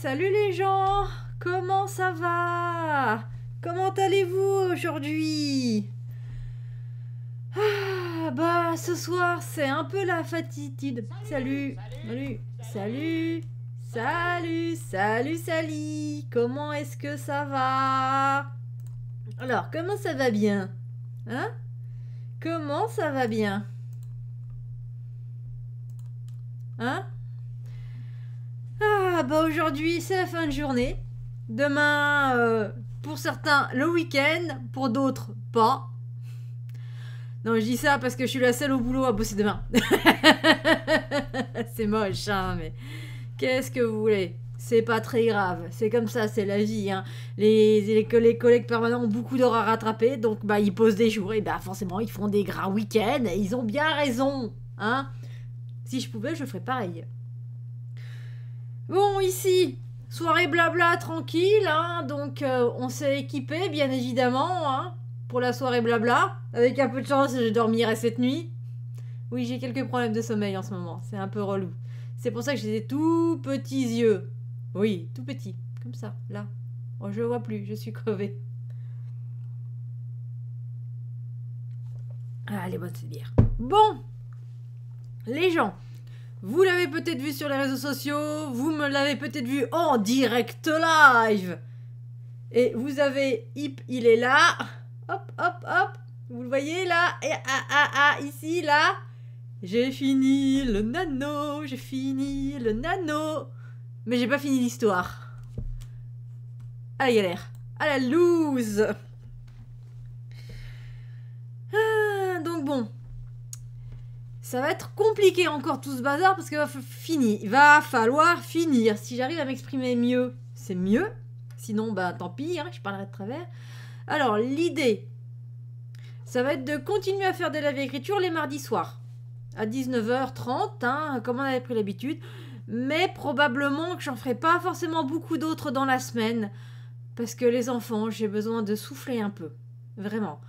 salut les gens Comment ça va Comment allez-vous aujourd'hui ah, Bah ce soir c'est un peu la fatigue Salut Salut Salut Salut Salut, salut Sally Comment est-ce que ça va Alors comment ça va bien Hein Comment ça va bien Hein bah aujourd'hui c'est la fin de journée. Demain, euh, pour certains, le week-end, pour d'autres, pas. Non, je dis ça parce que je suis la seule au boulot à bosser demain. c'est moche, hein, mais qu'est-ce que vous voulez C'est pas très grave, c'est comme ça, c'est la vie. Hein. Les, les, les, collègues permanents ont beaucoup d'heures à rattraper, donc bah, ils posent des jours, et bah forcément ils font des gras week-ends, ils ont bien raison. Hein si je pouvais, je ferais pareil. Bon, ici, soirée blabla tranquille, hein, donc euh, on s'est équipé, bien évidemment, hein, pour la soirée blabla. Avec un peu de chance, je dormirai cette nuit. Oui, j'ai quelques problèmes de sommeil en ce moment, c'est un peu relou. C'est pour ça que j'ai des tout petits yeux. Oui, tout petits, comme ça, là. Oh, je vois plus, je suis crevée. allez ah, bonne Bon, les gens. Vous l'avez peut-être vu sur les réseaux sociaux, vous me l'avez peut-être vu en direct live. Et vous avez Hip, il est là. Hop, hop, hop. Vous le voyez là Et ah, ah, ah, ici, là. J'ai fini le nano, j'ai fini le nano. Mais j'ai pas fini l'histoire. À la galère. À la loose ça va être compliqué encore tout ce bazar parce qu'il va va falloir finir. Si j'arrive à m'exprimer mieux, c'est mieux. Sinon, bah tant pis, hein, je parlerai de travers. Alors, l'idée, ça va être de continuer à faire des la écriture les mardis soirs à 19h30, hein, comme on avait pris l'habitude. Mais probablement que j'en ferai pas forcément beaucoup d'autres dans la semaine parce que les enfants, j'ai besoin de souffler un peu, vraiment.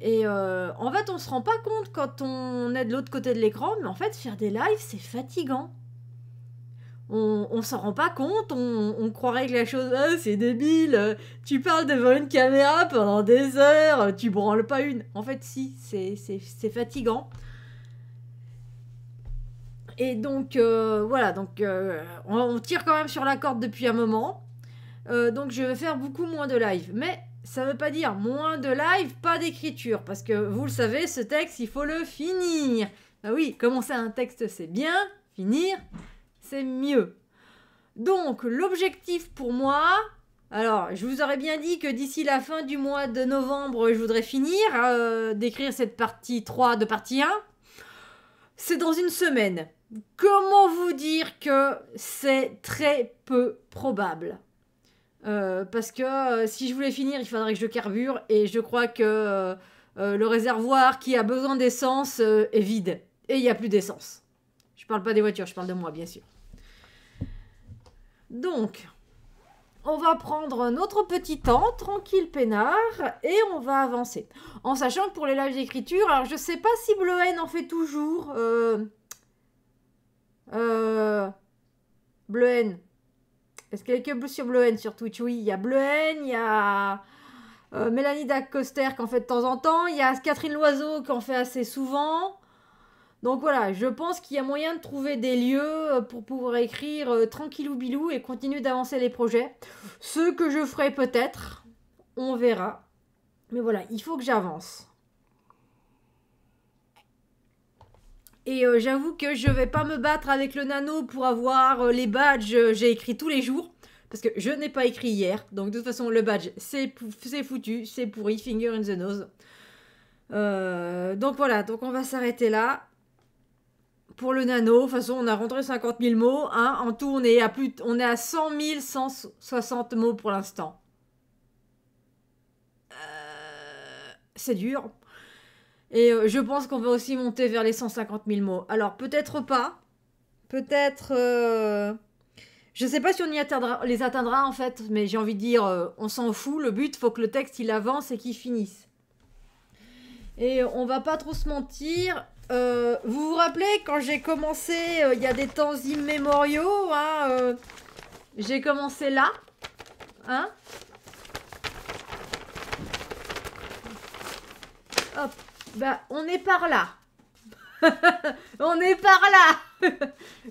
Et euh, en fait, on se rend pas compte quand on est de l'autre côté de l'écran, mais en fait, faire des lives, c'est fatigant. On, on s'en rend pas compte, on, croirait que la chose, ah, c'est débile, tu parles devant une caméra pendant des heures, tu branles pas une. En fait, si, c'est fatigant. Et donc, euh, voilà, donc euh, on, on, tire quand même sur la corde depuis un moment. donc, je vais faire beaucoup moins de lives, Mais ça ne veut pas dire moins de live, pas d'écriture, parce que vous le savez, ce texte, il faut le finir. Bah oui, commencer un texte, c'est bien, finir, c'est mieux. Donc, l'objectif pour moi, alors, je vous aurais bien dit que d'ici la fin du mois de novembre, je voudrais finir euh, d'écrire cette partie 3 de partie 1. C'est dans une semaine. Comment vous dire que c'est très peu probable euh, parce que euh, si je voulais finir, il faudrait que je carbure et je crois que euh, le réservoir qui a besoin d'essence est vide et il n'y a plus d'essence. Je parle pas des voitures, je parle de moi, bien sûr. Donc, on va prendre notre petit temps, tranquille peinard, et on va avancer. En sachant que pour les lives d'écriture, alors je sais pas si Bleuhen en fait toujours. Euh. Est-ce qu'il y a que sur Bleuhen sur Twitch, oui. Il y a Bleuhen, il y a euh, Mélanie Dacoster qui en fait de temps en temps. Il y a Catherine Loiseau qui en fait assez souvent. Donc voilà, je pense qu'il y a moyen de trouver des lieux euh, pour pouvoir écrire tranquille euh, tranquillou bilou et continuer d'avancer les projets. Ce que je ferai peut-être, on verra. Mais voilà, il faut que j'avance. Et euh, j'avoue que je vais pas me battre avec le nano pour avoir euh, les badges. Euh, j'ai écrit tous les jours. Parce que je n'ai pas écrit hier. Donc de toute façon, le badge, c'est foutu. C'est pourri. Finger in the nose. donc voilà. Donc on va s'arrêter là. Pour le nano, de toute façon, on a rentré 50 000 mots. Hein. En tout, on est, à plus on est à 100 160 mots pour l'instant. c'est dur. Et euh, je pense qu'on va aussi monter vers les 150 000 mots. Alors peut-être pas. Peut-être... Je euh, Je sais pas si on y atteindra, les atteindra en fait, mais j'ai envie de dire, euh, on s'en fout. Le but, faut que le texte il avance et qu'il finisse. Et on va pas trop se mentir. vous vous rappelez quand j'ai commencé, il y a des temps immémoriaux, hein, j'ai commencé là, hein. Hop. Bah, on est par là. on est par là.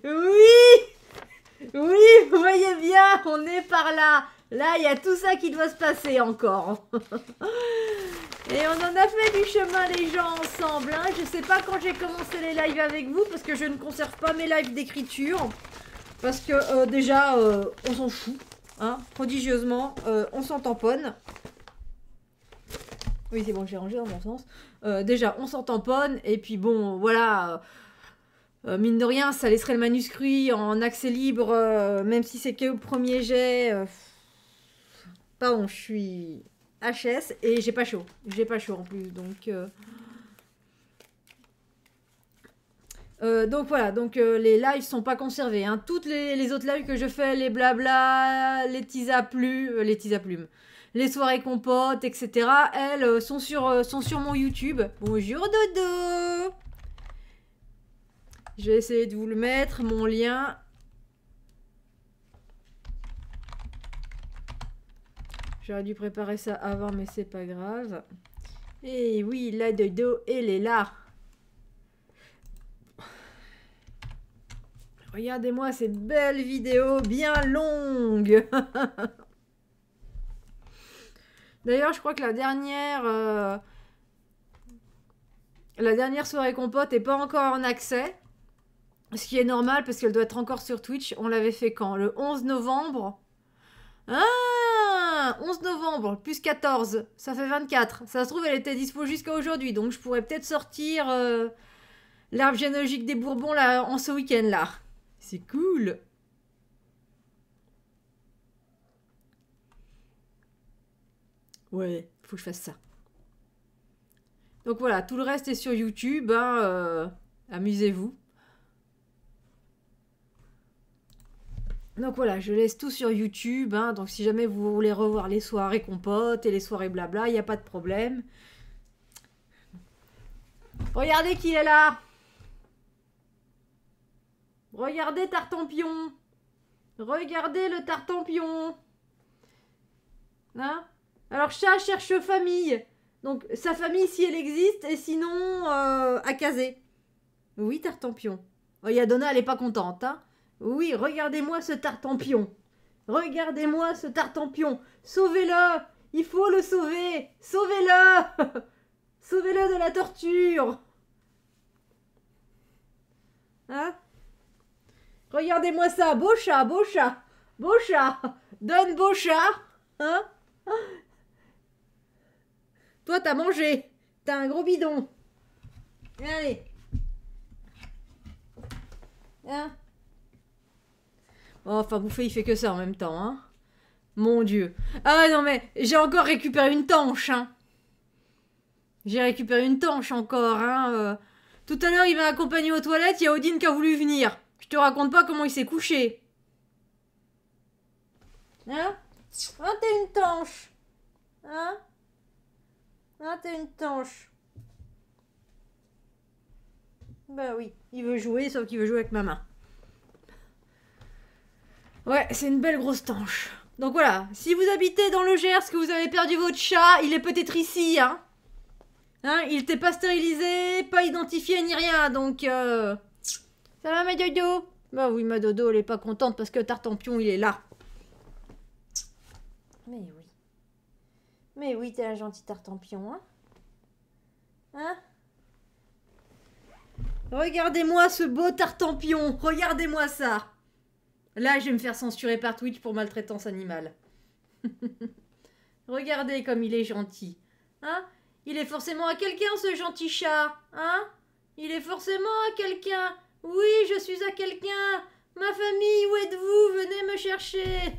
oui. Oui, vous voyez bien, on est par là. Là, il y a tout ça qui doit se passer encore. Et on en a fait du chemin, les gens, ensemble. je hein. Je sais pas quand j'ai commencé les lives avec vous, parce que je ne conserve pas mes lives d'écriture. Parce que euh, déjà, euh, on s'en fout. Hein. prodigieusement, euh, on s'en tamponne. Oui, c'est bon, j'ai rangé dans mon sens. Euh, déjà, on s'en tamponne, et puis bon, voilà. Euh, euh, mine de rien, ça laisserait le manuscrit en accès libre, même si c'est que le premier jet. Pardon, je suis HS et j'ai pas chaud. J'ai pas chaud en plus, donc. donc voilà, donc les lives sont pas conservés. Hein. Toutes les, autres lives que je fais, les blabla, les tisaplumes les tis plumes, les soirées compotes, etc. Elles euh, sont sur, euh, sont sur mon YouTube. Bonjour Dodo Je vais essayer de vous le mettre, mon lien. J'aurais dû préparer ça avant, mais c'est pas grave. Et eh oui, la Dodo, elle est là Regardez-moi ces belles vidéos bien longues D'ailleurs, je crois que la dernière... Euh, la dernière soirée compote n'est pas encore en accès. Ce qui est normal parce qu'elle doit être encore sur Twitch. On l'avait fait quand Le 11 novembre ah 11 novembre, plus 14, ça fait 24. Ça se trouve, elle était dispo jusqu'à aujourd'hui, donc je pourrais peut-être sortir euh, l'arbre généalogique des Bourbons là, en ce week-end là. C'est cool Ouais, il faut que je fasse ça. Donc voilà, tout le reste est sur YouTube. Hein, euh, amusez-vous. Donc voilà, je laisse tout sur YouTube. Hein, donc si jamais vous voulez revoir les soirées compotes et les soirées blabla, il n'y a pas de problème. Regardez qui est là Regardez Tartampion Regardez le Tartampion Hein alors chat cherche famille. Donc sa famille si elle existe et sinon euh, à caser. Oui, Tartampion. Oh, donna elle n'est pas contente, hein. Oui, regardez-moi ce Tartampion. Regardez-moi ce Tartampion. Sauvez-le. Il faut le sauver. Sauvez-le. Sauvez-le de la torture. Hein Regardez-moi ça, beau chat, beau chat, beau chat. Donne beau chat. Hein toi, t'as mangé. T'as un gros bidon. Allez. Hein Oh, enfin, bouffer, il fait que ça en même temps, hein. Mon Dieu. Ah non, mais j'ai encore récupéré une tanche, hein. J'ai récupéré une tanche encore, hein. Euh. Tout à l'heure, il m'a accompagné aux toilettes, il y a Odine qui a voulu venir. Je te raconte pas comment il s'est couché. Hein Oh, t'es une tanche. Hein ah, t'es une tanche. Bah oui, il veut jouer, sauf qu'il veut jouer avec ma main. Ouais, c'est une belle grosse tanche. Donc voilà, si vous habitez dans le Gers, que vous avez perdu votre chat, il est peut-être ici, hein. hein il t'est pas stérilisé, pas identifié ni rien, donc euh, Ça va ma dodo Bah oui, ma dodo, elle est pas contente parce que Tartampion, il est là. Mais mais oui, t'es un gentil tartempion, hein Hein Regardez-moi ce beau tartempion Regardez-moi ça Là, je vais me faire censurer par Twitch pour maltraitance animale. Regardez comme il est gentil. Hein Il est forcément à quelqu'un, ce gentil chat. Hein Il est forcément à quelqu'un. Oui, je suis à quelqu'un. Ma famille, où êtes-vous Venez me chercher.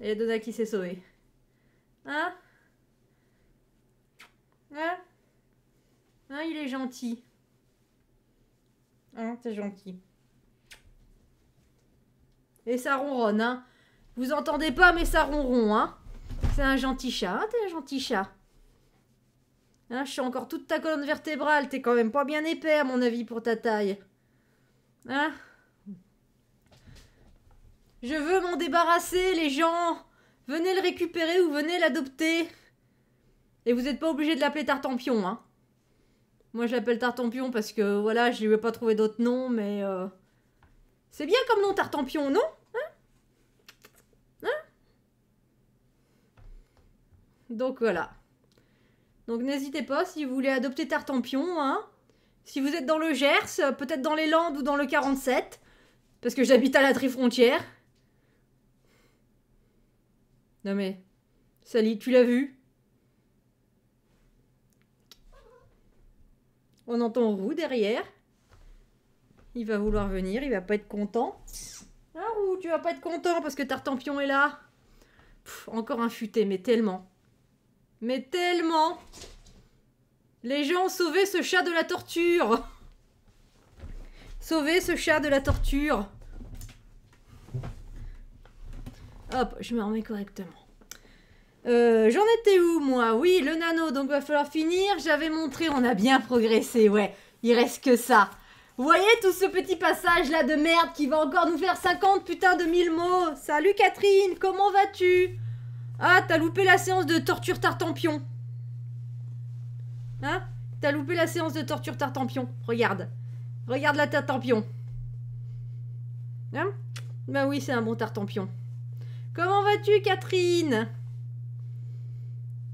Et Donna qui s'est sauvée. Hein hein, hein il est gentil. Hein, t'es gentil. Et ça ronronne, hein. Vous entendez pas, mais ça ronronne, hein. C'est un gentil chat, hein, t'es un gentil chat. Hein, je suis encore toute ta colonne vertébrale, t'es quand même pas bien épais, à mon avis, pour ta taille. Hein Je veux m'en débarrasser, les gens Venez le récupérer ou venez l'adopter. Et vous n'êtes pas obligé de l'appeler Tartampion, hein. Moi, je l'appelle Tartampion parce que, voilà, je lui ai pas trouvé d'autre nom, mais... Euh, c'est bien comme nom, Tartampion, non hein? Hein? Donc, voilà. Donc, n'hésitez pas, si vous voulez adopter Tartampion, hein Si vous êtes dans le Gers, peut-être dans les Landes ou dans le 47, parce que j'habite à la Trifrontière... Non mais, Sally, tu l'as vu On entend Roux derrière. Il va vouloir venir, il va pas être content. Ah Roux, tu vas pas être content parce que Tartampion est là. encore un futé, mais tellement. Mais tellement Les gens ont sauvé ce chat de la torture Sauvez ce chat de la torture Hop, je me remets correctement. Euh, J'en étais où, moi Oui, le nano, donc va falloir finir. J'avais montré, on a bien progressé, ouais. Il reste que ça. Vous voyez tout ce petit passage là de merde qui va encore nous faire 50 putains de mille mots Salut Catherine, comment vas-tu Ah, t'as loupé la séance de torture tartampion. Hein T'as loupé la séance de torture tartampion. Regarde. Regarde la tartampion. Hein Bah oui, c'est un bon tartampion. Comment vas-tu, Catherine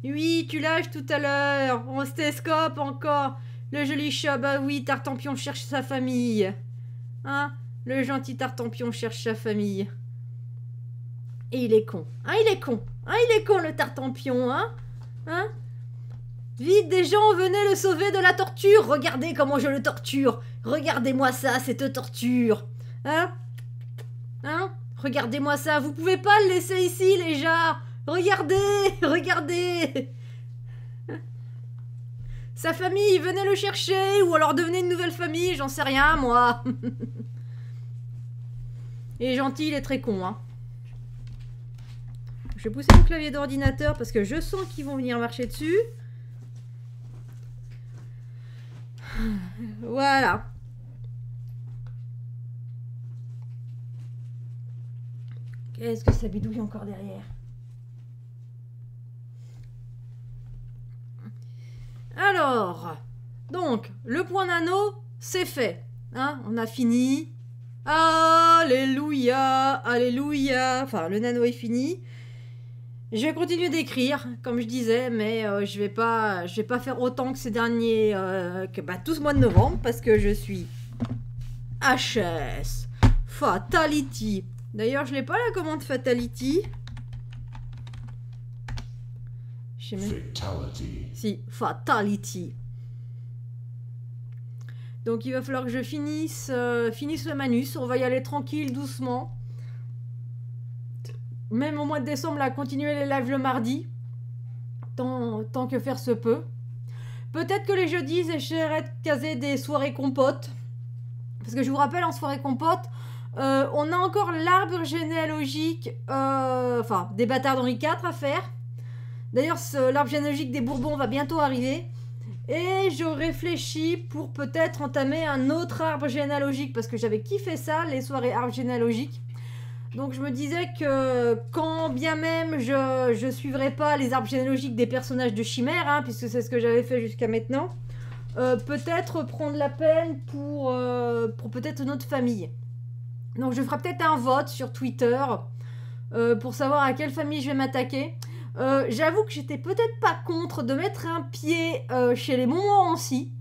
Oui, tu lâches tout à l'heure. On stéscope encore. Le joli chat, bah oui, Tartampion cherche sa famille. Hein Le gentil Tartampion cherche sa famille. Et il est con. Hein, il est con. Hein, il est con, le Tartampion, hein Hein Vite, des gens venaient le sauver de la torture. Regardez comment je le torture. Regardez-moi ça, cette torture. Hein Hein Regardez-moi ça, vous pouvez pas le laisser ici, les gens Regardez Regardez Sa famille, venez le chercher Ou alors devenez une nouvelle famille, j'en sais rien, moi Il est gentil, il est très con, hein. Je vais pousser mon clavier d'ordinateur parce que je sens qu'ils vont venir marcher dessus. Voilà. Est-ce que ça bidouille encore derrière Alors, donc, le point nano, c'est fait. Hein on a fini. Alléluia, alléluia. Enfin, le nano est fini. Je vais continuer d'écrire, comme je disais, mais euh, je vais pas, je vais pas faire autant que ces derniers, euh, que bah, tout ce mois de novembre, parce que je suis HS, Fatality, D'ailleurs, je n'ai pas la commande Fatality. Je Fatality. Si, Fatality. Donc il va falloir que je finisse, euh, finisse le manus. On va y aller tranquille, doucement. Même au mois de décembre, là, continuer les lives le mardi. Tant, tant que faire se peut. Peut-être que les jeudis, j'essaierai de caser des soirées compotes. Parce que je vous rappelle, en soirée compote, euh, on a encore l'arbre généalogique, euh, des bâtards d'Henri IV à faire. D'ailleurs, l'arbre généalogique des Bourbons va bientôt arriver. Et je réfléchis pour peut-être entamer un autre arbre généalogique parce que j'avais kiffé ça, les soirées arbre généalogique. Donc je me disais que quand bien même je ne suivrai pas les arbres généalogiques des personnages de Chimère, hein, puisque c'est ce que j'avais fait jusqu'à maintenant, euh, peut-être prendre la peine pour, pour peut-être notre famille. Donc je ferai peut-être un vote sur Twitter euh, pour savoir à quelle famille je vais m'attaquer. Euh, j'avoue que j'étais peut-être pas contre de mettre un pied euh, chez les Montmorency.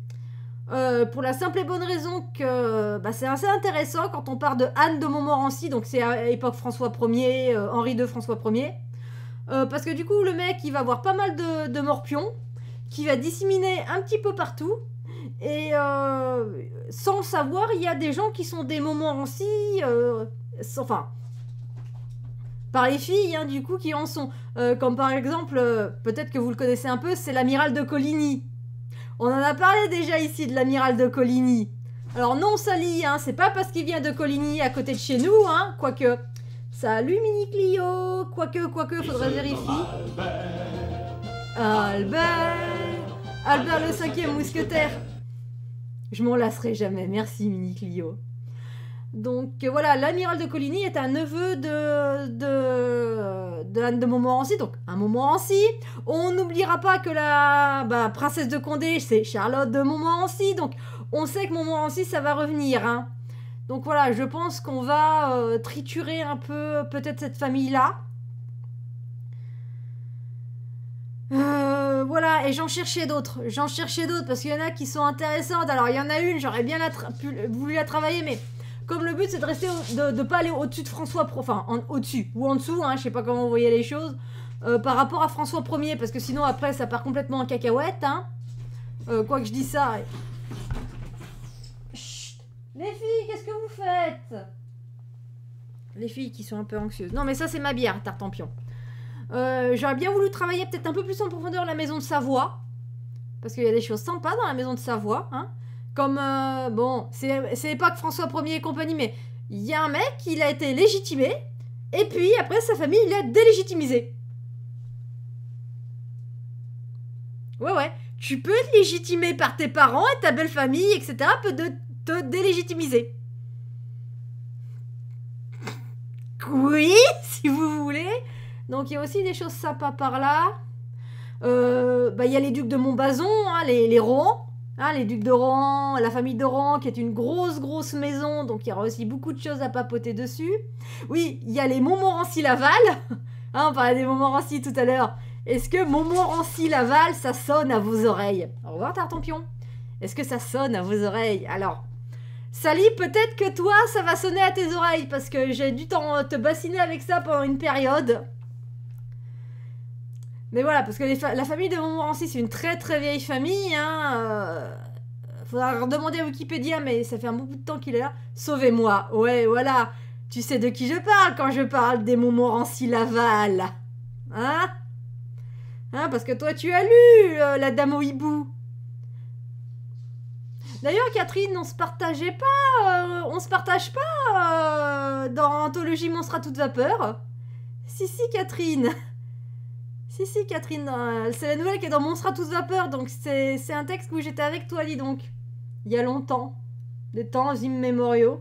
pour la simple et bonne raison que bah, c'est assez intéressant quand on parle de Anne de Montmorency, donc c'est à l'époque François Ier, Henri II, François Ier. parce que du coup, le mec, il va avoir pas mal de, de morpions, qui va disséminer un petit peu partout, et euh, sans savoir, il y a des gens qui sont des moments euh, enfin, par les filles, hein, du coup, qui en sont. Euh, comme par exemple, euh, peut-être que vous le connaissez un peu, c'est l'amiral de Coligny. On en a parlé déjà ici de l'amiral de Coligny. Alors non, Sally, hein, c'est pas parce qu'il vient de Coligny à côté de chez nous, hein, quoique. Salut Mini Clio, quoique, quoique, faudrait vérifier. Albert, Albert, Albert, Albert le cinquième mousquetaire. Je m'en lasserai jamais. Merci, Mini Clio. Donc euh, voilà, l'amiral de Coligny est un neveu de, de, de, Montmorency, donc un Montmorency. On n'oubliera pas que la bah, princesse de Condé, c'est Charlotte de Montmorency, donc on sait que Montmorency, ça va revenir. Hein. Donc voilà, je pense qu'on va euh, triturer un peu peut-être cette famille-là. et j'en cherchais d'autres. J'en cherchais d'autres parce qu'il y en a qui sont intéressantes. Alors, il y en a une, j'aurais bien voulu la travailler, mais comme le but c'est de rester, de, pas aller au-dessus de François, enfin, au-dessus ou en dessous, hein, je sais pas comment vous voyez les choses, euh, par rapport à François 1er, parce que sinon après ça part complètement en cacahuète, hein. Euh, quoi que je dis ça. Chut les filles, qu'est-ce que vous faites Les filles qui sont un peu anxieuses. Non, mais ça, c'est ma bière, tartampion. Euh, j'aurais bien voulu travailler peut-être un peu plus en profondeur la maison de Savoie. Parce qu'il y a des choses sympas dans la maison de Savoie. Hein. Comme, euh, bon, c'est l'époque François Ier et compagnie, mais il y a un mec, il a été légitimé. Et puis après, sa famille, il l'a délégitimisé. Ouais, ouais. Tu peux être légitimé par tes parents et ta belle famille, etc. peut te délégitimiser. Oui, si vous voulez. Donc il y a aussi des choses sympas par là. Euh, bah, il y a les ducs de Montbazon, hein, les, les Rohan. Hein, les ducs de Rohan, la famille de Rohan, qui est une grosse, grosse maison. Donc il y aura aussi beaucoup de choses à papoter dessus. Oui, il y a les Montmorency-Laval. Hein, on parlait des Montmorency tout à l'heure. Est-ce que Montmorency-Laval, ça sonne à vos oreilles Au revoir, Tartampion. Est-ce que ça sonne à vos oreilles Alors, Sally, peut-être que toi, ça va sonner à tes oreilles parce que j'ai dû te bassiner avec ça pendant une période. Mais voilà, parce que la famille de Montmorency, c'est une très très vieille famille. Hein, euh, faudra demander à Wikipédia, mais ça fait un bon bout de temps qu'il est là. Sauvez-moi. Ouais, voilà. Tu sais de qui je parle quand je parle des Montmorency Laval. Hein Hein, parce que toi tu as lu euh, La Dame au Hibou. D'ailleurs, Catherine, on se partageait pas, euh, on se partage pas dans Anthologie Monstre à toute vapeur. Si, si, Catherine. Si, si, Catherine, euh, c'est la nouvelle qui est dans Monstre à vapeur, donc c'est un texte où j'étais avec toi, dis donc. Il y a longtemps. Des temps immémoriaux.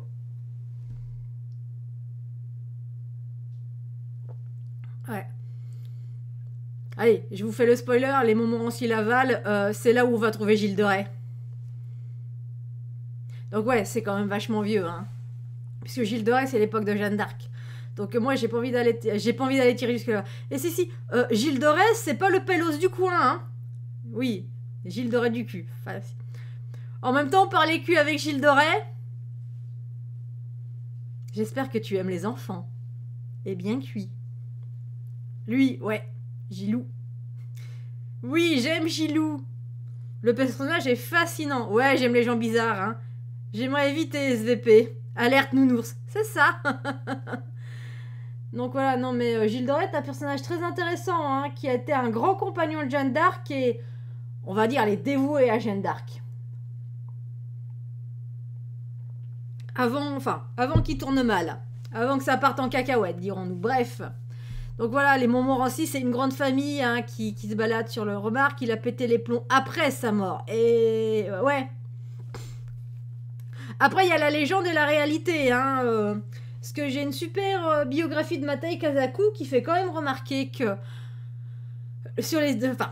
Ouais. Allez, je vous fais le spoiler, les Montmorency-Laval, euh, c'est là où on va trouver Gilles de Rais. Donc ouais, c'est quand même vachement vieux, hein. Puisque Gilles de Rais, c'est l'époque de Jeanne d'Arc. Donc euh, moi, j'ai pas envie d'aller, j'ai pas envie d'aller tirer jusque là. Et si si, euh, Gilles Doré, c'est pas le Pelos du coin, hein Oui, Gilles Doré du cul. en même temps, on parlait cul avec Gilles Doré. J'espère que tu aimes les enfants. Et bien cuit. Lui, ouais, Gilou. Oui, j'aime Gilou. Le personnage est fascinant. Ouais, j'aime les gens bizarres, hein. J'aimerais éviter SVP. Alerte nounours, c'est ça Donc voilà, non mais euh, Gilles est un personnage très intéressant, hein, qui a été un grand compagnon de Jeanne d'Arc et on va dire les dévoués à Jeanne d'Arc. Avant, enfin, avant qu'il tourne mal, avant que ça parte en cacahuète, dirons-nous. Bref. Donc voilà, les Montmorency, c'est une grande famille hein, qui, qui, se balade sur le remarque. Il a pété les plombs après sa mort. Et euh, ouais. Après, il y a la légende et la réalité. Hein, euh. Parce que j'ai une super euh, biographie de Matai Kazaku qui fait quand même remarquer que sur les... Enfin,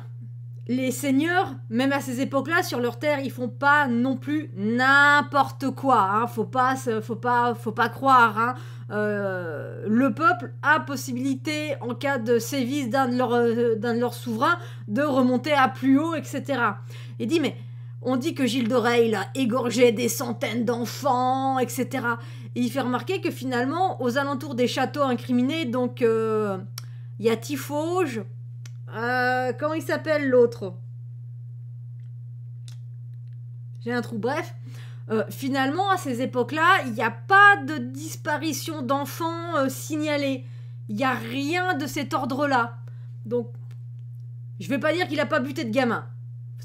les seigneurs, même à ces époques-là, sur leur terre, ils font pas non plus n'importe quoi. Hein. Faut pas, faut pas, faut pas croire. Hein. Euh, le peuple a possibilité, en cas de sévice d'un de leurs, euh, d'un de leurs souverains, de remonter à plus haut, etc. Il dit mais on dit que Gilles d'Oreille a égorgé des centaines d'enfants, etc. Et il fait remarquer que finalement, aux alentours des châteaux incriminés, donc il euh, y a Tifauge, euh, comment il s'appelle l'autre J'ai un trou, bref. Euh, finalement, à ces époques-là, il n'y a pas de disparition d'enfants signalés. signalée. Il n'y a rien de cet ordre-là. Donc, je ne vais pas dire qu'il n'a pas buté de gamins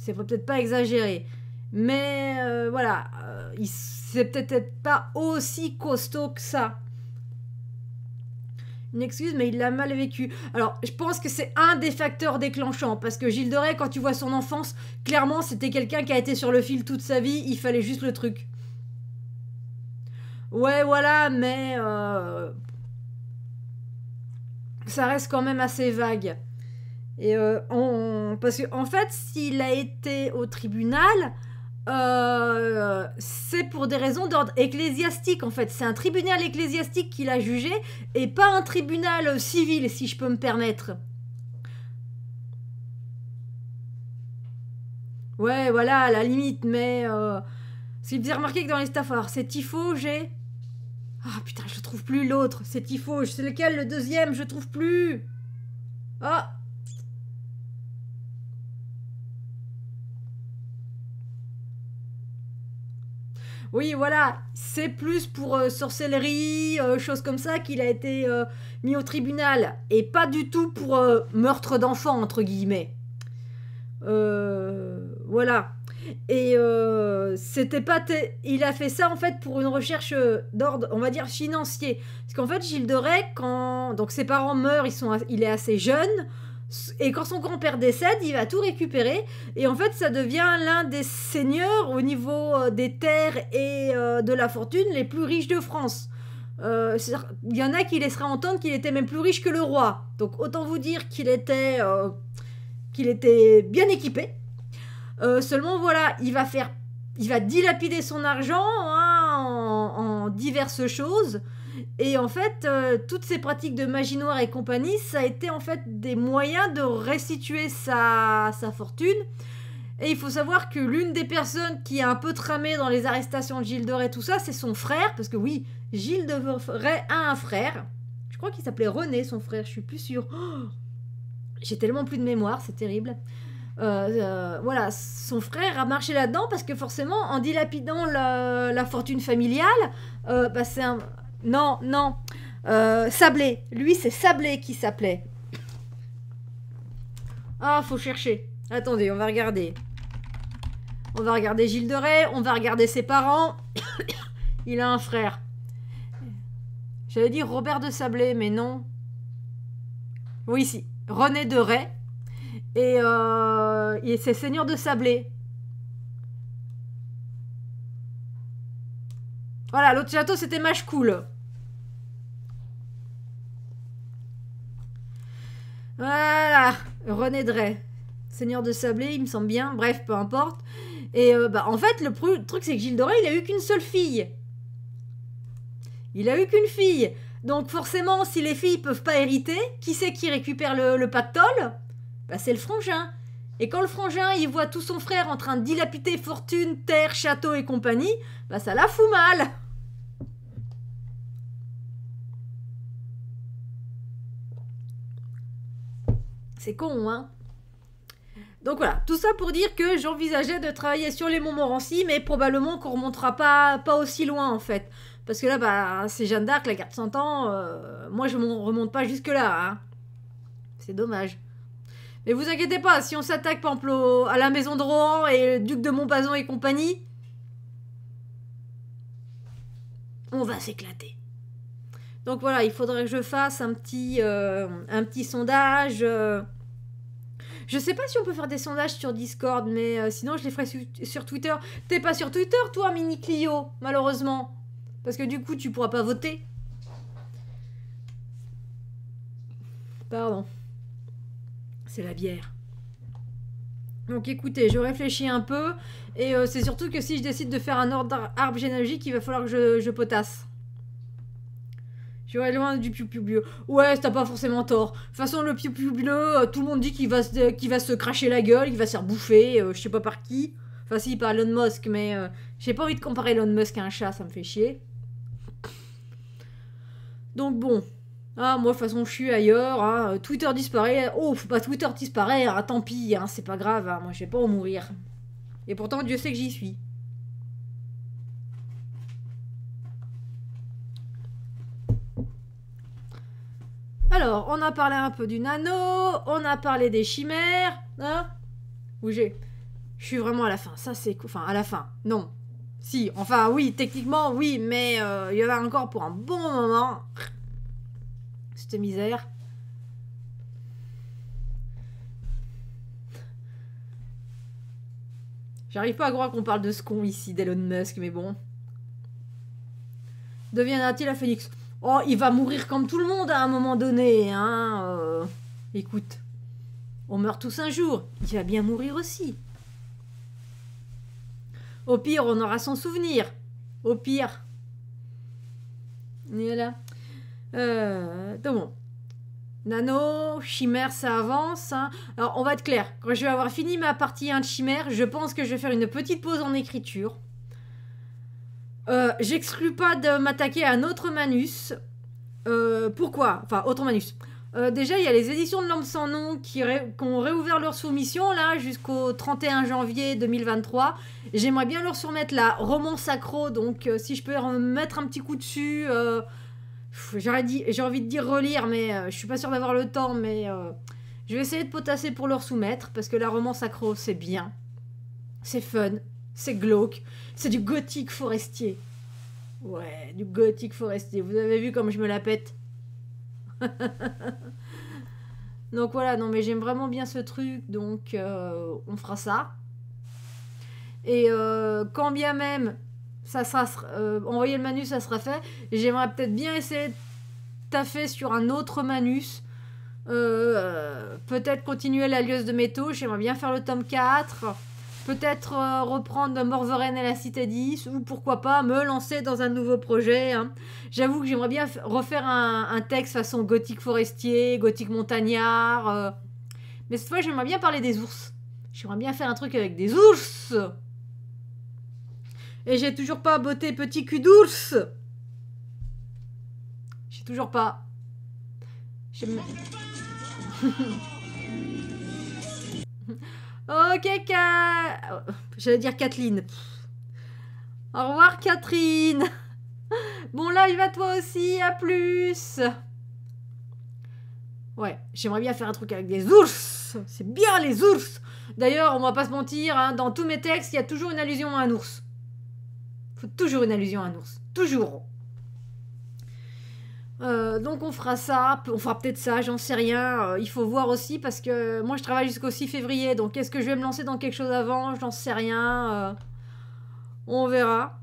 c'est peut-être pas exagéré. Mais euh, voilà, euh, c'est peut-être pas aussi costaud que ça. Une excuse, mais il l'a mal vécu. Alors, je pense que c'est un des facteurs déclenchants, parce que Gilles Doré quand tu vois son enfance, clairement, c'était quelqu'un qui a été sur le fil toute sa vie, il fallait juste le truc. Ouais, voilà, mais... Euh, ça reste quand même assez vague. Et euh, parce qu'en en fait, s'il a été au tribunal, euh, c'est pour des raisons d'ordre ecclésiastique en fait. C'est un tribunal ecclésiastique qui l'a jugé et pas un tribunal civil, si je peux me permettre. Ouais, voilà, à la limite, mais. Ce euh, qu'il vous avez remarqué que dans les Stafford, c'est Tifo, j'ai. Ah putain, je trouve plus l'autre, c'est Tifo, c'est lequel le deuxième, je trouve plus. Ah, oui, voilà, c'est plus pour euh, sorcellerie, euh, choses comme ça, qu'il a été euh, mis au tribunal. Et pas du tout pour meurtre d'enfant, entre guillemets. voilà. Et c'était pas. Il a fait ça en fait pour une recherche d'ordre, on va dire financier. Parce qu'en fait, Gilles de quand donc ses parents meurent, il est assez jeune. Et quand son grand-père décède, il va tout récupérer. Et en fait, ça devient l'un des seigneurs au niveau euh, des terres et euh, de la fortune les plus riches de France. Euh, il y en a qui laisseraient entendre qu'il était même plus riche que le roi. Donc autant vous dire qu'il était, qu'il était bien équipé. seulement voilà, il va faire, il va dilapider son argent hein, en, diverses choses. Et en fait, euh, toutes ces pratiques de magie noire et compagnie, ça a été en fait des moyens de restituer sa, sa fortune. Et il faut savoir que l'une des personnes qui a un peu tramé dans les arrestations de Gilles de Rais, tout ça, c'est son frère, parce que oui, Gilles de a un frère. Je crois qu'il s'appelait René, son frère, je suis plus sûre. Oh J'ai tellement plus de mémoire, c'est terrible. Euh, euh, voilà, son frère a marché là-dedans parce que forcément, en dilapidant la, fortune familiale, bah c'est un, non, non. Euh, Sablé. Lui, c'est Sablé qui s'appelait. Ah, faut chercher. Attendez, on va regarder. On va regarder Gilles de Rais, on va regarder ses parents. Il a un frère. J'allais dire Robert de Sablé, mais non. Oui, si. René de Rais. Et, euh, c'est Seigneur de Sablé. Voilà, l'autre château, c'était Mache Cool. Voilà, René Drey, seigneur de Sablé, il me semble bien, bref, peu importe. Et euh, bah, en fait, le truc, c'est que Gilles Doré, il a eu qu'une seule fille. Il a eu qu'une fille. Donc forcément, si les filles peuvent pas hériter, qui c'est qui récupère le, pactole bah, C'est le frangin. Et quand le frangin, il voit tout son frère en train de dilapider fortune, terre, château et compagnie, bah ça la fout mal C'est con, hein donc voilà, tout ça pour dire que j'envisageais de travailler sur les Montmorency, mais probablement qu'on remontera pas, pas aussi loin en fait. Parce que là, bah, c'est Jeanne d'Arc, la carte 100 ans, euh, moi je ne remonte pas jusque-là. Hein. C'est dommage. Mais vous inquiétez pas, si on s'attaque par à la maison de Rohan et le duc de Montbazon et compagnie, on va s'éclater. Donc voilà, il faudrait que je fasse un petit, euh, un petit sondage. Euh, je sais pas si on peut faire des sondages sur Discord, mais euh, sinon je les ferai sur Twitter. T'es pas sur Twitter, toi, Mini Clio, malheureusement. Parce que du coup, tu pourras pas voter. Pardon. C'est la bière. Donc écoutez, je réfléchis un peu. Et euh, c'est surtout que si je décide de faire un ordre arbre généalogique, il va falloir que je potasse. Tu loin du piou bleu. Ouais, t'as pas forcément tort. De toute façon, le piou bleu, tout le monde dit qu'il va, euh, va se cracher la gueule, qu'il va se faire bouffer, euh, je sais pas par qui. Enfin, si, par Elon Musk, mais euh, j'ai pas envie de comparer Elon Musk à un chat, ça me fait chier. Donc bon. Ah, moi, de toute façon, je suis ailleurs. Hein. Twitter disparaît. Oh, faut pas Twitter disparaît. Ah, tant pis, hein, c'est pas grave. Hein. Moi, je vais pas mourir. Et pourtant, Dieu sait que j'y suis. on a parlé un peu du nano, on a parlé des chimères, hein Bougez. Je suis vraiment à la fin. Ça, c'est. Enfin, à la fin. Non. Si, enfin, oui, techniquement, oui, mais euh, il y en a encore pour un bon moment. Cette misère. J'arrive pas à croire qu'on parle de ce con ici, d'Elon Musk, mais bon. Deviendra-t-il un phénix Oh, il va mourir comme tout le monde à un moment donné, hein. Euh. écoute, on meurt tous un jour, il va bien mourir aussi. Au pire, on aura son souvenir. Au pire. Voilà. Euh, donc bon. Nano, chimère, ça avance. Hein. Alors, on va être clair. Quand je vais avoir fini ma partie 1 de chimère, je pense que je vais faire une petite pause en écriture. Euh, j'exclus pas de m'attaquer à un autre Manus. Euh, pourquoi Enfin, autre Manus. Euh, déjà, il y a les éditions de L'Homme sans nom qui, ont réouvert leur soumission là jusqu'au 31 janvier 2023. J'aimerais bien leur soumettre la romance sacro, donc si je peux mettre un petit coup dessus, j'aurais dit... j'ai envie de dire relire, mais je suis pas sûre d'avoir le temps, mais je vais essayer de potasser pour leur soumettre parce que la romance sacro c'est bien, c'est fun, c'est glauque. C'est du gothique forestier. Ouais, du gothique forestier. Vous avez vu comme je me la pète Donc voilà, non mais j'aime vraiment bien ce truc, donc euh, on fera ça. Et euh, quand bien même ça sera, euh, envoyer le manus, ça sera fait, j'aimerais peut-être bien essayer de taffer sur un autre manus. peut-être continuer la lieuse de métaux, j'aimerais bien faire le tome 4 peut-être euh, reprendre Morveren et la Citadis ou pourquoi pas me lancer dans un nouveau projet. Hein. J'avoue que j'aimerais bien refaire un, texte façon gothique forestier, gothique montagnard. Euh. Mais cette fois, j'aimerais bien parler des ours. J'aimerais bien faire un truc avec des ours. Et j'ai toujours pas botté petit cul d'ours. J'ai toujours pas. Ok, oh, Ka... J'allais dire Kathleen. Au revoir, Catherine. Bon live à toi aussi, à plus. Ouais, j'aimerais bien faire un truc avec des ours. C'est bien les ours. D'ailleurs, on va pas se mentir, hein, dans tous mes textes, il y a toujours une allusion à un ours. Faut toujours une allusion à un ours. Toujours. Euh, donc on fera ça, on fera peut-être ça, j'en sais rien. Euh, il faut voir aussi parce que moi je travaille jusqu'au 6 février, donc est-ce que je vais me lancer dans quelque chose avant J'en sais rien. Euh, on verra.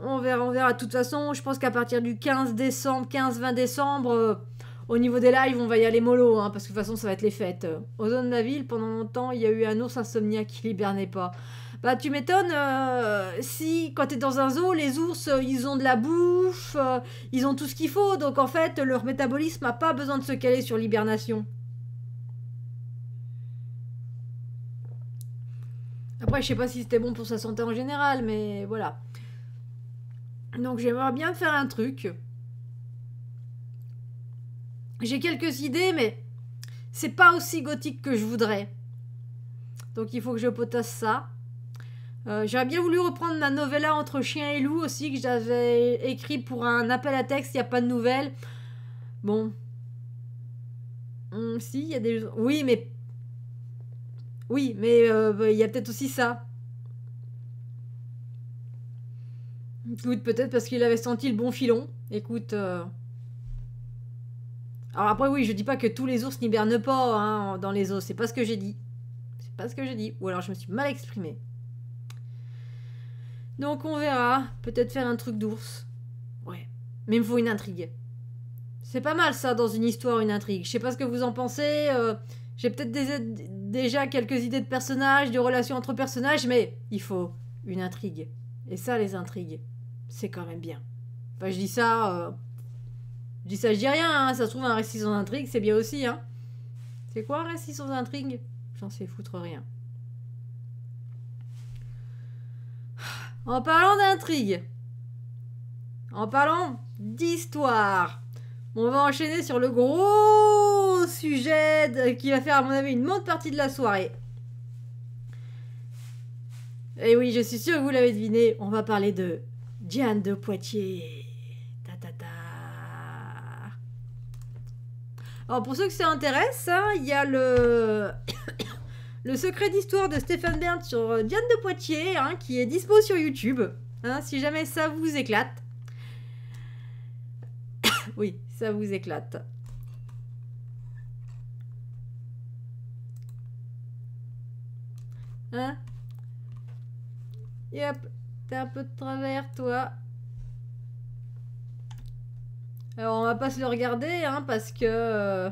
On verra, on verra. De toute façon, je pense qu'à partir du 15 décembre, 15-20 décembre, au niveau des lives, on va y aller mollo, hein, parce que de toute façon ça va être les fêtes. Aux zones de la ville, pendant longtemps, il y a eu un ours insomniaque qui libernait pas. Bah, tu m'étonnes euh, si, quand tu es dans un zoo, les ours, euh, ils ont de la bouffe, euh, ils ont tout ce qu'il faut. Donc, en fait, leur métabolisme n'a pas besoin de se caler sur l'hibernation. Après, je sais pas si c'était bon pour sa santé en général, mais voilà. Donc, j'aimerais bien faire un truc. J'ai quelques idées, mais c'est pas aussi gothique que je voudrais. Donc il faut que je potasse ça. Euh, j'aurais bien voulu reprendre ma novella entre chien et loup aussi que j'avais écrit pour un appel à texte, il n'y a pas de nouvelles. Bon. Hmm, si, il y a des... Oui, mais... Oui, mais euh, bah, il y a peut-être aussi ça. Écoute, peut-être parce qu'il avait senti le bon filon. Écoute... Euh. Alors après, oui, je dis pas que tous les ours n'hibernent pas hein, dans les eaux. C'est pas ce que j'ai dit. C'est pas ce que j'ai dit. Ou alors je me suis mal exprimée. Donc on verra. Peut-être faire un truc d'ours. Ouais. Mais il me faut une intrigue. C'est pas mal ça dans une histoire, une intrigue. Je sais pas ce que vous en pensez. Euh, j'ai peut-être déjà quelques idées de personnages, de relations entre personnages, mais il faut une intrigue. Et ça, les intrigues, c'est quand même bien. Enfin, je dis ça. Euh, je dis ça, je dis rien. Hein. Ça se trouve, un récit sans intrigue, c'est bien aussi. Hein. C'est quoi un récit sans intrigue J'en sais foutre rien. En parlant d'intrigue, en parlant d'histoire, on va enchaîner sur le gros sujet qui va faire, à mon avis, une bonne partie de la soirée. Et eh oui, je suis sûre que vous l'avez deviné, on va parler de Diane de Poitiers. Ta ta ta. Alors, pour ceux que ça intéresse, hein, il y a le. Le secret d'histoire de Stéphane Bern sur euh, Diane de Poitiers, hein, qui est dispo sur YouTube. Hein, si jamais ça vous éclate. oui, ça vous éclate. Hein Yep, t'es un peu de travers, toi. Alors, on va pas se le regarder, hein, parce que... Euh,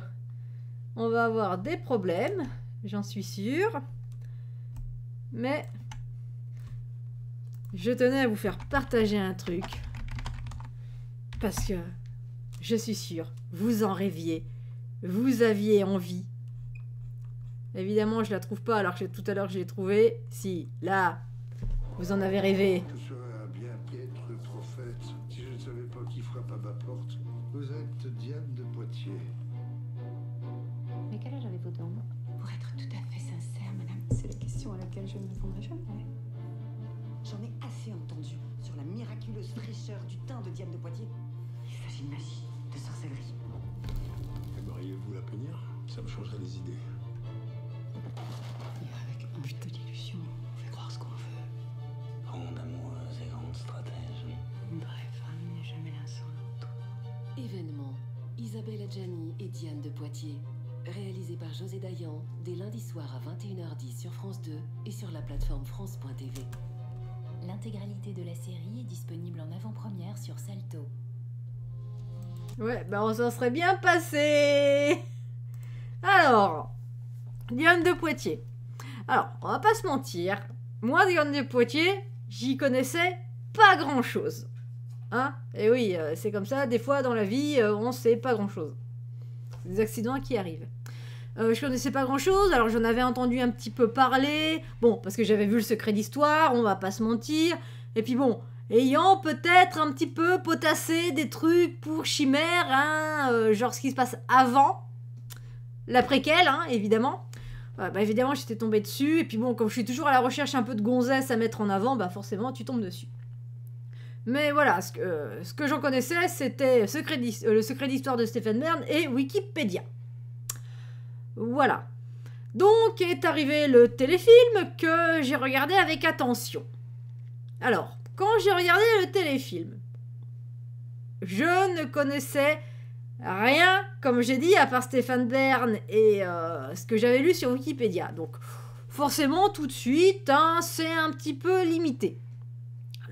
on va avoir des problèmes j'en suis sûre. Mais je tenais à vous faire partager un truc. Parce que je suis sûre, vous en rêviez. Vous aviez envie. Évidemment, je la trouve pas alors que tout à l'heure je l'ai trouvée. Si, là, vous en avez rêvé. ben on s'en serait bien passé. Alors, Diane de Poitiers. Alors, on va pas se mentir. Moi, Diane de Poitiers, j'y connaissais pas grand chose. Hein Et oui, euh, c'est comme ça, des fois dans la vie, euh, on sait pas grand chose. Des accidents qui arrivent. Euh, je connaissais pas grand chose, alors j'en avais entendu un petit peu parler. Bon, parce que j'avais vu le secret d'histoire, on va pas se mentir. Et puis bon, ayant peut-être un petit peu potassé des trucs pour Chimère, hein, euh, genre ce qui se passe avant l'après-quel, hein, évidemment. Euh, bah évidemment, j'étais tombée dessus, et puis bon, comme je suis toujours à la recherche un peu de gonzesse à mettre en avant, bah forcément, tu tombes dessus. Mais voilà, ce que, euh, j'en connaissais, c'était Le secret d'histoire de Stephen Bern et Wikipédia. Voilà. Donc est arrivé le téléfilm que j'ai regardé avec attention. Alors, quand j'ai regardé le téléfilm, je ne connaissais rien, comme j'ai dit, à part Stéphane Bern et euh, ce que j'avais lu sur Wikipédia. Donc, forcément, tout de suite, hein, c'est un petit peu limité.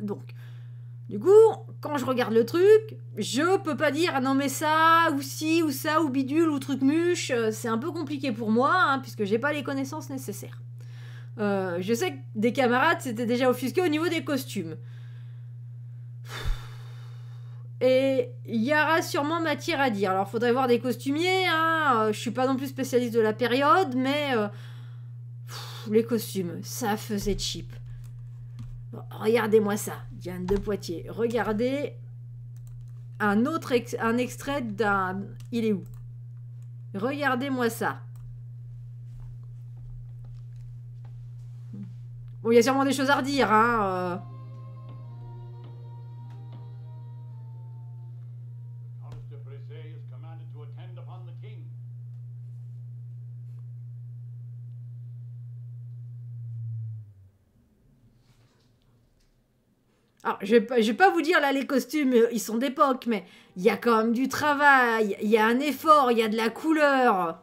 Donc, du coup, quand je regarde le truc, je peux pas dire ah non mais ça ou si ou ça ou bidule ou truc muche, euh, c'est un peu compliqué pour moi hein, puisque j'ai pas les connaissances nécessaires. Euh, je sais que des camarades c'était déjà offusqué au niveau des costumes. Et il y aura sûrement matière à dire. Alors, faudrait voir des costumiers. Hein. Euh, je suis pas non plus spécialiste de la période, mais euh, les costumes, ça faisait cheap. Regardez-moi ça, Diane de Poitiers. Regardez un autre un extrait d'un. Il est où Regardez-moi ça. Bon, il y a sûrement des choses à redire, hein. Euh. Alors, je vais pas vous dire là les costumes, euh, ils sont d'époque, mais il y a quand même du travail, il y a un effort, il y a de la couleur.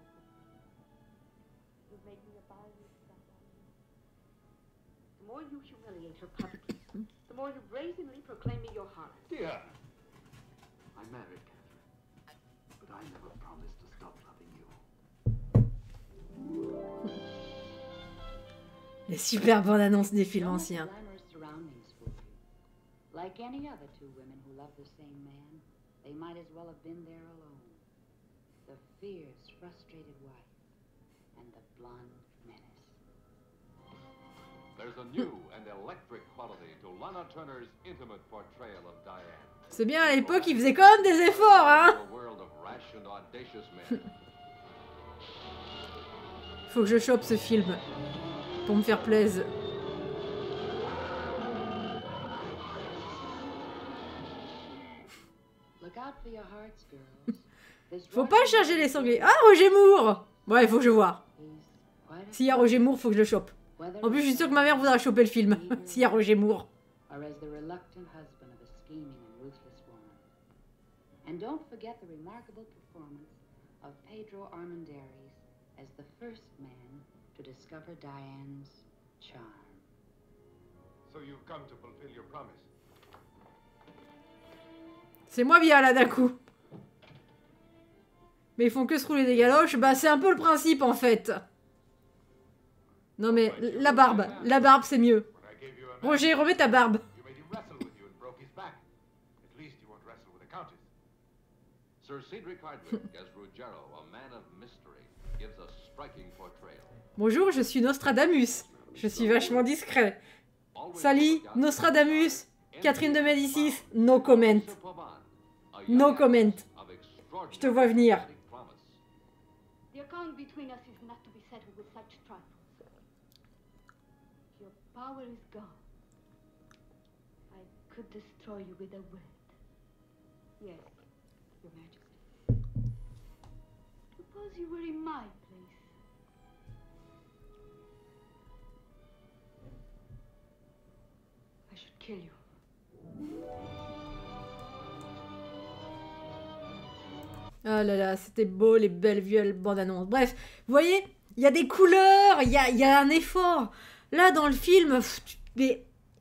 more you humiliate her publicly, the more you brazenly proclaim me your heart. Dear, I married Catherine, but I never promised to stop loving you. Les super bonnes annonces des films anciens. Like any other two women who love the same man, they might as well have been there alone. The fierce, frustrated wife and the blonde C'est bien, à l'époque, il faisait quand même des efforts, hein Faut que je chope ce film. Pour me faire plaisir. faut pas charger les sangliers. Ah, Roger Moore Ouais, il faut que je voie. S'il y a Roger Moore, faut que je le chope. En plus, je suis sûre que ma mère voudra choper le film, s'il y a Roger Moore. And don't forget the remarkable performance of Pedro Armendariz as the first man to discover Diane's charm. So you've come to fulfill your promise. C'est moi via là d'un coup. Mais ils font que se rouler des galoches, bah c'est un peu le principe en fait. Non mais, la barbe. La barbe, c'est mieux. Roger, remets ta barbe. Bonjour, je suis Nostradamus. Je suis vachement discret. Sally, Nostradamus, Catherine de Médicis, no comment. No comment. Je te vois venir. power is gone, I could destroy you with a word. Yes, Your Majesty. Suppose you were in my place. I should kill you. oh là là, c'était beau, les belles vieilles bandes annonces. Bref, vous voyez, il y a des couleurs, il y a, y a un effort. Là, dans le film,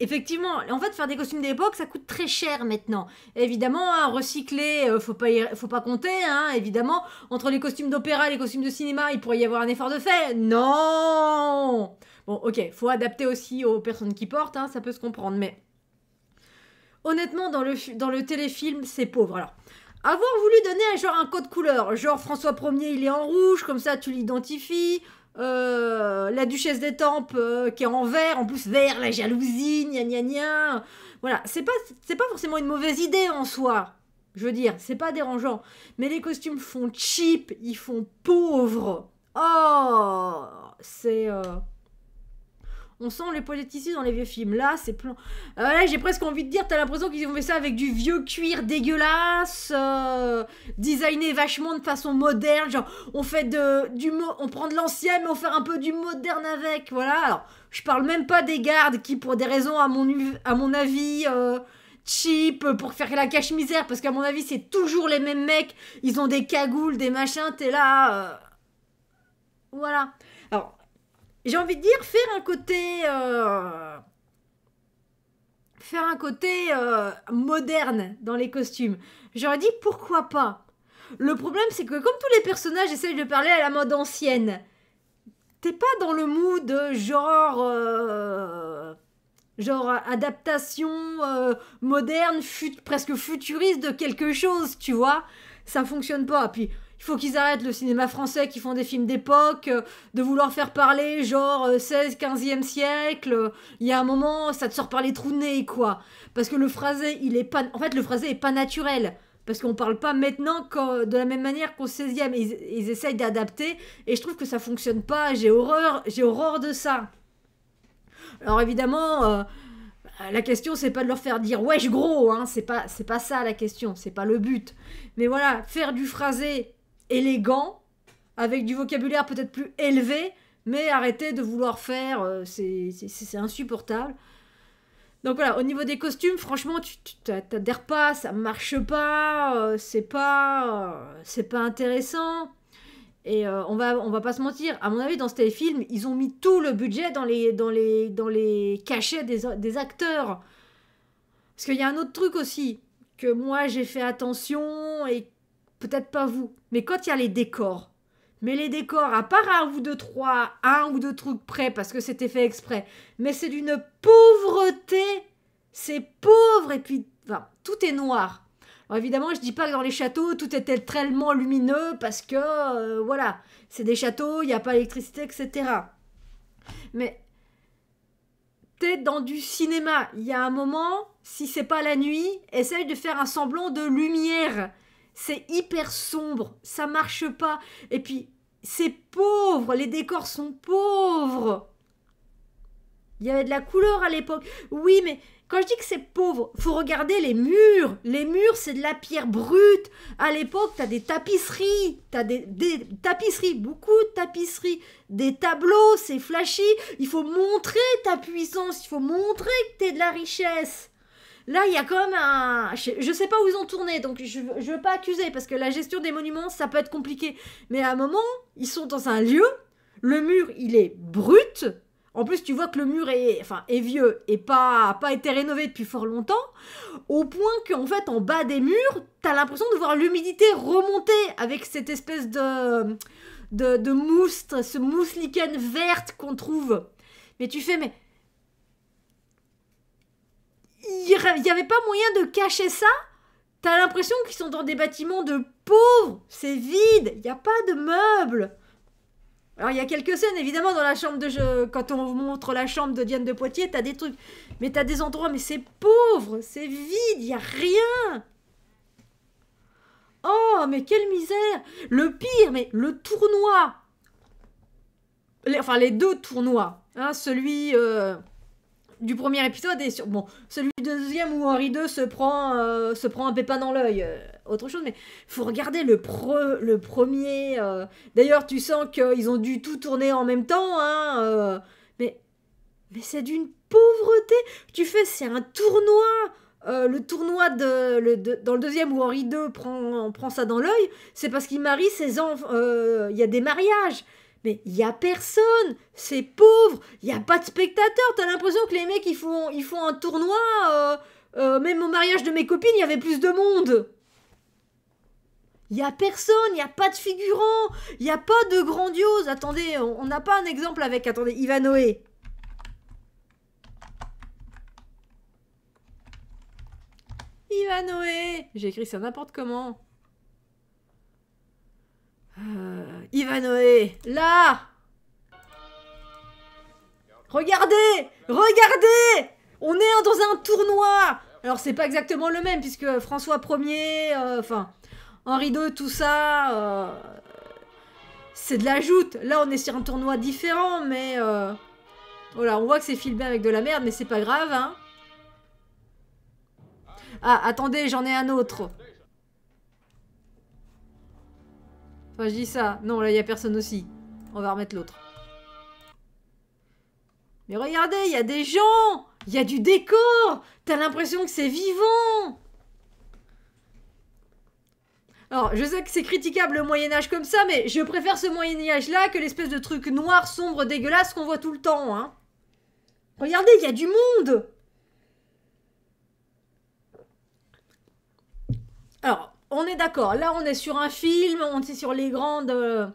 Effectivement, en fait, faire des costumes d'époque, ça coûte très cher maintenant. Évidemment, hein, recycler, il euh, faut pas, faut pas compter. Hein, évidemment, entre les costumes d'opéra et les costumes de cinéma, il pourrait y avoir un effort de fait. Non. Bon, ok, faut adapter aussi aux personnes qui portent, hein, ça peut se comprendre. Mais honnêtement, dans le téléfilm, c'est pauvre. Alors, avoir voulu donner genre un code couleur, genre François 1er, il est en rouge, comme ça, tu l'identifies. Euh, la duchesse d'Étampes Tempes euh, qui est en vert, en plus vert, la jalousie, gna gna gna. Voilà, c'est pas, c'est pas forcément une mauvaise idée en soi. Je veux dire, c'est pas dérangeant. Mais les costumes font cheap, ils font pauvre. Oh, c'est. Euh, on sent les politiciens dans les vieux films. Là, c'est plein. Euh, là, j'ai presque envie de dire, t'as l'impression qu'ils ont fait ça avec du vieux cuir dégueulasse, euh, designé vachement de façon moderne. Genre, on fait de, du on prend de l'ancien, mais on fait un peu du moderne avec. Voilà. Alors, je parle même pas des gardes qui, pour des raisons à mon, à mon avis. Euh, cheap pour faire la cache-misère parce qu'à mon avis c'est toujours les mêmes mecs ils ont des cagoules des machins t'es là voilà j'ai envie de dire, faire un côté... Euh, faire un côté euh, moderne dans les costumes. J'aurais dit, pourquoi pas Le problème, c'est que comme tous les personnages essayent de parler à la mode ancienne, t'es pas dans le mood genre... Euh, genre adaptation moderne, presque futuriste de quelque chose, tu vois ça fonctionne pas. Puis il faut qu'ils arrêtent le cinéma français qui font des films d'époque, euh, de vouloir faire parler genre 16, euh, 15e siècle. Il y a un moment, ça te sort par les trous nez, quoi. Parce que le phrasé, il est pas. En fait, le phrasé est pas naturel. Parce qu'on parle pas maintenant de la même manière qu'au 16e. Ils, essayent d'adapter et je trouve que ça fonctionne pas. J'ai horreur, j'ai horreur de ça. Alors évidemment. Euh, bah, la question, c'est pas de leur faire dire wesh gros, hein, c'est pas, c'est pas ça la question, c'est pas le but. Mais voilà, faire du phrasé élégant, avec du vocabulaire peut-être plus élevé, mais arrêtez de vouloir faire, euh, c'est insupportable. Donc voilà, au niveau des costumes, franchement, tu t'adhères pas, ça marche pas, euh, c'est pas, euh, c'est pas intéressant. Et on va, on va pas se mentir. À mon avis, dans ce téléfilm, ils ont mis tout le budget dans les, dans les, dans les cachets des, des acteurs. Parce qu'il y a un autre truc aussi que moi j'ai fait attention et peut-être pas vous, mais quand il y a les décors, mais les décors, à part un ou deux, trois, un ou deux trucs près, parce que c'était fait exprès, mais c'est d'une pauvreté, c'est pauvre, et puis enfin, tout est noir. évidemment, je dis pas que dans les châteaux, tout était tellement lumineux, parce que, euh, voilà, c'est des châteaux, il n'y a pas d'électricité, etc. Mais t'es dans du cinéma, il y a un moment, si c'est pas la nuit, essaye de faire un semblant de lumière. C'est hyper sombre, ça marche pas. Et puis, c'est pauvre, les décors sont pauvres. Il y avait de la couleur à l'époque. Oui, mais quand je dis que c'est pauvre, faut regarder les murs. Les murs, c'est de la pierre brute. À l'époque, t'as des tapisseries, t'as des, tapisseries, beaucoup de tapisseries, des tableaux, c'est flashy. Il faut montrer ta puissance, il faut montrer que tu es de la richesse. Là, il y a quand même un. Je sais pas où ils ont tourné, donc je, je veux pas accuser, parce que la gestion des monuments, ça peut être compliqué. Mais à un moment, ils sont dans un lieu, le mur, il est brut. En plus, tu vois que le mur est, enfin, est vieux et pas, pas été rénové depuis fort longtemps, au point qu'en fait, en bas des murs, t'as l'impression de voir l'humidité remonter avec cette espèce de, de, de mousse, ce mousse lichen verte qu'on trouve. Mais tu fais, mais il n'y avait pas moyen de cacher ça T'as l'impression qu'ils sont dans des bâtiments de pauvres, c'est vide, il n'y a pas de meubles. Alors il y a quelques scènes évidemment dans la chambre de quand on vous montre la chambre de Diane de Poitiers, t'as des trucs, mais t'as des endroits, mais c'est pauvre, c'est vide, il n'y a rien. Oh, mais quelle misère Le pire, mais le tournoi Enfin, les deux tournois. Hein, celui euh, du premier épisode et sur bon celui du deuxième où Henri II se prend euh, se prend un pépin dans l'œil euh, autre chose mais faut regarder le le premier euh. d'ailleurs tu sens qu'ils ont dû tout tourner en même temps hein, mais mais c'est d'une pauvreté tu fais c'est un tournoi le tournoi de, dans le deuxième où Henri II prend, prend ça dans l'œil, c'est parce qu'il marie ses enfants. Il y a des mariages. Mais il y a personne, c'est pauvre, il n'y a pas de spectateurs, t'as l'impression que les mecs ils font, ils font un tournoi, euh, euh, même au mariage de mes copines il y avait plus de monde. Il y a personne, il n'y a pas de figurant, il n'y a pas de grandiose. Attendez, on n'a pas un exemple avec, attendez, Ivanoé. Ivanoé, j'ai écrit ça n'importe comment. Euh, Ivanoé, là Regardez Regardez On est dans un tournoi Alors c'est pas exactement le même puisque François 1er, euh, enfin Henri II, tout ça, euh, c'est de la joute. Là on est sur un tournoi différent mais... Euh, voilà, on voit que c'est filmé avec de la merde mais c'est pas grave. Hein. Ah, attendez, j'en ai un autre. je dis ça. Non, là, il n'y a personne aussi. On va remettre l'autre. Mais regardez, il y a des gens Il y a du décor T'as l'impression que c'est vivant alors, je sais que c'est critiquable le Moyen-Âge comme ça, mais je préfère ce Moyen-Âge-là que l'espèce de truc noir, sombre, dégueulasse qu'on voit tout le temps, hein. Regardez, il y a du monde Alors, on est d'accord. Là, on est sur un film, on est sur les grandes. Euh,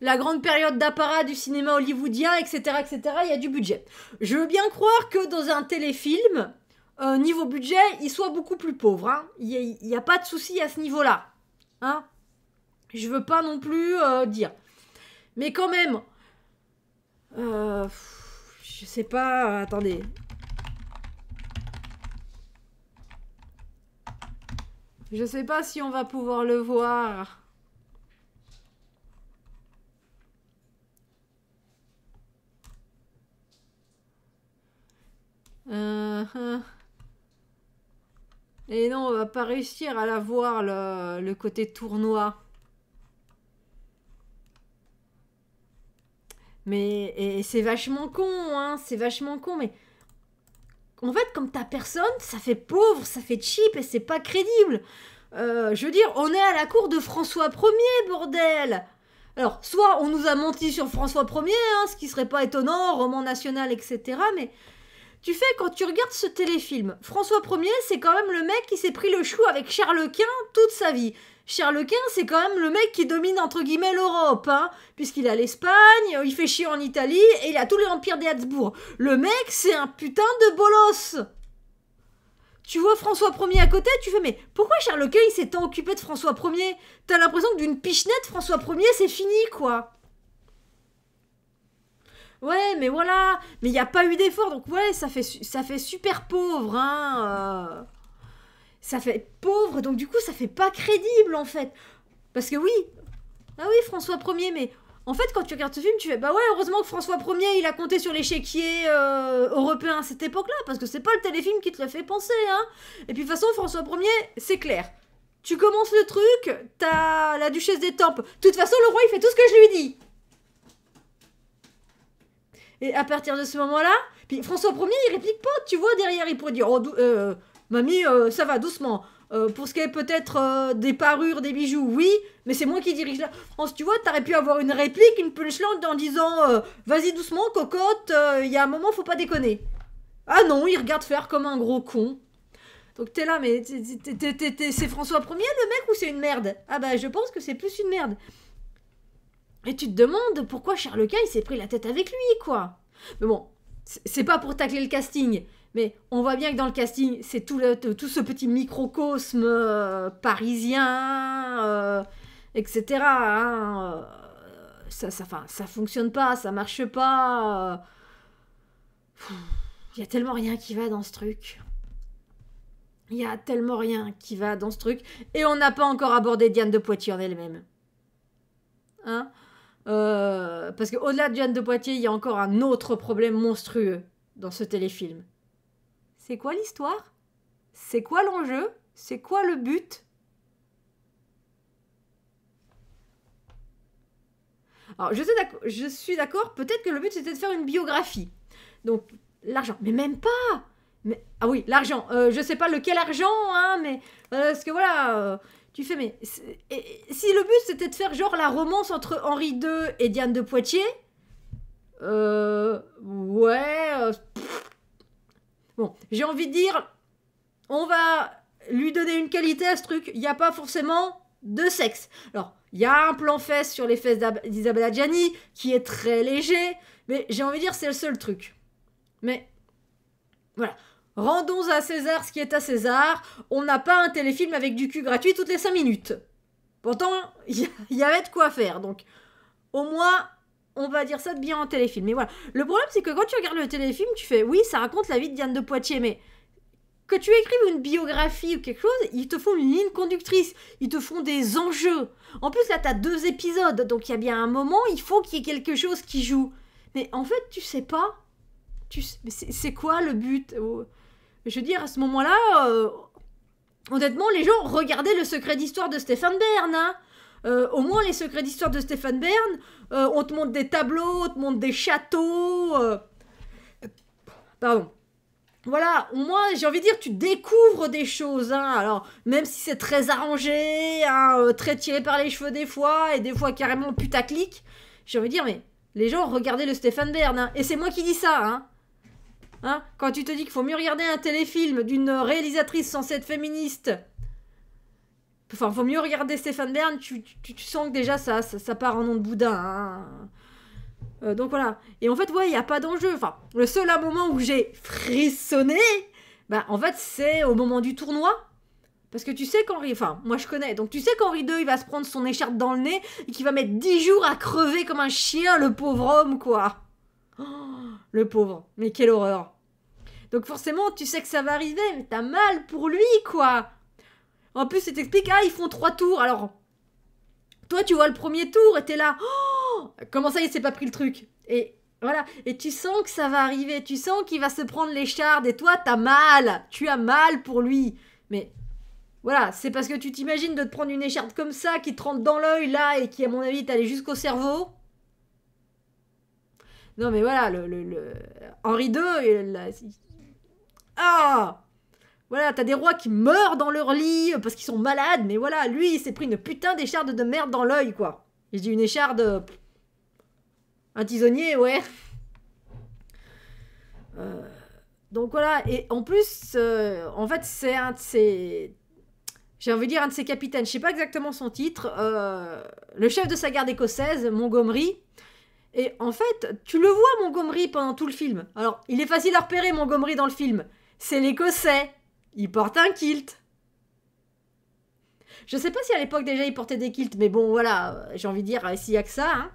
la grande période d'apparat du cinéma hollywoodien, etc., etc., il y a du budget. Je veux bien croire que dans un téléfilm, euh, niveau budget, il soit beaucoup plus pauvre. Hein. Il n'y a, pas de souci à ce niveau-là. Hein. Je veux pas non plus euh, dire. Mais quand même, je sais pas, attendez, Je sais pas si on va pouvoir le voir. Euh, euh. Et non, on va pas réussir à la voir, le, le côté tournoi. Mais c'est vachement con, hein, c'est vachement con, mais en fait, comme ta personne, ça fait pauvre, ça fait cheap et c'est pas crédible. Euh, je veux dire, on est à la cour de François Ier, bordel Alors, soit on nous a menti sur François Ier, hein, ce qui serait pas étonnant, roman national, etc. Mais tu fais quand tu regardes ce téléfilm, François Ier, c'est quand même le mec qui s'est pris le chou avec Charles Quint toute sa vie. Charles Quint, c'est quand même le mec qui domine entre guillemets l'Europe, hein, puisqu'il a l'Espagne, il fait chier en Italie et il a tout l'empire des Habsbourg. Le mec, c'est un putain de bolos. Tu vois François Ier à côté, tu fais mais pourquoi Charles Quint il s'est tant occupé de François Ier T'as l'impression que d'une pichenette François Ier c'est fini quoi. Ouais, mais voilà, mais il n'y a pas eu d'effort, donc ouais, ça fait, ça fait super pauvre, hein. Euh ça fait pauvre, donc du coup, ça fait pas crédible en fait. Parce que oui, ah oui, François 1 mais en fait, quand tu regardes ce film, tu fais bah ouais, heureusement que François 1 il a compté sur l'échiquier euh, européen à cette époque-là, parce que c'est pas le téléfilm qui te l'a fait penser, hein. Et puis de toute façon, François 1 c'est clair. Tu commences le truc, t'as la duchesse des tempes. De toute façon, le roi, il fait tout ce que je lui dis. Et à partir de ce moment-là, puis François Ier il réplique pas, tu vois, derrière, il pourrait dire oh, euh, Mamie, euh, ça va, doucement. Euh, pour ce qui est peut-être euh, des parures, des bijoux, oui, mais c'est moi qui dirige la France. Tu vois, t'aurais pu avoir une réplique, une punchline en disant Vas-y doucement, cocotte, il y a un moment, faut pas déconner. Ah non, il regarde faire comme un gros con. Donc t'es là, mais c'est François 1er le mec ou c'est une merde Ah bah je pense que c'est plus une merde. Et tu te demandes pourquoi Charles Quint il s'est pris la tête avec lui, quoi. Mais bon, c'est pas pour tacler le casting, mais on voit bien que dans le casting, c'est tout, ce petit microcosme euh, parisien, euh, etc. Hein, euh, ça, ça, ça fonctionne pas, ça marche pas. Il y a tellement rien qui va dans ce truc. Il y a tellement rien qui va dans ce truc. Et on n'a pas encore abordé Diane de Poitiers en elle-même. Hein Parce qu'au-delà de Diane de Poitiers, il y a encore un autre problème monstrueux dans ce téléfilm. C'est quoi l'histoire C'est quoi l'enjeu C'est quoi le but Alors, je, suis d'accord, peut-être que le but c'était de faire une biographie. Donc, l'argent, mais même pas mais, Ah oui, l'argent, Je euh, je sais pas lequel argent, hein, mais. Euh, parce que voilà, euh, tu fais, mais. si le but c'était de faire genre la romance entre Henri II et Diane de Poitiers, euh. Ouais. Bon, j'ai envie de dire, on va lui donner une qualité à ce truc. Il n'y a pas forcément de sexe. Alors, il y a un plan fesse sur les fesses d'Isabella Gianni qui est très léger, mais j'ai envie de dire, c'est le seul truc. Mais voilà. Rendons à César ce qui est à César. On n'a pas un téléfilm avec du cul gratuit toutes les 5 minutes. Pourtant, il y, y avait de quoi faire. Donc, au moins, on va dire ça de bien en téléfilm. Mais voilà, le problème c'est que quand tu regardes le téléfilm, tu fais oui, ça raconte la vie de Diane de Poitiers, mais que tu écrives une biographie ou quelque chose, ils te font une ligne conductrice, ils te font des enjeux. En plus là, t'as deux épisodes, donc il y a bien un moment, il faut qu'il y ait quelque chose qui joue. Mais en fait, tu sais pas. Tu c'est quoi le but Je veux dire, à ce moment-là, euh, honnêtement, les gens regardaient le secret d'histoire de Stéphane Bern. Hein. Euh, au moins, les secrets d'histoire de Stéphane Bern, euh, on te montre des tableaux, on te montre des châteaux. Euh. Pardon. Voilà, au moins, j'ai envie de dire, tu découvres des choses. Hein. Alors, même si c'est très arrangé, hein, très tiré par les cheveux des fois, et des fois carrément putaclic, j'ai envie de dire, mais les gens, regardaient le Stéphane Bern. Hein. Et c'est moi qui dis ça. Quand tu te dis qu'il faut mieux regarder un téléfilm d'une réalisatrice censée être féministe Enfin, vaut mieux regarder Stéphane Bern, tu, tu, sens que déjà ça, ça, part en nom de boudin. Hein. Euh, donc voilà. Et en fait, ouais, il n'y a pas d'enjeu. Enfin, le seul moment où j'ai frissonné, bah en fait, c'est au moment du tournoi. Parce que tu sais qu'Henri, enfin, moi je connais, donc tu sais qu'Henri II, il va se prendre son écharpe dans le nez et qu'il va mettre 10 jours à crever comme un chien, le pauvre homme, quoi. Oh, le pauvre, mais quelle horreur. Donc forcément, tu sais que ça va arriver, mais t'as mal pour lui, quoi. En plus, il t'explique, ah, ils font trois tours. Alors, toi, tu vois le premier tour et t'es là. Oh Comment ça, il s'est pas pris le truc Et voilà. Et tu sens que ça va arriver. Tu sens qu'il va se prendre les Et toi, t'as mal. Tu as mal pour lui. Mais voilà, c'est parce que tu t'imagines de te prendre une écharpe comme ça qui te rentre dans l'œil là et qui, à mon avis, t'allait jusqu'au cerveau. Non, mais voilà, le, le, Henri II, il, Ah voilà, t'as des rois qui meurent dans leur lit euh, parce qu'ils sont malades, mais voilà, lui, il s'est pris une putain d'écharde de merde dans l'œil, quoi. Il je dis une écharde... Euh, un tisonnier, ouais. Euh, donc voilà, et en plus, en fait, c'est un de ces... J'ai envie de dire un de ces capitaines, je sais pas exactement son titre, le chef de sa garde écossaise, Montgomery, et en fait, tu le vois Montgomery pendant tout le film. Alors, il est facile à repérer Montgomery dans le film. C'est l'écossais il porte un kilt. Je sais pas si à l'époque déjà il portait des kilts, mais bon voilà, j'ai envie de dire, s'il y a que ça. Hein.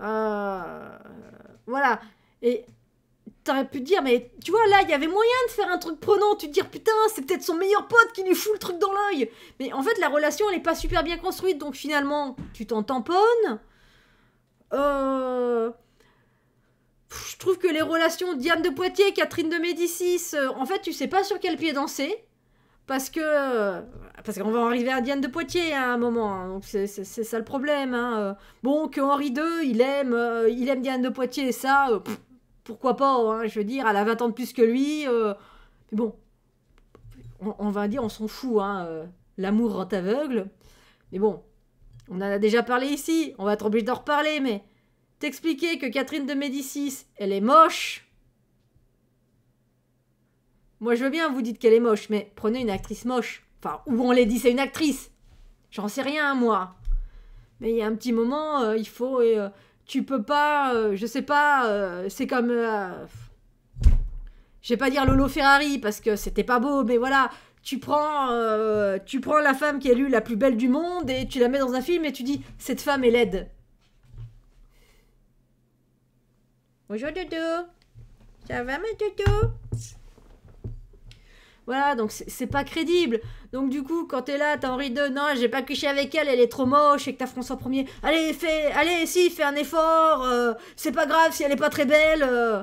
Euh... voilà. Et t'aurais pu te dire, mais tu vois, là, il y avait moyen de faire un truc prenant. Tu te dire, putain, c'est peut-être son meilleur pote qui lui fout le truc dans l'œil. Mais en fait, la relation, elle est pas super bien construite. Donc finalement, tu t'en tamponnes. Euh je trouve que les relations Diane de Poitiers, Catherine de Médicis, euh, en fait, tu sais pas sur quel pied danser. Parce que. Euh, parce qu'on va en arriver à Diane de Poitiers à un moment. Hein, donc c'est ça le problème. Hein, euh. Bon, que Henri II, il aime, il aime Diane de Poitiers, ça, pourquoi pas hein, Je veux dire, elle a 20 ans de plus que lui. mais bon, on, va dire, on s'en fout. L'amour rend aveugle. Mais bon, on en a déjà parlé ici. On va être obligé d'en reparler, mais. T'expliquer que Catherine de Médicis, elle est moche. Moi, je veux bien, vous dites qu'elle est moche, mais prenez une actrice moche. Enfin, où on les dit, c'est une actrice. J'en sais rien, moi. Mais il y a un petit moment, euh, il faut. Euh, tu peux pas. Euh, je sais pas. c'est comme. je vais pas dire Lolo Ferrari parce que c'était pas beau, mais voilà. Tu prends, tu prends la femme qui est élue la plus belle du monde et tu la mets dans un film et tu dis Cette femme est laide. Bonjour Toto. Ça va ma Toto voilà, donc c'est pas crédible. Donc du coup, quand t'es là, t'as envie de non, j'ai pas couché avec elle, elle est trop moche, et que t'as François 1 Allez, fais, allez, si, fais un effort. Euh, c'est pas grave si elle est pas très belle. Euh.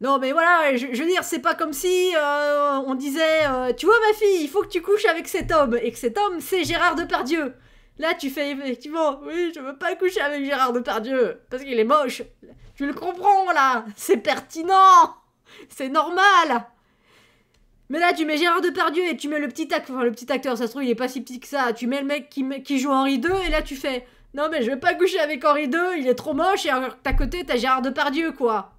Non, mais voilà, je, veux dire, c'est pas comme si euh, on disait, tu vois ma fille, il faut que tu couches avec cet homme, et que cet homme, c'est Gérard Depardieu. Là, tu fais effectivement, oui, je veux pas coucher avec Gérard Depardieu, parce qu'il est moche. Tu le comprends, là C'est pertinent C'est normal Mais là, tu mets Gérard Depardieu et tu mets le petit acteur, enfin, le petit acteur, ça se trouve, il est pas si petit que ça. Tu mets le mec qui, qui joue Henri II, et là, tu fais, non mais je veux pas coucher avec Henri II, il est trop moche, et à côté, t'as Gérard Depardieu, quoi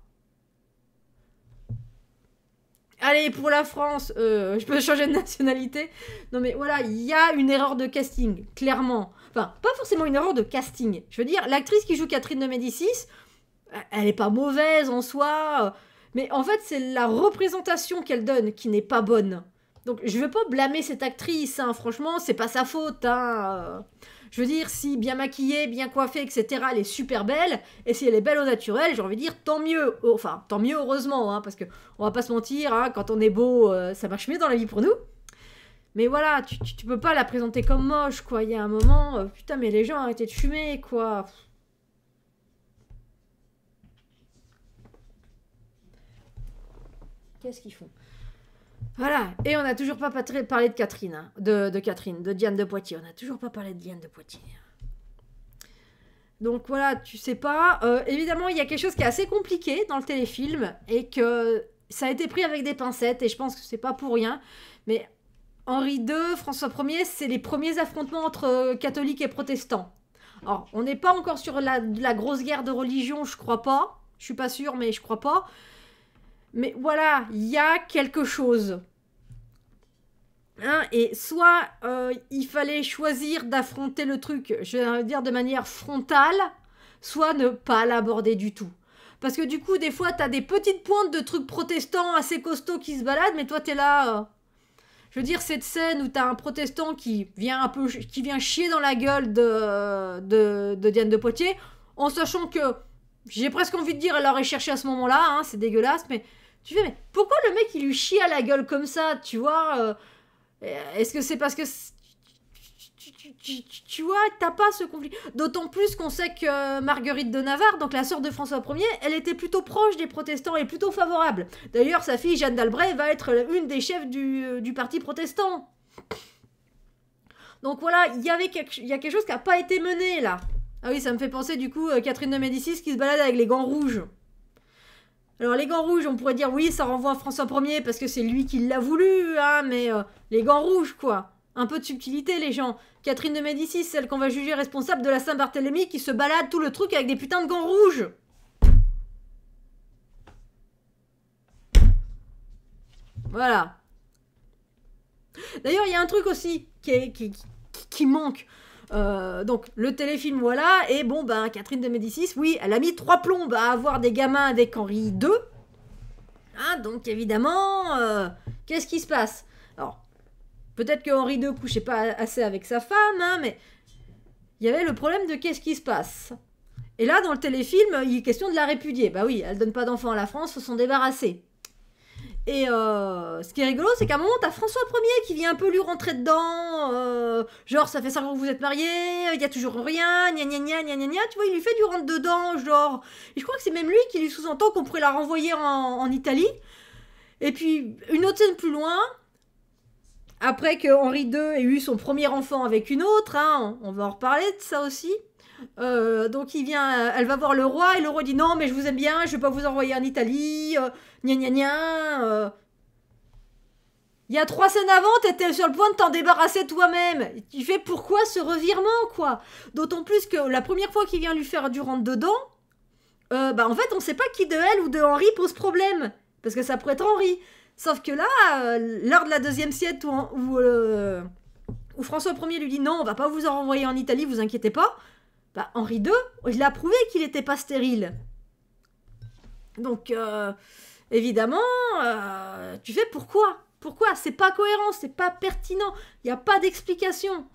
allez pour la France, euh, je peux changer de nationalité. Non mais voilà, il y a une erreur de casting, clairement. Enfin, pas forcément une erreur de casting. Je veux dire, l'actrice qui joue Catherine de Médicis, euh, elle est pas mauvaise en soi, euh, mais en fait c'est la représentation qu'elle donne qui n'est pas bonne. Donc je veux pas blâmer cette actrice, hein, franchement, c'est pas sa faute. Hein. Je veux dire, si bien maquillée, bien coiffée, etc., elle est super belle, et si elle est belle au naturel, j'ai envie de dire tant mieux. Oh, enfin, tant mieux, heureusement, hein, parce que on va pas se mentir, hein, quand on est beau, euh, ça marche mieux dans la vie pour nous. Mais voilà, tu, peux pas la présenter comme moche, quoi. Il y a un moment, euh, putain, mais les gens arrêtez de fumer, quoi. Qu'est-ce qu'ils font voilà. Et on n'a toujours pas parlé de Catherine, hein. de, Catherine, de Diane de Poitiers. On n'a toujours pas parlé de Diane de Poitiers. Hein. Donc voilà, tu sais pas. Euh, évidemment, il y a quelque chose qui est assez compliqué dans le téléfilm et que ça a été pris avec des pincettes et je pense que c'est pas pour rien. Mais Henri II, François Ier, c'est les premiers affrontements entre euh, catholiques et protestants. Alors, on n'est pas encore sur la, la, grosse guerre de religion, je crois pas. Je suis pas sûre, mais je crois pas. Mais voilà, il y a quelque chose. Hein, et soit euh, il fallait choisir d'affronter le truc, je veux dire de manière frontale, soit ne pas l'aborder du tout. Parce que du coup, des fois, t'as des petites pointes de trucs protestants assez costauds qui se baladent, mais toi, t'es là. Euh. Je veux dire, cette scène où t'as un protestant qui vient un peu, qui vient chier dans la gueule de, de, Diane de Poitiers, en sachant que j'ai presque envie de dire, elle aurait cherché à ce moment-là, hein, c'est dégueulasse, mais tu fais, mais pourquoi le mec il lui chie à la gueule comme ça, tu vois euh, euh, Est-ce que c'est parce que. Tu, vois, t'as pas ce conflit. D'autant plus qu'on sait que Marguerite de Navarre, donc la sœur de François Ier, elle était plutôt proche des protestants et plutôt favorable. D'ailleurs, sa fille Jeanne d'Albret va être une des chefs du, euh, du parti protestant. Donc voilà, il y avait y a quelque chose qui a pas été mené là. Ah oui, ça me fait penser du coup Catherine de Médicis qui se balade avec les gants rouges. Alors les gants rouges, on pourrait dire oui, ça renvoie à François 1er parce que c'est lui qui l'a voulu, hein, mais euh, les gants rouges, quoi. Un peu de subtilité, les gens. Catherine de Médicis, celle qu'on va juger responsable de la Saint-Barthélemy qui se balade tout le truc avec des putains de gants rouges. Voilà. D'ailleurs, il y a un truc aussi qui manque. Euh, donc le téléfilm voilà, et bon ben Catherine de Médicis, oui, elle a mis trois plombes à avoir des gamins avec Henri II. Hein, donc évidemment, euh, qu'est-ce qui se passe Alors, peut-être que Henri II couchait pas assez avec sa femme, hein, mais il y avait le problème de qu'est-ce qui se passe. Et là, dans le téléfilm, il est question de la répudier. Bah oui, elle donne pas d'enfants à la France, faut s'en débarrasser. Et euh, ce qui est rigolo, c'est qu'à un moment, t'as François 1er qui vient un peu lui rentrer dedans. Euh, genre, ça fait 5 ans que vous êtes mariés, il y a toujours rien, gna gna gna gna gna Tu vois, il lui fait du rentre dedans, genre. je crois que c'est même lui qui lui sous-entend qu'on pourrait la renvoyer en, Italie. Et puis, une autre scène plus loin, après que Henri II ait eu son premier enfant avec une autre, hein, on va en reparler de ça aussi. Euh, donc il vient, euh, elle va voir le roi et le roi dit non mais je vous aime bien, je vais pas vous envoyer en Italie, euh, gna Il y a trois scènes avant, t'étais sur le point de t'en débarrasser toi-même. Tu fais pourquoi ce revirement quoi D'autant plus que la première fois qu'il vient lui faire du rentre dedans, bah en fait on sait pas qui de elle ou de Henri pose problème parce que ça pourrait être Henri. Sauf que là, lors de la deuxième siècle où, où, François Ier lui dit non, on va pas vous envoyer en Italie, vous inquiétez pas. Bah, Henri II, il a prouvé qu'il n'était pas stérile. Donc, euh, évidemment, euh, tu fais pourquoi Pourquoi C'est pas cohérent, c'est pas pertinent, il n'y a pas d'explication.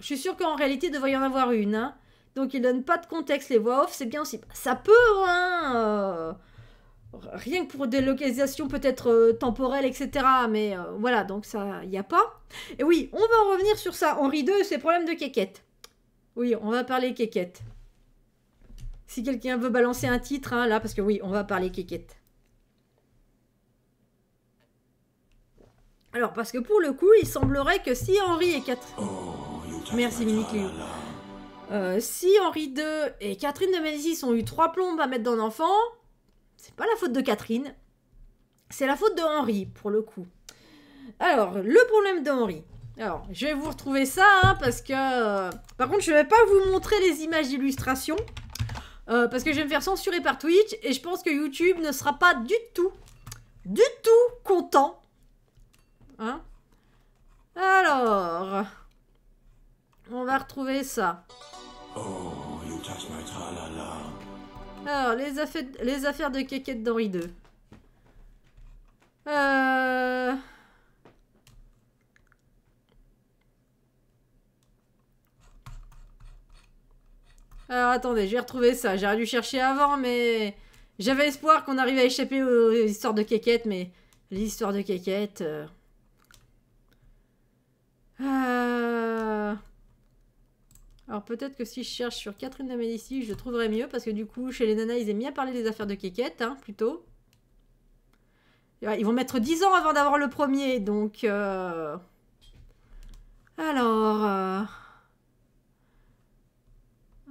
Je suis sûre qu'en réalité, il devrait y en avoir une. Hein. Donc, il ne donne pas de contexte, les voix off, c'est bien aussi. Ça peut, hein euh, Rien que pour des localisations peut-être temporelles, etc. Mais voilà, donc ça, il n'y a pas. Et oui, on va en revenir sur ça, Henri II ses problèmes de quéquette. Oui, on va parler quéquette. Si quelqu'un veut balancer un titre, hein, là, parce que oui, on va parler quéquette. Alors, parce que pour le coup, il semblerait que si Henri et Catherine... Merci, Mini euh, si Henri II et Catherine de Médicis ont eu trois plombes à mettre dans l'enfant, c'est pas la faute de Catherine, c'est la faute de Henri, pour le coup. Alors, le problème de Henri, alors, je vais vous retrouver ça, hein, parce que... Euh, par contre, je vais pas vous montrer les images d'illustration, euh, parce que je vais me faire censurer par Twitch, et je pense que YouTube ne sera pas du tout, du tout content. Hein Alors... On va retrouver ça. Oh, you touch my alors, les affaires, les affaires de Keket d'Henri II. Euh... Alors attendez, j'ai retrouvé ça. J'aurais dû chercher avant, mais... J'avais espoir qu'on arrive à échapper aux histoires de Kékette, mais... Les histoires de Kékette... Euh, euh. Alors peut-être que si je cherche sur Catherine de Médicis, je trouverai mieux, parce que du coup, chez les nanas, ils aiment bien parler des affaires de Kékette, hein, plutôt. Ils vont mettre 10 ans avant d'avoir le premier, donc... Euh. Alors...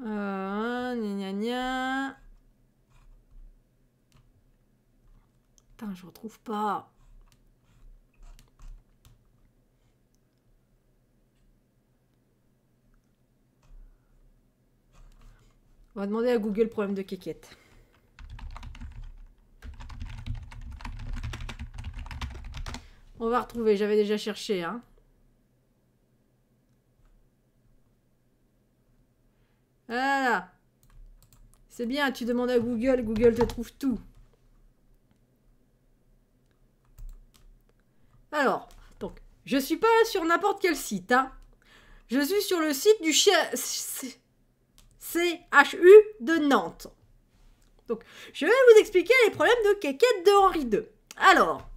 Euh, gna gna Putain, je retrouve pas. On va demander à Google le problème de Kékette. On va retrouver, j'avais déjà cherché. Hein. Voilà. C'est bien, tu demandes à Google, Google te trouve tout. Alors, donc, je suis pas sur n'importe quel site, hein. Je suis sur le site du CHU de Nantes. Donc, je vais vous expliquer les problèmes de quéquette de Henri II. Alors,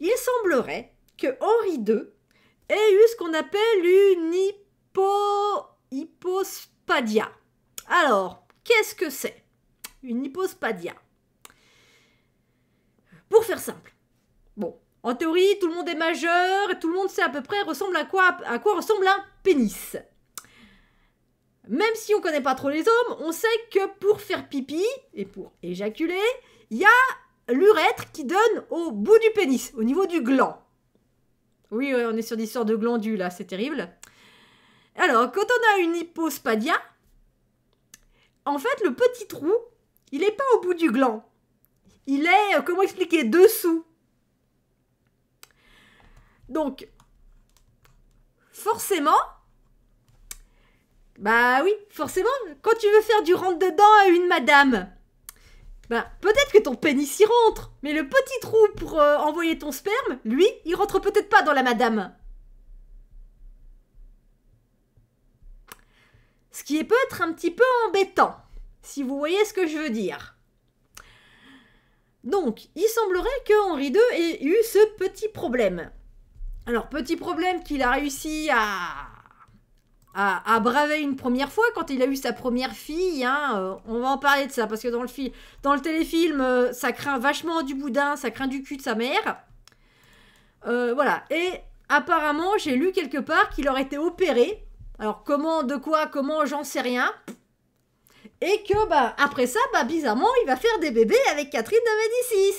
il semblerait que Henri II ait eu ce qu'on appelle une alors, qu'est-ce que c'est Une hypospadia. Pour faire simple, bon, en théorie, tout le monde est majeur et tout le monde sait à peu près ressemble à quoi, à quoi ressemble un pénis. Même si on ne connaît pas trop les hommes, on sait que pour faire pipi et pour éjaculer, il y a l'urètre qui donne au bout du pénis, au niveau du gland. Oui, on est sur des de glandules là, c'est terrible. Alors, quand on a une hypospadia, en fait, le petit trou, il n'est pas au bout du gland. Il est, euh, comment expliquer, dessous. Donc, forcément, bah oui, forcément, quand tu veux faire du rentre-dedans à une madame, bah peut-être que ton pénis y rentre, mais le petit trou pour euh, envoyer ton sperme, lui, il rentre peut-être pas dans la madame. Ce qui peut être un petit peu embêtant, si vous voyez ce que je veux dire. Donc, il semblerait que Henri II ait eu ce petit problème. Alors, petit problème qu'il a réussi à... à, braver une première fois quand il a eu sa première fille. Hein, euh, on va en parler de ça, parce que dans le, dans le téléfilm, euh, ça craint vachement du boudin, ça craint du cul de sa mère. Euh, voilà. Et apparemment, j'ai lu quelque part qu'il aurait été opéré alors comment, de quoi, comment, j'en sais rien. Et que bah après ça, bah bizarrement, il va faire des bébés avec Catherine de Médicis.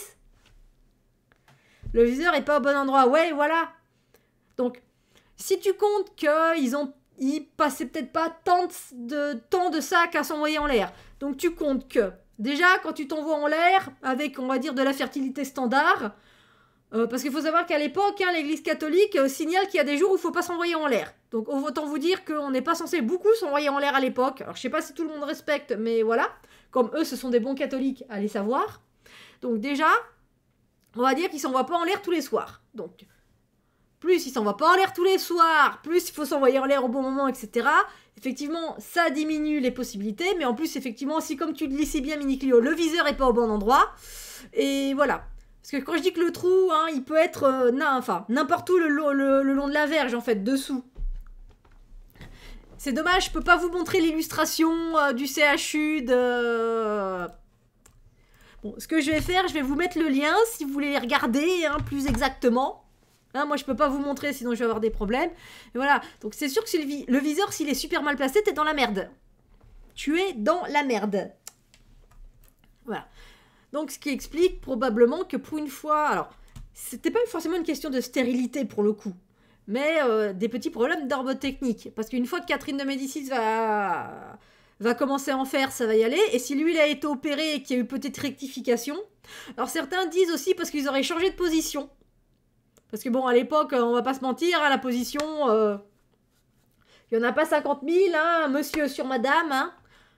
Le viseur est pas au bon endroit. Ouais, voilà. Donc si tu comptes qu'ils ont ils passaient peut-être pas tant de, tant de sacs à s'envoyer en l'air. Donc tu comptes que déjà quand tu t'envoies en l'air avec on va dire de la fertilité standard, euh, parce qu'il faut savoir qu'à l'époque, hein, l'Église catholique euh, signale qu'il y a des jours où il ne faut pas s'envoyer en l'air. Donc autant vous dire qu'on n'est pas censé beaucoup s'envoyer en l'air à l'époque. Alors je sais pas si tout le monde respecte, mais voilà. Comme eux, ce sont des bons catholiques, à les savoir. Donc déjà, on va dire qu'ils ne s'envoient pas en l'air tous les soirs. Donc plus ils ne s'envoient pas en l'air tous les soirs, plus il faut s'envoyer en l'air au bon moment, etc. Effectivement, ça diminue les possibilités, mais en plus, effectivement, si comme tu le dis si bien, Mini Clio, le viseur n'est pas au bon endroit, et voilà. Parce que quand je dis que le trou, hein, il peut être euh, n'importe où le, long de la verge, en fait, dessous. C'est dommage, je peux pas vous montrer l'illustration euh, du CHU de... Euh, bon, ce que je vais faire, je vais vous mettre le lien si vous voulez regarder hein, plus exactement. Hein, moi, je peux pas vous montrer, sinon je vais avoir des problèmes. voilà, donc c'est sûr que le, le viseur, s'il est super mal placé, t'es dans la merde. Tu es dans la merde. Donc, ce qui explique probablement que pour une fois, alors, c'était pas forcément une question de stérilité pour le coup, mais euh, des petits problèmes d'orbe technique. Parce qu'une fois que Catherine de Médicis va, commencer à en faire, ça va y aller. Et si lui, il a été opéré et qu'il y a eu peut-être rectification, alors certains disent aussi parce qu'ils auraient changé de position. Parce que bon, à l'époque, on va pas se mentir, à hein, la position. Euh, il y en a pas 50 000, hein, monsieur sur madame. Hein.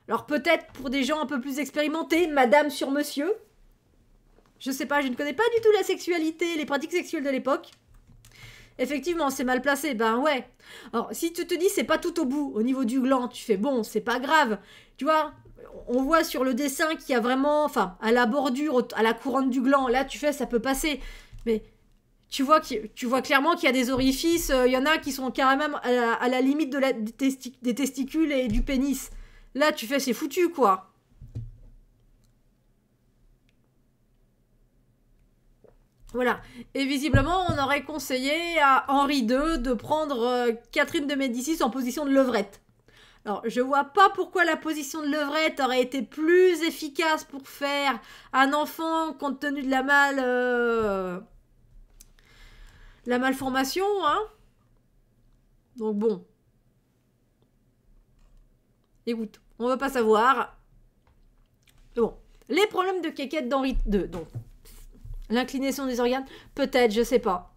Alors peut-être pour des gens un peu plus expérimentés, madame sur monsieur. Je sais pas, je ne connais pas du tout la sexualité, les pratiques sexuelles de l'époque. Effectivement, c'est mal placé, ben ouais. Alors, si tu te dis c'est pas tout au bout, au niveau du gland, tu fais bon, c'est pas grave. Tu vois, on voit sur le dessin qu'il y a vraiment, enfin, à la bordure, à la couronne du gland, là tu fais ça peut passer. Mais tu vois, tu vois clairement qu'il y a des orifices, euh, il y en a qui sont carrément à la, à la limite des, testicules et du pénis. Là, tu fais, c'est foutu, quoi. Voilà. Et visiblement, on aurait conseillé à Henri II de prendre euh, Catherine de Médicis en position de levrette. Alors, je vois pas pourquoi la position de levrette aurait été plus efficace pour faire un enfant compte tenu de la mal. Euh, la malformation, hein. Donc bon. Écoute. On va pas savoir. Bon. Les problèmes de Kékette d'Henri II. Donc, l'inclination des organes, peut-être, je sais pas.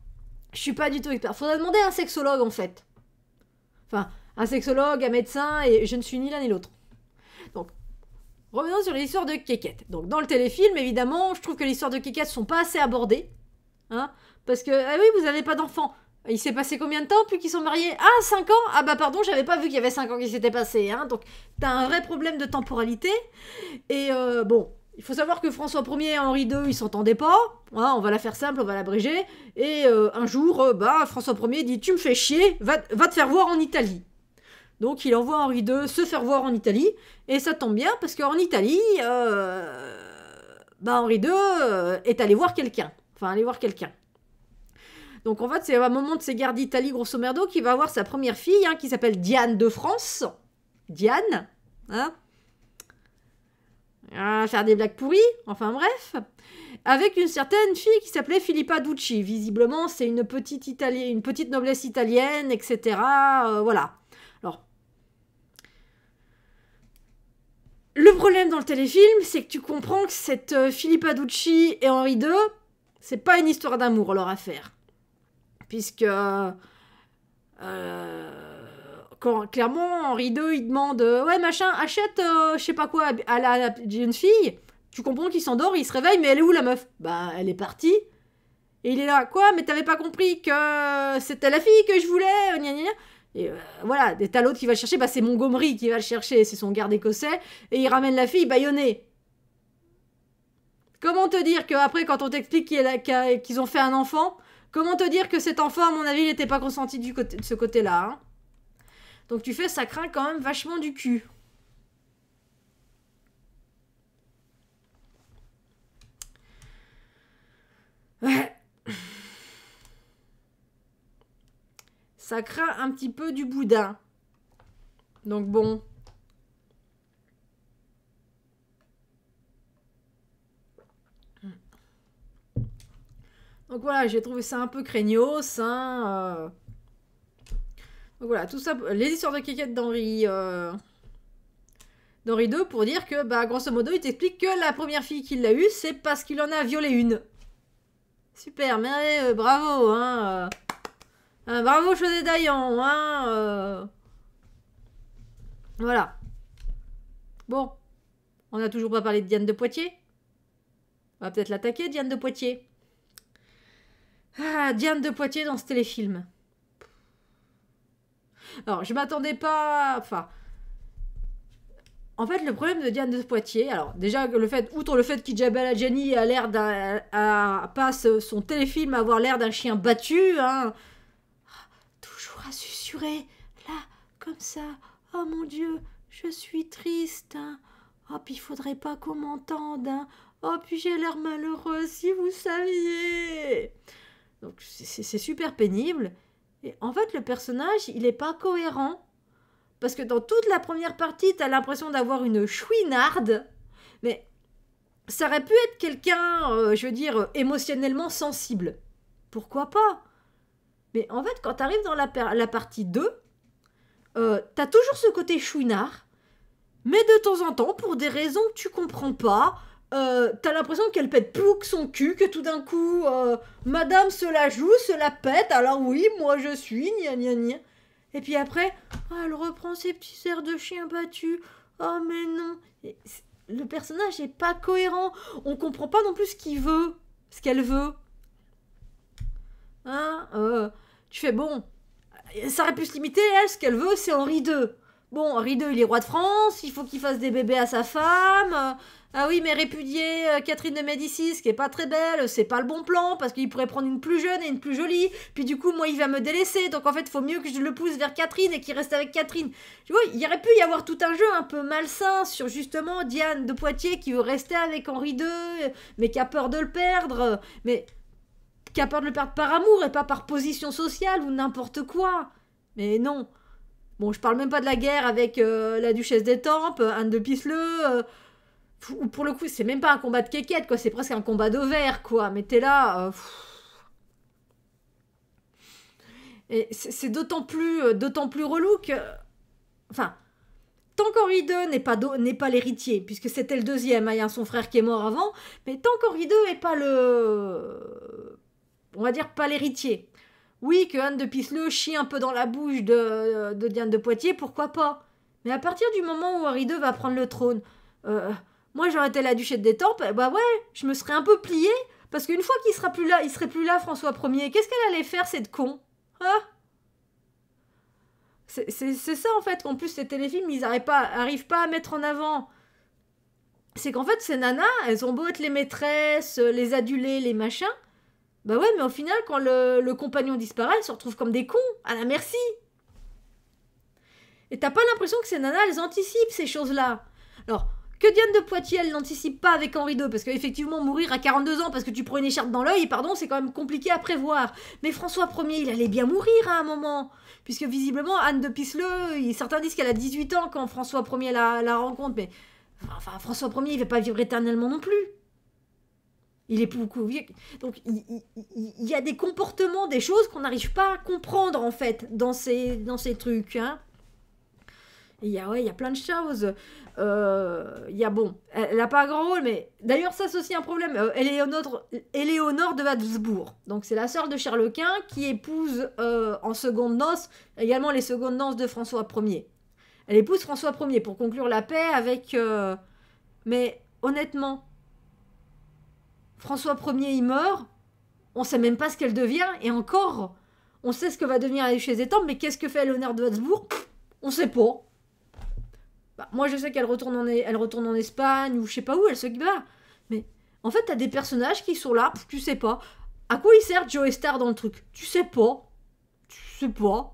Je suis pas du tout expert. Faudrait demander à un sexologue, en fait. Enfin, un sexologue, un médecin, et je ne suis ni l'un ni l'autre. Donc, revenons sur l'histoire de Kékette. Donc, dans le téléfilm, évidemment, je trouve que l'histoire de Kékette sont pas assez abordées. Hein, parce que, ah oui, vous n'avez pas d'enfant. Il s'est passé combien de temps depuis qu'ils sont mariés Ah, 5 ans Ah bah pardon, j'avais pas vu qu'il y avait 5 ans qui s'étaient passés. Hein. Donc t'as un vrai problème de temporalité. Et euh, bon, il faut savoir que François 1er et Henri II, ils s'entendaient pas. Hein. on va la faire simple, on va l'abréger. Et euh, un jour, euh, bah, François Ier dit Tu me fais chier, va, te faire voir en Italie. Donc il envoie Henri II se faire voir en Italie. Et ça tombe bien parce qu'en Italie, bah, Henri II est allé voir quelqu'un. Enfin, aller voir quelqu'un. Donc en fait, c'est un moment de ces guerres d'Italie, grosso merdo, qui va avoir sa première fille, hein, qui s'appelle Diane de France. Diane, hein. euh, faire des blagues pourries, enfin bref, avec une certaine fille qui s'appelait Filippa Ducci. Visiblement, c'est une petite une petite noblesse italienne, etc. Euh, voilà. Alors, le problème dans le téléfilm, c'est que tu comprends que cette euh, Filippa Ducci et Henri II, c'est pas une histoire d'amour leur affaire puisque euh, euh, quand, clairement Henri II il demande euh, ouais machin achète je sais pas quoi à la, jeune fille tu comprends qu'il s'endort il se réveille mais elle est où la meuf bah elle est partie et il est là quoi mais t'avais pas compris que c'était la fille que je voulais Et voilà, t'as l'autre qui va le chercher, bah c'est Montgomery qui va le chercher, c'est son garde écossais, et il ramène la fille baïonnée. Comment te dire qu'après, quand on t'explique qu'ils ont fait un enfant, Comment te dire que cet enfant, à mon avis, il n'était pas consenti du côté, de ce côté-là. Hein. Donc tu fais, ça craint quand même vachement du cul. Ouais. Ça craint un petit peu du boudin. Donc bon. Donc voilà, j'ai trouvé ça un peu craignos. Hein, euh. Donc voilà, tout ça, les histoires de quéquettes d'Henri euh... d'Henri II pour dire que, bah, grosso modo, il t'explique que la première fille qu'il a eue, c'est parce qu'il en a violé une. Super, mais euh, bravo, hein. Euh. bravo, José Dayan, hein. Voilà. Bon, on n'a toujours pas parlé de Diane de Poitiers. On va peut-être l'attaquer, Diane de Poitiers. Ah, Diane de Poitiers dans ce téléfilm. Alors, je m'attendais pas. Enfin. En fait, le problème de Diane de Poitiers, alors déjà le fait, outre le fait qu'Ijabella Jenny a l'air d'un, passe son téléfilm avoir l'air d'un chien battu, hein, ah, toujours à susurrer, là, comme ça, oh mon Dieu, je suis triste, hein. oh puis il faudrait pas qu'on m'entende, hein. oh puis j'ai l'air malheureux si vous saviez. Donc c'est super pénible. Et en fait, le personnage, il n'est pas cohérent. Parce que dans toute la première partie, tu as l'impression d'avoir une chouinarde. Mais ça aurait pu être quelqu'un, euh, je veux dire, émotionnellement sensible. Pourquoi pas Mais en fait, quand tu arrives dans la, partie 2, tu as toujours ce côté chouinard. Mais de temps en temps, pour des raisons que tu comprends pas, euh, t'as l'impression qu'elle pète plus que son cul, que tout d'un coup, euh, madame se la joue, se la pète, alors oui, moi je suis, gna gna gna. Et puis après, ah, elle reprend ses petits airs de chien battu. Oh mais non. le personnage est pas cohérent. On comprend pas non plus ce qu'il veut, ce qu'elle veut. Hein euh, Tu fais bon. Ça aurait pu se limiter, elle, ce qu'elle veut, c'est Henri II. Bon, Henri II, il est roi de France, il faut qu'il fasse des bébés à sa femme. Ah oui, mais répudier euh, Catherine de Médicis, qui est pas très belle, c'est pas le bon plan, parce qu'il pourrait prendre une plus jeune et une plus jolie. Puis du coup, moi, il va me délaisser. Donc en fait, il faut mieux que je le pousse vers Catherine et qu'il reste avec Catherine. Tu vois, il y aurait pu y avoir tout un jeu un peu malsain sur justement Diane de Poitiers qui veut rester avec Henri II, mais qui a peur de le perdre. Mais qui a peur de le perdre par amour et pas par position sociale ou n'importe quoi. Mais non. Bon, je parle même pas de la guerre avec euh, la duchesse d'Étampes Anne de Pisseleu. Euh, pour, le coup, c'est même pas un combat de quéquette, quoi. C'est presque un combat verre quoi. Mais t'es là. Euh, et c'est d'autant plus, euh, d'autant plus relou que. Enfin. Tant qu'Henri II n'est pas, l'héritier, puisque c'était le deuxième, hein, il y a son frère qui est mort avant, mais tant qu'Henri II n'est pas le. On va dire pas l'héritier. Oui, que Anne de Pisseleu chie un peu dans la bouche de, de Diane de Poitiers, pourquoi pas Mais à partir du moment où Henri II va prendre le trône, euh, moi j'aurais été la duchesse des tempes, eh bah ouais, je me serais un peu pliée, parce qu'une fois qu'il sera plus là, il serait plus là François Ier, qu'est-ce qu'elle allait faire cette con Hein C'est ça en fait, qu'en plus les téléfilms, ils n'arrivent pas, arrivent pas à mettre en avant. C'est qu'en fait, ces nanas, elles ont beau être les maîtresses, les adulées, les machins, bah ouais, mais au final, quand le, le compagnon disparaît, elles se retrouvent comme des cons, à la merci Et t'as pas l'impression que ces nanas, elles anticipent ces choses-là alors, que Diane de Poitiers, elle n'anticipe pas avec Henri II, parce qu'effectivement, mourir à 42 ans parce que tu prends une écharpe dans l'œil, pardon, c'est quand même compliqué à prévoir. Mais François Ier, il allait bien mourir hein, à un moment, puisque visiblement, Anne de Pisseleu, certains disent qu'elle a 18 ans quand François Ier la, rencontre, mais enfin, François Ier, il ne va pas vivre éternellement non plus. Il est beaucoup vieux. Donc, il, y a des comportements, des choses qu'on n'arrive pas à comprendre, en fait, dans ces, dans ces trucs. Hein. Il y a, il y a plein de choses. Euh, il y a, bon, elle n'a pas un grand rôle, mais d'ailleurs, ça, c'est aussi un problème. est euh, est Éléonore de Habsbourg. Donc, c'est la sœur de Charles Quint qui épouse euh, en seconde noce également les secondes noces de François Ier. Elle épouse François Ier pour conclure la paix avec. Mais honnêtement, François Ier, il meurt. On ne sait même pas ce qu'elle devient. Et encore, on sait ce que va devenir la duchesse des mais qu'est-ce que fait l'honneur de watsbourg On ne sait pas. Bah, moi, je sais qu'elle retourne, en, e, elle retourne en Espagne ou je sais pas où, elle se va. Mais en fait, t'as des personnages qui sont là, tu sais pas. À quoi il sert Joe Star dans le truc Tu sais pas. Tu sais pas.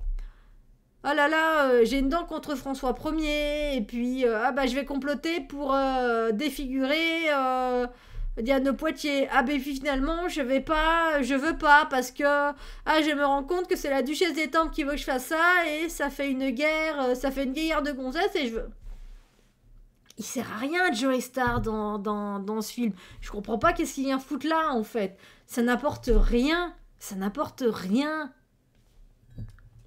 Ah là là, euh, j'ai une dent contre François 1er, et puis euh, ah bah je vais comploter pour euh, défigurer Diane Poitiers. Ah ben finalement, je vais pas, je veux pas parce que ah je me rends compte que c'est la duchesse des Tempes qui veut que je fasse ça et ça fait une guerre, ça fait une guerre de gonzesse et je veux il sert à rien Joey Star dans, ce film. Je comprends pas qu'est-ce qu'il y a foot là en fait. Ça n'apporte rien. Ça n'apporte rien.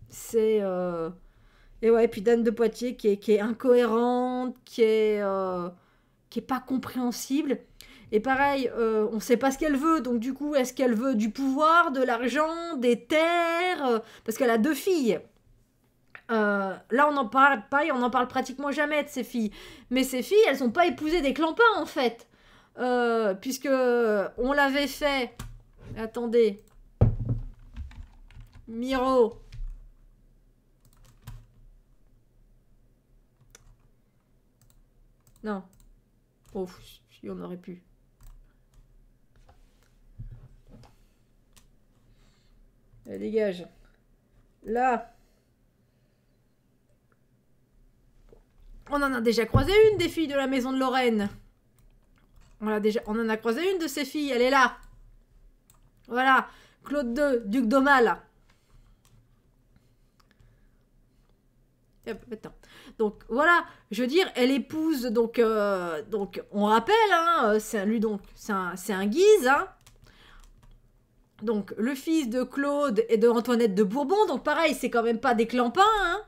C'est. Euh, et ouais, puis Dan de Poitiers qui est, qui est incohérente, qui est, euh, qui est pas compréhensible. Et pareil, euh, on ne sait pas ce qu'elle veut, donc du coup, est-ce qu'elle veut du pouvoir, de l'argent, des terres Parce qu'elle a deux filles. Euh, là, on n'en parle pas on n'en parle pratiquement jamais de ces filles. Mais ces filles, elles n'ont pas épousé des clampins, en fait. Euh, puisque on l'avait fait. Attendez. Miro. Non. Oh, si on aurait pu. Elle eh, dégage. Là. On en a déjà croisé une des filles de la maison de Lorraine. On, déjà, on en a croisé une de ces filles, elle est là. Voilà, Claude II, duc d'Aumale. Donc voilà, je veux dire, elle épouse, donc, euh, donc on rappelle, hein, c'est un, donc, c'est un, guise, hein. Donc le fils de Claude et de Antoinette de Bourbon, donc pareil, c'est quand même pas des clampins, hein.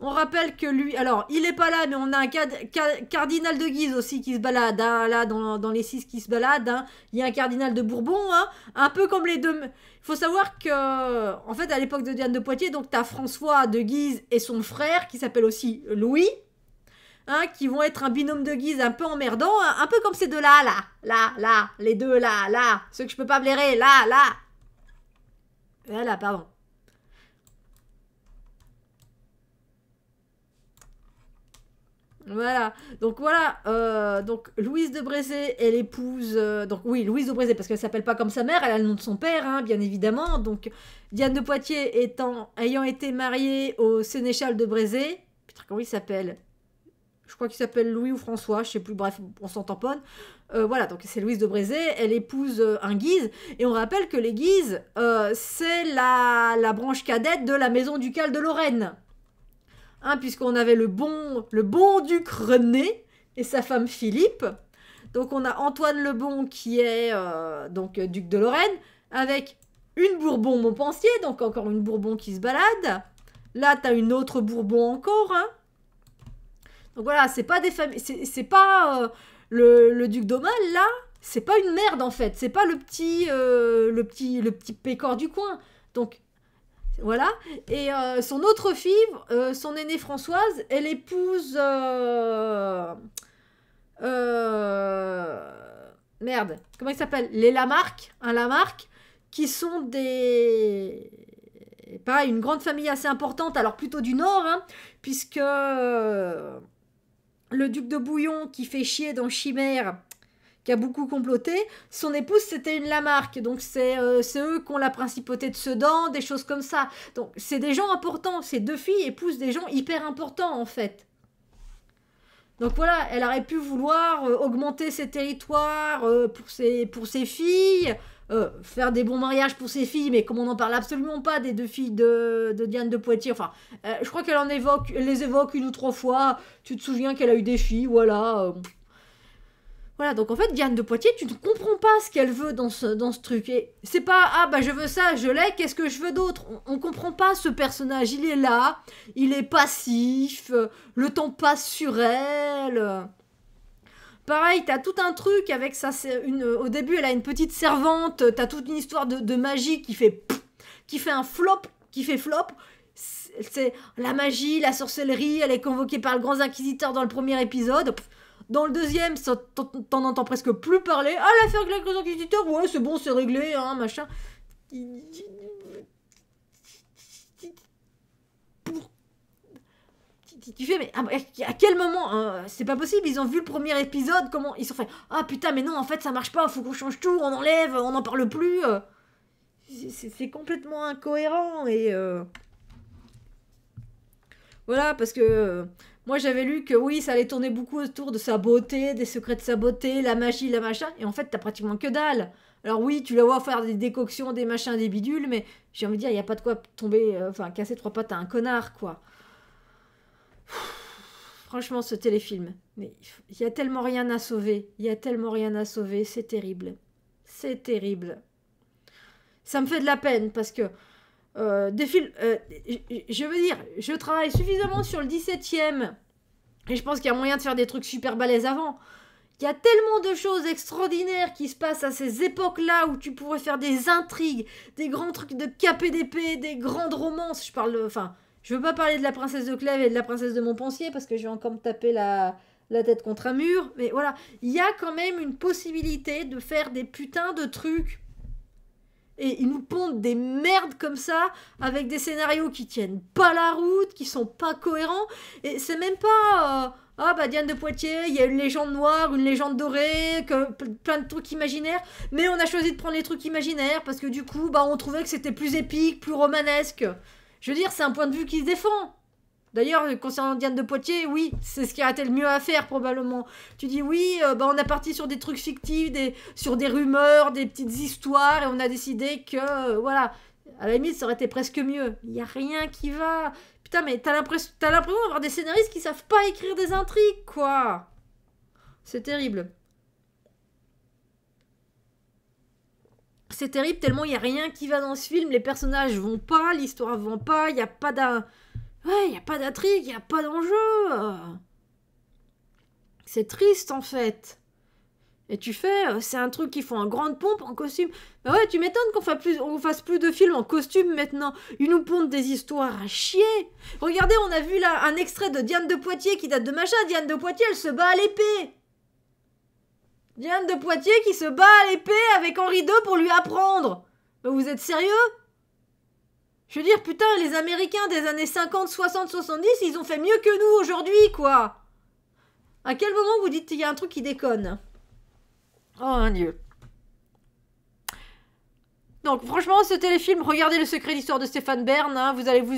On rappelle que lui... Alors, il est pas là, mais on a un cardinal de Guise aussi qui se balade, hein, là, dans, les six qui se baladent. Hein. Il y a un cardinal de Bourbon, hein, un peu comme les deux... Il faut savoir que, en fait, à l'époque de Diane de Poitiers, donc, t'as François de Guise et son frère, qui s'appelle aussi Louis, qui vont être un binôme de guise un peu emmerdant, un peu comme ces deux-là, là, là, là, les deux là, là, ceux que je peux pas blairer, là, là. Là, euh, là, pardon. Voilà. Donc voilà. Euh, donc Louise de Brézé, elle épouse. Euh, donc oui, Louise de Brézé, parce qu'elle s'appelle pas comme sa mère, elle a le nom de son père, hein, bien évidemment. Donc Diane de Poitiers étant, ayant été mariée au sénéchal de Brézé, putain comment il s'appelle Je crois qu'il s'appelle Louis ou François, je sais plus. Bref, on s'en tamponne. Euh, voilà. Donc c'est Louise de Brézé. Elle épouse un Guise. Et on rappelle que les Guises, c'est la, la branche cadette de la maison ducale de Lorraine. Hein, puisqu'on avait le bon, le bon duc René et sa femme Philippe. Donc on a Antoine le Bon qui est euh, donc euh, duc de Lorraine, avec une Bourbon Montpensier, donc encore une Bourbon qui se balade. Là, t'as une autre Bourbon encore. Hein. Donc voilà, c'est pas des familles, c'est pas euh, le, duc d'Aumale là, c'est pas une merde en fait, c'est pas le petit, le petit, le petit pécor du coin. Donc voilà. Et euh, son autre fille, euh, son aînée Françoise, elle épouse. Euh, merde. Comment il s'appelle Les Lamarques. Un lamarque Qui sont des. Pareil, une grande famille assez importante, alors plutôt du Nord, hein, puisque le duc de Bouillon qui fait chier dans Chimère qui a beaucoup comploté. Son épouse, c'était une Lamarque, Donc, euh, c'est eux qui ont la principauté de Sedan, des choses comme ça. Donc, c'est des gens importants. Ces deux filles épousent des gens hyper importants, en fait. Donc voilà, elle aurait pu vouloir euh, augmenter ses territoires euh, pour, ses, pour ses filles, faire des bons mariages pour ses filles, mais comme on n'en parle absolument pas des deux filles de, Diane de Poitiers, enfin, je crois qu'elle en évoque, les évoque une ou trois fois. Tu te souviens qu'elle a eu des filles, voilà. Voilà, donc en fait, Diane de Poitiers, tu ne comprends pas ce qu'elle veut dans ce, dans ce truc. Et c'est pas ah bah je veux ça, je l'ai, qu'est-ce que je veux d'autre on, ne comprend pas ce personnage. Il est là, il est passif, euh, le temps passe sur elle. Pareil, t'as tout un truc avec ça. Une, au début, elle a une petite servante, t'as toute une histoire de, magie qui fait qui fait un flop, qui fait flop. C'est la magie, la sorcellerie, elle est convoquée par le grand inquisiteur dans le premier épisode. Dans le deuxième, t'en entends presque plus parler. Ah, l'affaire avec les Inquisiteurs, ouais, c'est bon, c'est réglé, hein, machin. Pour... Tu fais, mais à quel moment hein, C'est pas possible, ils ont vu le premier épisode, comment Ils se sont fait Ah putain, mais non, en fait, ça marche pas, faut qu'on change tout, on enlève, on n'en parle plus. Euh. C'est complètement incohérent et. Euh. Voilà, parce que euh, moi, j'avais lu que oui, ça allait tourner beaucoup autour de sa beauté, des secrets de sa beauté, la magie, la machin. Et en fait, t'as pratiquement que dalle. Alors oui, tu la vois faire des décoctions, des machins, des bidules, mais j'ai envie de dire, il n'y a pas de quoi tomber, euh, enfin, casser trois pattes à un connard, quoi. Franchement, ce téléfilm, mais il y a tellement rien à sauver. Il y a tellement rien à sauver. C'est terrible. C'est terrible. Ça me fait de la peine parce que euh, euh, je veux dire, je travaille suffisamment sur le 17ème. Et je pense qu'il y a moyen de faire des trucs super balèzes avant. Il y a tellement de choses extraordinaires qui se passent à ces époques-là où tu pourrais faire des intrigues, des grands trucs de KPDP, des grandes romances. Je parle. enfin, je veux pas parler de la princesse de Clèves et de la princesse de Montpensier parce que je vais encore me taper la, la tête contre un mur. Mais voilà, il y a quand même une possibilité de faire des putains de trucs et ils nous pondent des merdes comme ça, avec des scénarios qui tiennent pas la route, qui sont pas cohérents. Et c'est même pas. Euh, ah bah Diane de Poitiers, il y a une légende noire, une légende dorée, plein de trucs imaginaires. Mais on a choisi de prendre les trucs imaginaires parce que du coup, bah on trouvait que c'était plus épique, plus romanesque. Je veux dire, c'est un point de vue qui se défend. D'ailleurs, concernant Diane de Poitiers, oui, c'est ce qui aurait été le mieux à faire probablement. Tu dis oui, euh, bah, on a parti sur des trucs fictifs, sur des rumeurs, des petites histoires, et on a décidé que, euh, voilà, à la limite, ça aurait été presque mieux. Il n'y a rien qui va. Putain, mais t'as l'impression d'avoir des scénaristes qui savent pas écrire des intrigues, quoi. C'est terrible. C'est terrible tellement il n'y a rien qui va dans ce film. Les personnages vont pas, l'histoire va pas, il n'y a pas d'un... Ouais, y a pas d'intrigue, y a pas d'enjeu. C'est triste en fait. Et tu fais, euh, c'est un truc qu'ils font en grande pompe, en costume. Bah ouais, tu m'étonnes qu'on fasse, plus, de films en costume maintenant. Ils nous pondent des histoires à chier. Regardez, on a vu là un extrait de Diane de Poitiers qui date de machin. Diane de Poitiers, elle se bat à l'épée. Diane de Poitiers qui se bat à l'épée avec Henri II pour lui apprendre. Bah, vous êtes sérieux je veux dire, putain, les Américains des années 50, 60, 70, ils ont fait mieux que nous aujourd'hui, quoi. À quel moment vous dites qu'il y a un truc qui déconne Oh mon dieu. Donc franchement, ce téléfilm, regardez le secret d'histoire de Stéphane Bern, hein, vous, allez vous,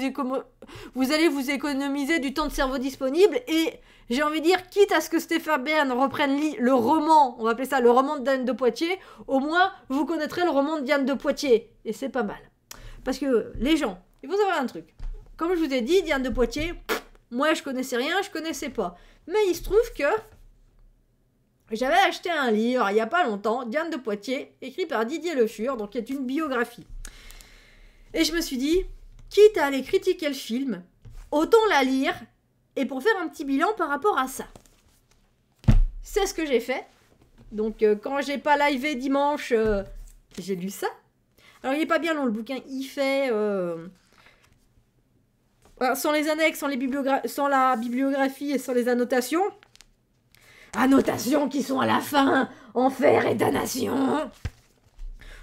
vous, allez vous, économiser du temps de cerveau disponible et j'ai envie de dire, quitte à ce que Stéphane Bern reprenne le roman, on va appeler ça le roman de Diane de Poitiers, au moins vous connaîtrez le roman de Diane de Poitiers et c'est pas mal. Parce que les gens, il faut savoir un truc. Comme je vous ai dit, Diane de Poitiers, moi je connaissais rien, je connaissais pas. Mais il se trouve que j'avais acheté un livre il n'y a pas longtemps, Diane de Poitiers, écrit par Didier Le Fur, donc qui est une biographie. Et je me suis dit, quitte à aller critiquer le film, autant la lire et pour faire un petit bilan par rapport à ça. C'est ce que j'ai fait. Donc quand euh, quand j'ai pas livé dimanche, euh, j'ai lu ça. Alors il est pas bien long le bouquin, il fait... Euh, euh, sans les annexes, sans, la bibliographie et sans les annotations. Annotations qui sont à la fin Enfer et damnation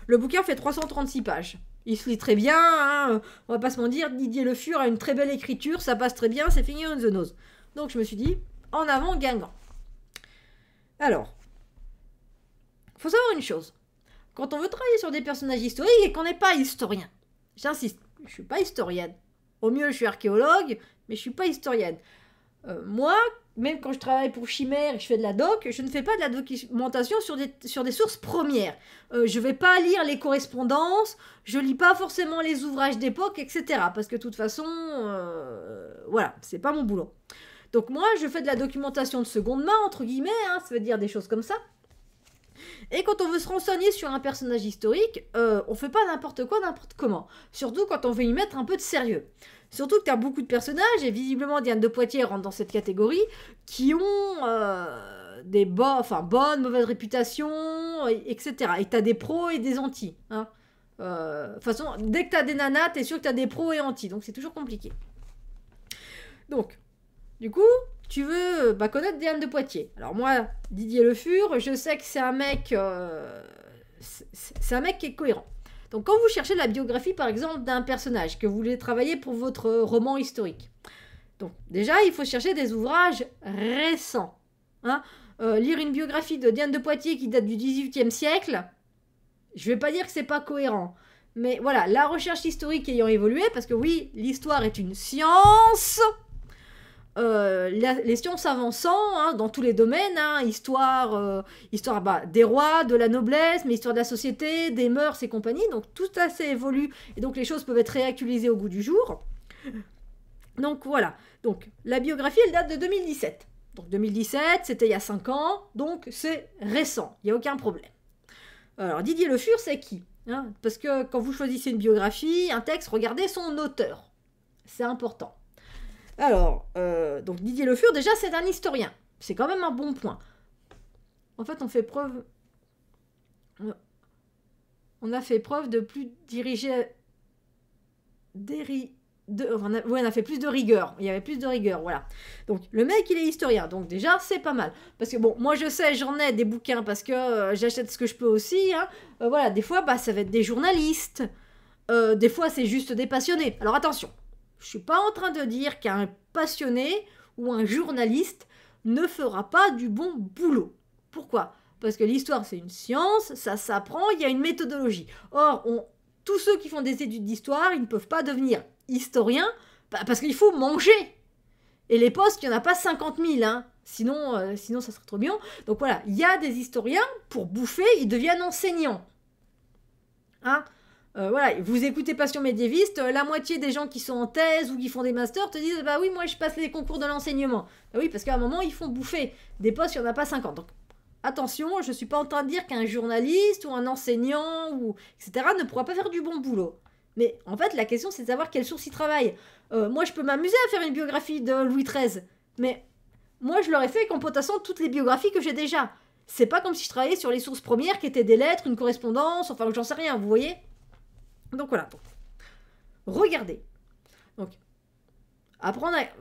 Le bouquin fait 336 pages. Il se lit très bien, on hein, on va pas se mentir, Didier Le Fur a une très belle écriture, ça passe très bien, c'est fini on the nose. Donc je me suis dit, en avant Guingamp. Alors, faut savoir une chose. Quand on veut travailler sur des personnages historiques et qu'on n'est pas historien. J'insiste, je suis pas historienne. Au mieux, je suis archéologue, mais je suis pas historienne. Euh, moi, même quand je travaille pour Chimère et je fais de la doc, je ne fais pas de la documentation sur des, sur des sources premières. Euh, je ne vais pas lire les correspondances, je lis pas forcément les ouvrages d'époque, etc. Parce que de toute façon, euh, voilà, c'est pas mon boulot. Donc moi, je fais de la documentation de seconde main, entre guillemets, hein, ça veut dire des choses comme ça. Et quand on veut se renseigner sur un personnage historique, on euh, on fait pas n'importe quoi, n'importe comment. Surtout quand on veut y mettre un peu de sérieux. Surtout que tu as beaucoup de personnages, et visiblement Diane de Poitiers rentre dans cette catégorie, qui ont euh, des bo bonnes, mauvaises réputations, etc. Et tu as des pros et des anti. Hein. Euh, de façon, dès que tu as des nanas, tu es sûr que tu as des pros et anti, donc c'est toujours compliqué. Donc, du coup, tu veux euh, bah, connaître Diane de Poitiers. Alors moi, Didier Le Fur, je sais que c'est un mec, euh, c'est un mec qui est cohérent. Donc quand vous cherchez la biographie, par exemple, d'un personnage que vous voulez travailler pour votre roman historique, donc déjà, il faut chercher des ouvrages récents. Hein euh, lire une biographie de Diane de Poitiers qui date du XVIIIe siècle, je vais pas dire que c'est pas cohérent. Mais voilà, la recherche historique ayant évolué, parce que oui, l'histoire est une science, euh, les sciences avançant hein, dans tous les domaines, hein, histoire, euh, histoire bah, des rois, de la noblesse, mais histoire de la société, des mœurs et compagnies, donc tout ça évolué, et donc les choses peuvent être réactualisées au goût du jour. Donc voilà, donc la biographie elle date de 2017. Donc 2017, c'était il y a 5 ans, donc c'est récent, il n'y a aucun problème. Alors Didier Le Fur, c'est qui hein Parce que quand vous choisissez une biographie, un texte, regardez son auteur. C'est important. Alors, euh, donc Didier Le Fur, déjà, c'est un historien. C'est quand même un bon point. En fait, on fait preuve. On a fait preuve de plus diriger. De... Oui, on a fait plus de rigueur. Il y avait plus de rigueur, voilà. Donc, le mec, il est historien. Donc, déjà, c'est pas mal. Parce que, bon, moi, je sais, j'en ai des bouquins parce que euh, j'achète ce que je peux aussi. Hein. Euh, voilà, des fois, bah, ça va être des journalistes. des fois, c'est juste des passionnés. Alors, attention, je ne suis pas en train de dire qu'un passionné ou un journaliste ne fera pas du bon boulot. Pourquoi Parce que l'histoire c'est une science, ça s'apprend, il y a une méthodologie. Or, on, tous ceux qui font des études d'histoire, ils ne peuvent pas devenir historiens bah, parce qu'il faut manger. Et les postes, il n'y en a pas 50 000, hein. sinon, euh, sinon ça serait trop bien. Donc voilà, il y a des historiens, pour bouffer, ils deviennent enseignants. Hein euh, voilà, vous écoutez Passion médiéviste, euh, la moitié des gens qui sont en thèse ou qui font des masters te disent Bah oui, moi je passe les concours de l'enseignement. Bah oui, parce qu'à un moment, ils font bouffer. Des postes, il n'y en a pas 50. Donc attention, je ne suis pas en train de dire qu'un journaliste ou un enseignant, ou etc., ne pourra pas faire du bon boulot. Mais en fait, la question, c'est de savoir quelles sources il travaille. Euh, moi, je peux m'amuser à faire une biographie de Louis XIII, mais moi, je l'aurais fait en potassant toutes les biographies que j'ai déjà. C'est pas comme si je travaillais sur les sources premières qui étaient des lettres, une correspondance, enfin, j'en sais rien, vous voyez donc voilà. regardez. Donc, Après,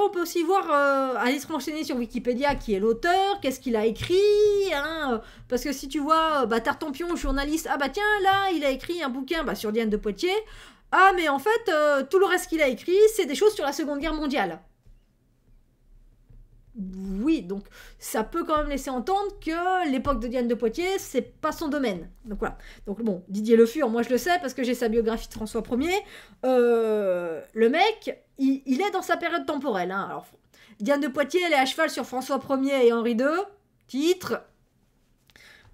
on peut aussi voir, euh, Alice aller sur Wikipédia qui est l'auteur, qu'est-ce qu'il a écrit, hein, euh, parce que si tu vois, euh, bah, Tartampion, journaliste, ah bah tiens, là, il a écrit un bouquin bah, sur Diane de Poitiers, ah mais en fait, tout le reste qu'il a écrit, c'est des choses sur la Seconde Guerre mondiale oui, donc ça peut quand même laisser entendre que l'époque de Diane de Poitiers, c'est pas son domaine. Donc voilà. Donc bon, Didier Le Fur, moi je le sais parce que j'ai sa biographie de François Ier. Euh, le mec, il, est dans sa période temporelle. Hein. Alors, Diane de Poitiers, elle est à cheval sur François Ier et Henri II. Titre.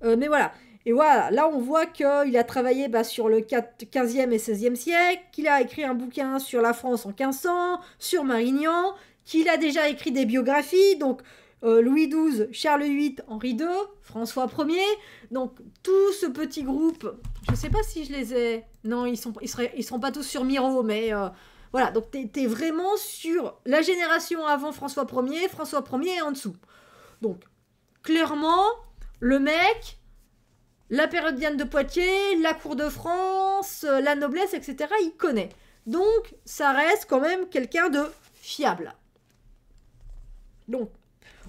Euh, mais voilà. Et voilà, là on voit qu'il a travaillé bah, sur le 4, 15e et 16e siècle, qu'il a écrit un bouquin sur la France en 1500, sur Marignan, qu'il a déjà écrit des biographies, donc euh, Louis XII, Charles VIII, Henri II, François Ier. Donc tout ce petit groupe, je ne sais pas si je les ai. Non, ils ne sont, ils, seraient, seront pas tous sur Miro, mais euh, voilà. Donc tu vraiment sur la génération avant François Ier, François Ier en dessous. Donc clairement, le mec, la période de Poitiers, la cour de France, euh, la noblesse, etc. Il connaît. Donc, ça reste quand même quelqu'un de fiable. Donc,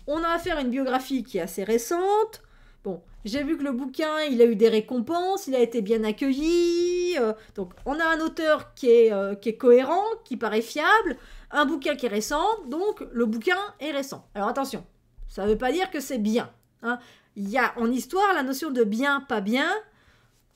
on a affaire à une biographie qui est assez récente. Bon, j'ai vu que le bouquin, il a eu des récompenses, il a été bien accueilli. Euh, donc, on a un auteur qui est, euh, qui est cohérent, qui paraît fiable, un bouquin qui est récent, donc le bouquin est récent. Alors, attention, ça ne veut pas dire que c'est bien. Hein il y a en histoire la notion de bien, pas bien.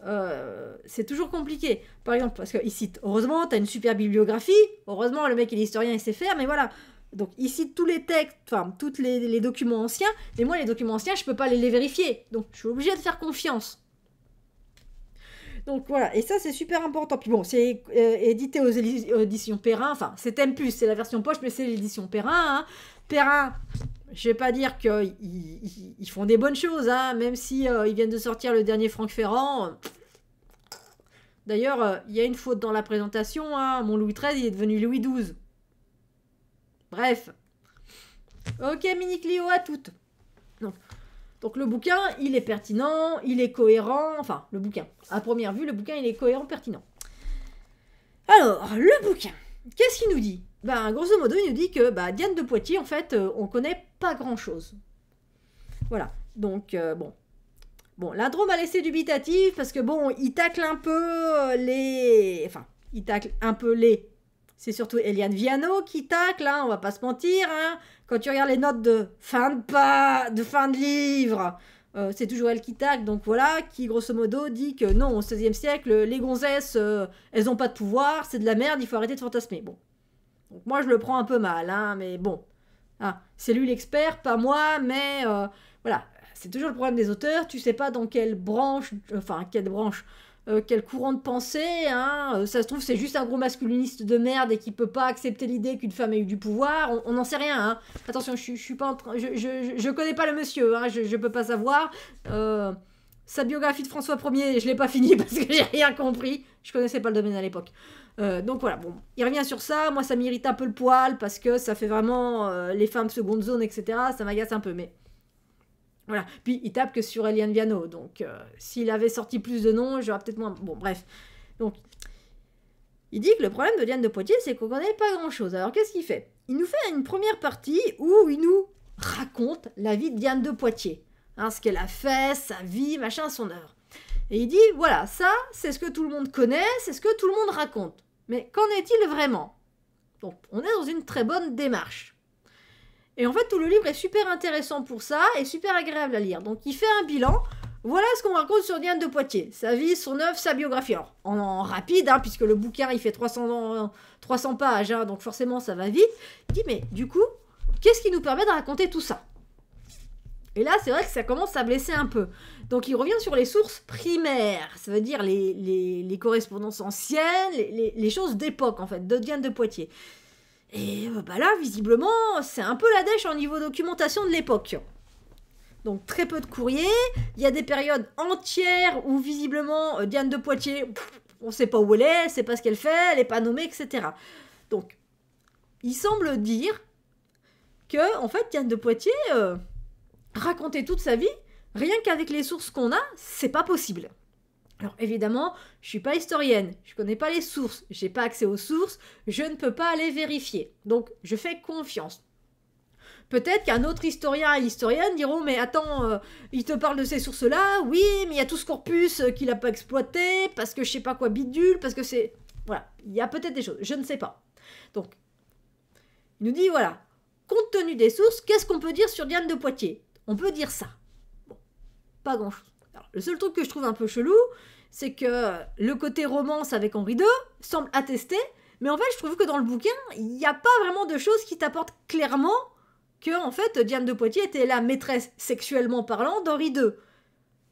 Euh, c'est toujours compliqué. Par exemple, parce qu'il cite, heureusement, tu as une super bibliographie, heureusement, le mec, il est historien, il sait faire, mais voilà. Donc, il cite tous les textes, enfin, tous les, documents anciens, mais moi, les documents anciens, je peux pas les, vérifier. Donc, je suis obligée de faire confiance. Donc voilà, et ça c'est super important. Puis bon, c'est euh, édité aux éditions Perrin, enfin c'est M+, c'est la version poche, mais c'est l'édition Perrin. Hein. Perrin, je vais pas dire qu'ils font des bonnes choses, hein, même si euh, ils viennent de sortir le dernier Franck Ferrand. D'ailleurs, euh, il y a une faute dans la présentation. Hein. mon Louis XIII, il est devenu Louis XII. Bref. Ok, mini Clio à toutes. Donc le bouquin, il est pertinent, il est cohérent. Enfin, le bouquin. À première vue, le bouquin, il est cohérent, pertinent. Alors, le bouquin. Qu'est-ce qu'il nous dit ben, grosso modo, il nous dit que bah, Diane de Poitiers, en fait, euh, on connaît grand-chose. Voilà, donc euh, bon. Bon, l'intro m'a laissé dubitatif parce que bon, il tacle un peu euh, les... Enfin, il tacle un peu les... C'est surtout Eliane Viano qui tacle, hein, on va pas se mentir. Hein. Quand tu regardes les notes de fin de pas, de fin de livre, euh, c'est toujours elle qui tacle, donc voilà, qui grosso modo dit que non, au 16e siècle, les gonzesses, elles n'ont pas de pouvoir, c'est de la merde, il faut arrêter de fantasmer. Bon. Donc moi, je le prends un peu mal, hein, mais bon. Ah, c'est lui l'expert, pas moi, mais euh, voilà. C'est toujours le problème des auteurs. Tu sais pas dans quelle branche, enfin quelle branche, euh, quel courant de pensée. Hein. Euh, ça se trouve c'est juste un gros masculiniste de merde et qui peut pas accepter l'idée qu'une femme ait eu du pouvoir. On n'en sait rien. Hein. Attention, je, suis pas en train, je, connais pas le monsieur. Hein. je, je peux pas savoir. sa biographie de François Ier, je l'ai pas fini parce que j'ai rien compris. Je connaissais pas le domaine à l'époque. Euh, donc voilà, bon, il revient sur ça. Moi, ça m'irrite un peu le poil parce que ça fait vraiment euh, les femmes seconde zone, etc. Ça m'agace un peu, mais voilà. Puis il tape que sur Eliane Viano, donc euh, s'il avait sorti plus de noms, j'aurais peut-être moins. Bon, bref. Donc, il dit que le problème de Diane de Poitiers, c'est qu'on connaît pas grand-chose. Alors qu'est-ce qu'il fait Il nous fait une première partie où il nous raconte la vie de Diane de Poitiers, hein, ce qu'elle a fait, sa vie, machin, son œuvre. Et il dit, voilà, ça, c'est ce que tout le monde connaît, c'est ce que tout le monde raconte. Mais qu'en est-il vraiment Donc on est dans une très bonne démarche. Et en fait, tout le livre est super intéressant pour ça et super agréable à lire. Donc il fait un bilan. Voilà ce qu'on raconte sur Diane de Poitiers, sa vie, son œuvre, sa biographie. Alors, en, rapide, hein, puisque le bouquin il fait 300, 300 pages, hein, donc forcément ça va vite. Il dit mais du coup, qu'est-ce qui nous permet de raconter tout ça et là, c'est vrai que ça commence à blesser un peu. Donc il revient sur les sources primaires, ça veut dire les, correspondances anciennes, les, choses d'époque, en fait, de Diane de Poitiers. Et euh, bah là, visiblement, c'est un peu la dèche en niveau documentation de l'époque. Donc très peu de courriers, il y a des périodes entières où visiblement Diane de Poitiers, on on sait pas où elle est, c'est pas ce qu'elle fait, elle n'est pas nommée, etc. Donc, il semble dire que, en fait, Diane de Poitiers... Euh, raconter toute sa vie, rien qu'avec les sources qu'on a, c'est pas possible. Alors évidemment, je suis pas historienne, je connais pas les sources, j'ai pas accès aux sources, je ne peux pas les vérifier. Donc je fais confiance. Peut-être qu'un autre historien et historienne diront Mais attends, euh, il te parle de ces sources-là, oui, mais il y a tout ce corpus euh, qu'il n'a pas exploité, parce que je sais pas quoi bidule, parce que c'est. Voilà, il y a peut-être des choses, je ne sais pas. Donc, il nous dit Voilà, compte tenu des sources, qu'est-ce qu'on peut dire sur Diane de Poitiers on peut dire ça. Bon, pas grand-chose. Le seul truc que je trouve un peu chelou, c'est que le côté romance avec Henri II semble attesté, mais en fait, je trouve que dans le bouquin, il n'y a pas vraiment de choses qui t'apportent clairement que, en fait, Diane de Poitiers était la maîtresse, sexuellement parlant, d'Henri II.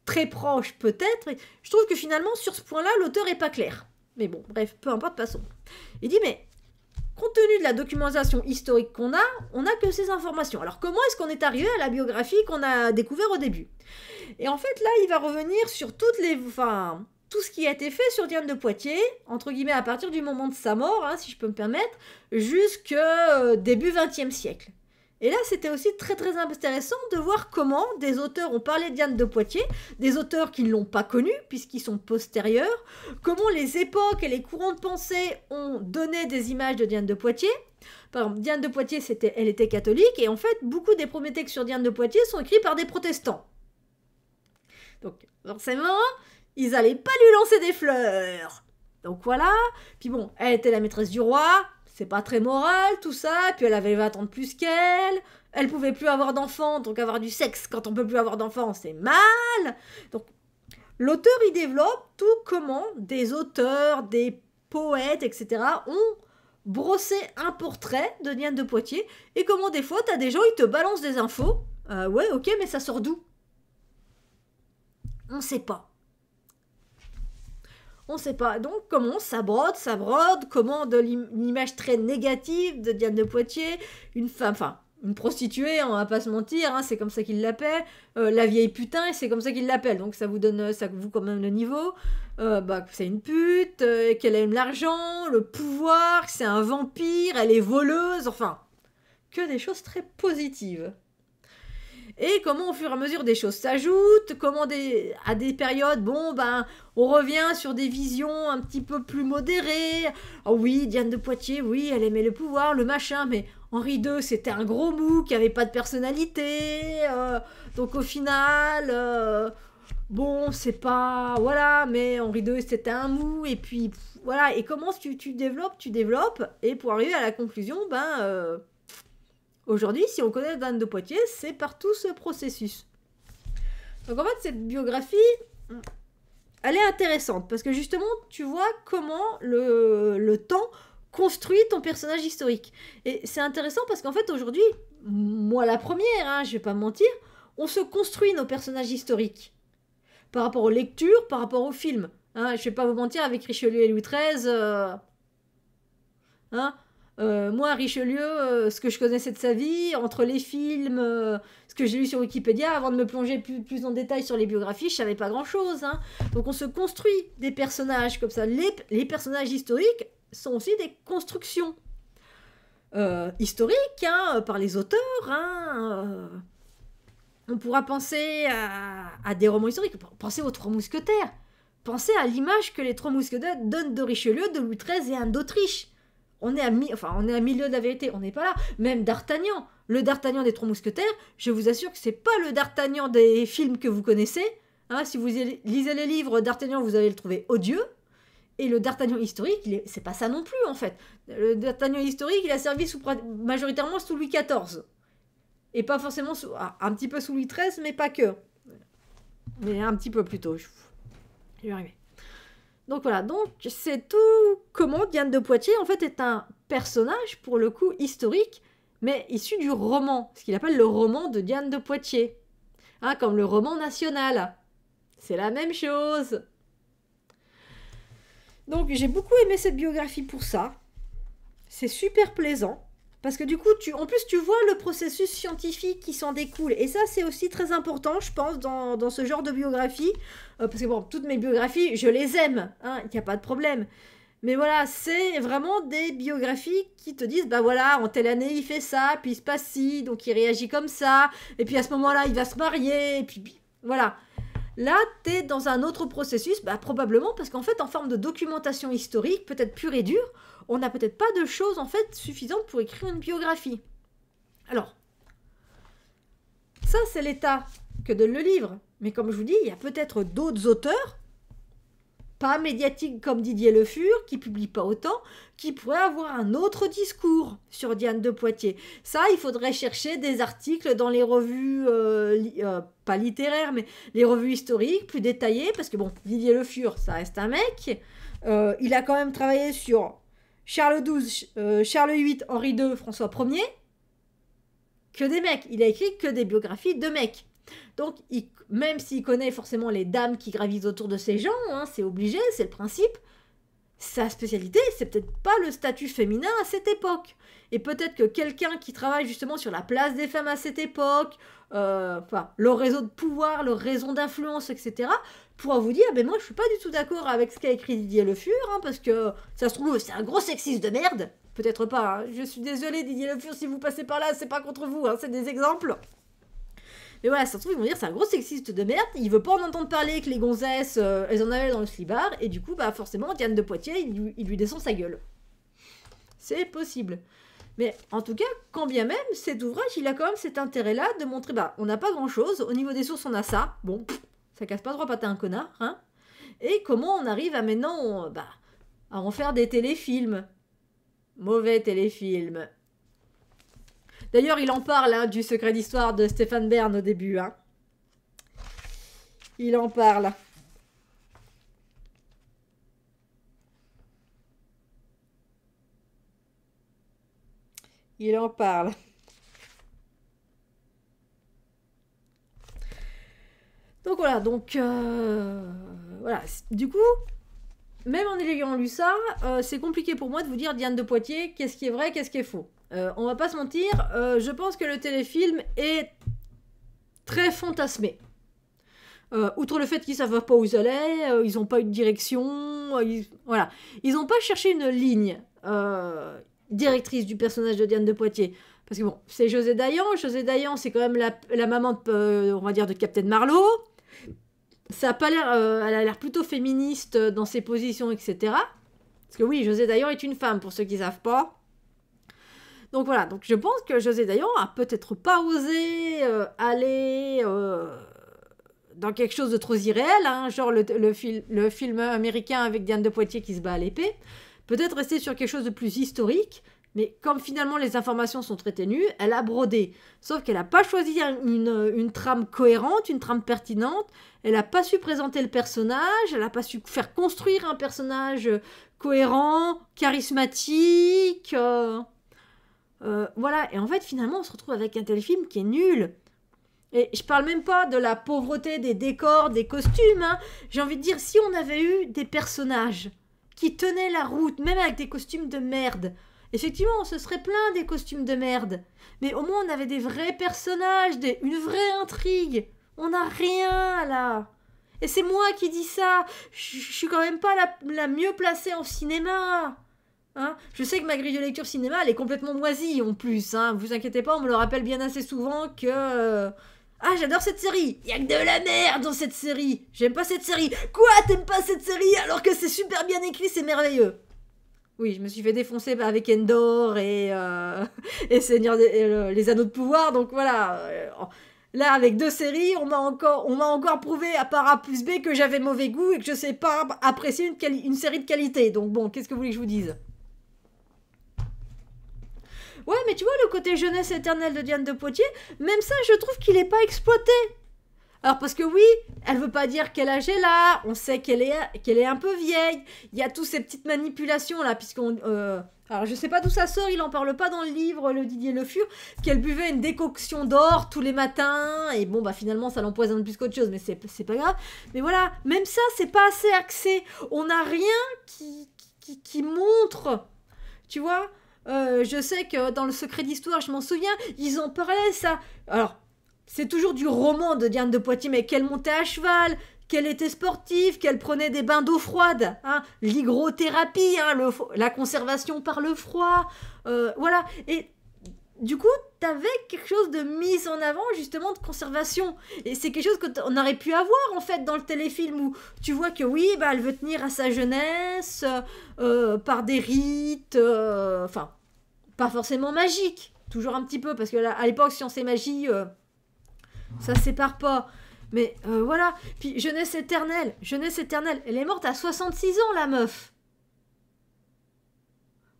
Très proche, peut-être, je trouve que finalement, sur ce point-là, l'auteur est pas clair. Mais bon, bref, peu importe, passons. Il dit, mais compte tenu de la documentation historique qu'on a, on n'a que ces informations. Alors comment est-ce qu'on est arrivé à la biographie qu'on a découvert au début Et en fait là, il va revenir sur toutes les, enfin, tout ce qui a été fait sur Diane de Poitiers, entre guillemets à partir du moment de sa mort, hein, si je peux me permettre, jusqu'au euh, début XXe siècle. Et là, c'était aussi très très intéressant de voir comment des auteurs, ont parlé de Diane de Poitiers, des auteurs qui ne l'ont pas connue, puisqu'ils sont postérieurs, comment les époques et les courants de pensée ont donné des images de Diane de Poitiers. Par Diane de Poitiers, c'était, elle était catholique, et en fait, beaucoup des premiers sur Diane de Poitiers sont écrits par des protestants. Donc, forcément, ils n'allaient pas lui lancer des fleurs. Donc voilà. Puis bon, elle était la maîtresse du roi, c'est pas très moral tout ça, puis elle avait 20 ans plus qu'elle, elle pouvait plus avoir d'enfants, donc avoir du sexe quand on peut plus avoir d'enfants, c'est mal. Donc l'auteur y développe tout comment des auteurs, des poètes, etc. ont brossé un portrait de Diane de Poitiers, et comment des fois as des gens, ils te balancent des infos, euh, ouais ok mais ça sort d'où On sait pas on sait pas. Donc comment ça brode, ça brode, comment de l'image très négative de Diane de Poitiers, une femme, enfin une prostituée, on va pas se mentir, hein, c'est comme ça qu'il l'appelle, euh, la vieille putain, c'est comme ça qu'il l'appelle, donc ça vous donne, euh, ça vous quand même le niveau, euh, bah, c'est une pute, euh, qu'elle aime l'argent, le pouvoir, c'est un vampire, elle est voleuse, enfin, que des choses très positives et comment au fur et à mesure des choses s'ajoutent, comment à des périodes, bon, ben, on revient sur des visions un petit peu plus modérées. Oh oui, Diane de Poitiers, oui, elle aimait le pouvoir, le machin, mais Henri II, c'était un gros mou qui avait pas de personnalité. Euh, donc au final, euh, bon, c'est pas... Voilà, mais Henri II, c'était un mou, et puis... voilà, et comment tu, tu développes, tu développes, et pour arriver à la conclusion, ben... Euh, Aujourd'hui, si on connaît Dane de Poitiers, c'est par tout ce processus. Donc en fait, cette biographie, elle est intéressante parce que justement, tu vois comment le, temps construit ton personnage historique. Et c'est intéressant parce qu'en fait, aujourd'hui, moi la première, hein, je vais pas mentir, on se construit nos personnages historiques par rapport aux lectures, par rapport aux films. Hein, je vais pas vous mentir, avec Richelieu et Louis XIII, euh, hein, euh, moi, Richelieu, euh, ce que je connaissais de sa vie, entre les films, euh, ce que j'ai lu sur Wikipédia, avant de me plonger plus, en détail sur les biographies, je savais pas grand-chose. Hein. Donc on se construit des personnages comme ça. Les, personnages historiques sont aussi des constructions historiques hein, par les auteurs. Hein, on pourra penser à, des romans historiques, penser aux Trois Mousquetaires, penser à l'image que les Trois Mousquetaires donnent de Richelieu, de Louis XIII et Anne d'Autriche on est à enfin on est milieu de la vérité, on n'est pas là. Même D'Artagnan, le D'Artagnan des Trois Mousquetaires, je vous assure que c'est pas le D'Artagnan des films que vous connaissez. Hein. si vous lisez les livres d'Artagnan, vous allez le trouver odieux. Et le D'Artagnan historique, c'est pas ça non plus en fait. Le D'Artagnan historique, il a servi sous, majoritairement sous Louis XIV. Et pas forcément sous, ah, un petit peu sous Louis XIII, mais pas que. Mais un petit peu plus tôt. Je, vais arriver. Donc voilà, donc c'est tout comment Diane de Poitiers en fait est un personnage pour le coup historique, mais issu du roman, ce qu'il appelle le roman de Diane de Poitiers, hein, comme le roman national. C'est la même chose. Donc j'ai beaucoup aimé cette biographie pour ça. C'est super plaisant. Parce que du coup, en plus, tu vois le processus scientifique qui s'en découle. Et ça, c'est aussi très important, je pense, dans, ce genre de biographie. Euh, parce que bon, toutes mes biographies, je les aime, hein, il n'y a pas de problème. Mais voilà, c'est vraiment des biographies qui te disent, bah voilà, en telle année il fait ça, puis il se passe ci, donc il réagit comme ça, et puis à ce moment-là il va se marier, et puis voilà. Là, tu es dans un autre processus, bah probablement parce qu'en fait, en forme de documentation historique, peut-être pure et dure, on n'a peut-être pas de choses en fait suffisantes pour écrire une biographie. Alors, ça c'est l'état que donne le livre. Mais comme je vous dis, il y a peut-être d'autres auteurs, pas médiatiques comme Didier Le Fur, qui publient pas autant, qui pourraient avoir un autre discours sur Diane de Poitiers. Ça, il faudrait chercher des articles dans les revues, euh, euh, pas littéraires, mais les revues historiques plus détaillées, parce que bon, Didier Le Fur, ça reste un mec. Euh, il a quand même travaillé sur Charles XII, euh, Charles VIII, Henri II, François Ier, que des mecs. Il a écrit que des biographies de mecs. Donc, même s'il connaît forcément les dames qui gravissent autour de ces gens, hein, c'est obligé, c'est le principe, sa spécialité, c'est peut-être pas le statut féminin à cette époque. Et peut-être que quelqu'un qui travaille justement sur la place des femmes à cette époque, euh, enfin, leur réseau de pouvoir, le réseau d'influence, etc., pour vous dire, mais ben, moi je suis pas du tout d'accord avec ce qu'a écrit Didier Le Fur, hein, parce que ça se trouve, c'est un gros sexiste de merde. Peut-être pas, hein. je suis désolé Didier Le Fur, si vous passez par là, c'est pas contre vous, hein, c'est des exemples. Mais voilà, ça se trouve, ils vont dire c'est un gros sexiste de merde, il veut pas en entendre parler que les gonzesses, euh, elles en avaient dans le slibard, et du coup, bah forcément, Diane de Poitiers, il, lui descend sa gueule. C'est possible. Mais en tout cas, quand bien même, cet ouvrage, il a quand même cet intérêt-là de montrer, bah, on n'a pas grand-chose, au niveau des sources, on a ça, bon, ça casse pas droit, pattes un connard, hein Et comment on arrive à maintenant bah, à en faire des téléfilms Mauvais téléfilms. D'ailleurs, il en parle hein, du secret d'histoire de Stéphane Bern au début. Hein. Il en parle. Il en parle. Donc voilà, donc euh, voilà. Du coup, même en ayant lu ça, euh, c'est compliqué pour moi de vous dire Diane de Poitiers, qu'est-ce qui est vrai, qu'est-ce qui est faux. Euh, on va pas se mentir, euh, je pense que le téléfilm est très fantasmé. outre le fait qu'ils savent pas où ils allaient, ils n'ont pas eu de direction, voilà, ils n'ont pas cherché une ligne directrice du personnage de Diane de Poitiers. Parce que bon, c'est José Dayan. José Dayan, c'est quand même la, maman, de, on va dire, de Captain Marlowe ça a pas l'air, euh, elle a l'air plutôt féministe euh, dans ses positions, etc. Parce que oui, José d'ailleurs est une femme, pour ceux qui savent pas. Donc voilà, donc je pense que José d'ailleurs a peut-être pas osé euh, aller dans quelque chose de trop irréel, hein, genre le, le, le, film américain avec Diane de Poitiers qui se bat à l'épée. Peut-être rester sur quelque chose de plus historique, mais comme finalement les informations sont très ténues, elle a brodé. Sauf qu'elle n'a pas choisi une, trame cohérente, une trame pertinente, elle n'a pas su présenter le personnage, elle n'a pas su faire construire un personnage cohérent, charismatique. Euh, euh, voilà, et en fait finalement on se retrouve avec un tel film qui est nul. Et je parle même pas de la pauvreté des décors, des costumes. Hein. J'ai envie de dire, si on avait eu des personnages qui tenaient la route, même avec des costumes de merde, Effectivement, ce serait plein des costumes de merde. Mais au moins, on avait des vrais personnages, des... une vraie intrigue. On n'a rien là. Et c'est moi qui dis ça. Je suis quand même pas la, mieux placée en cinéma. Hein? je sais que ma grille de lecture cinéma, elle est complètement moisie en plus. Hein Vous inquiétez pas, on me le rappelle bien assez souvent que. Euh, ah, j'adore cette série Il a que de la merde dans cette série J'aime pas cette série Quoi T'aimes pas cette série alors que c'est super bien écrit, c'est merveilleux oui, je me suis fait défoncer avec Endor et, euh, et Seigneur les Anneaux de Pouvoir, donc voilà. Euh, là, avec deux séries, on m'a encore, on encore prouvé à part A plus B que j'avais mauvais goût et que je sais pas apprécier une, une série de qualité. Donc bon, qu'est-ce que vous voulez que je vous dise Ouais, mais tu vois, le côté jeunesse éternelle de Diane de Poitiers, même ça, je trouve qu'il n'est pas exploité. Alors parce que oui, elle veut pas dire quel âge elle a, on sait qu'elle est, qu'elle est un peu vieille, il y a toutes ces petites manipulations là, puisqu'on... Euh, alors je sais pas d'où ça sort, il en parle pas dans le livre, le Didier Le Fur, qu'elle buvait une décoction d'or tous les matins, et bon bah finalement ça l'empoisonne plus qu'autre chose, mais c'est pas grave. Mais voilà, même ça c'est pas assez axé, on n'a rien qui, qui, montre, tu vois euh, je sais que dans le secret d'histoire, je m'en souviens, ils en parlaient ça. Alors, c'est toujours du roman de Diane de Poitiers, mais qu'elle montait à cheval, qu'elle était sportive, qu'elle prenait des bains d'eau froide, hein, l'hygrothérapie, hein, la conservation par le froid, euh, voilà. Et du coup, t'avais quelque chose de mise en avant justement de conservation. Et c'est quelque chose qu'on aurait pu avoir en fait dans le téléfilm où tu vois que oui, bah, elle veut tenir à sa jeunesse euh, par des rites, euh, enfin, pas forcément magiques, toujours un petit peu, parce que à l'époque, science et magie... Ça sépare pas. Mais euh, voilà. Puis jeunesse éternelle, jeunesse éternelle. Elle est morte à 66 ans, la meuf.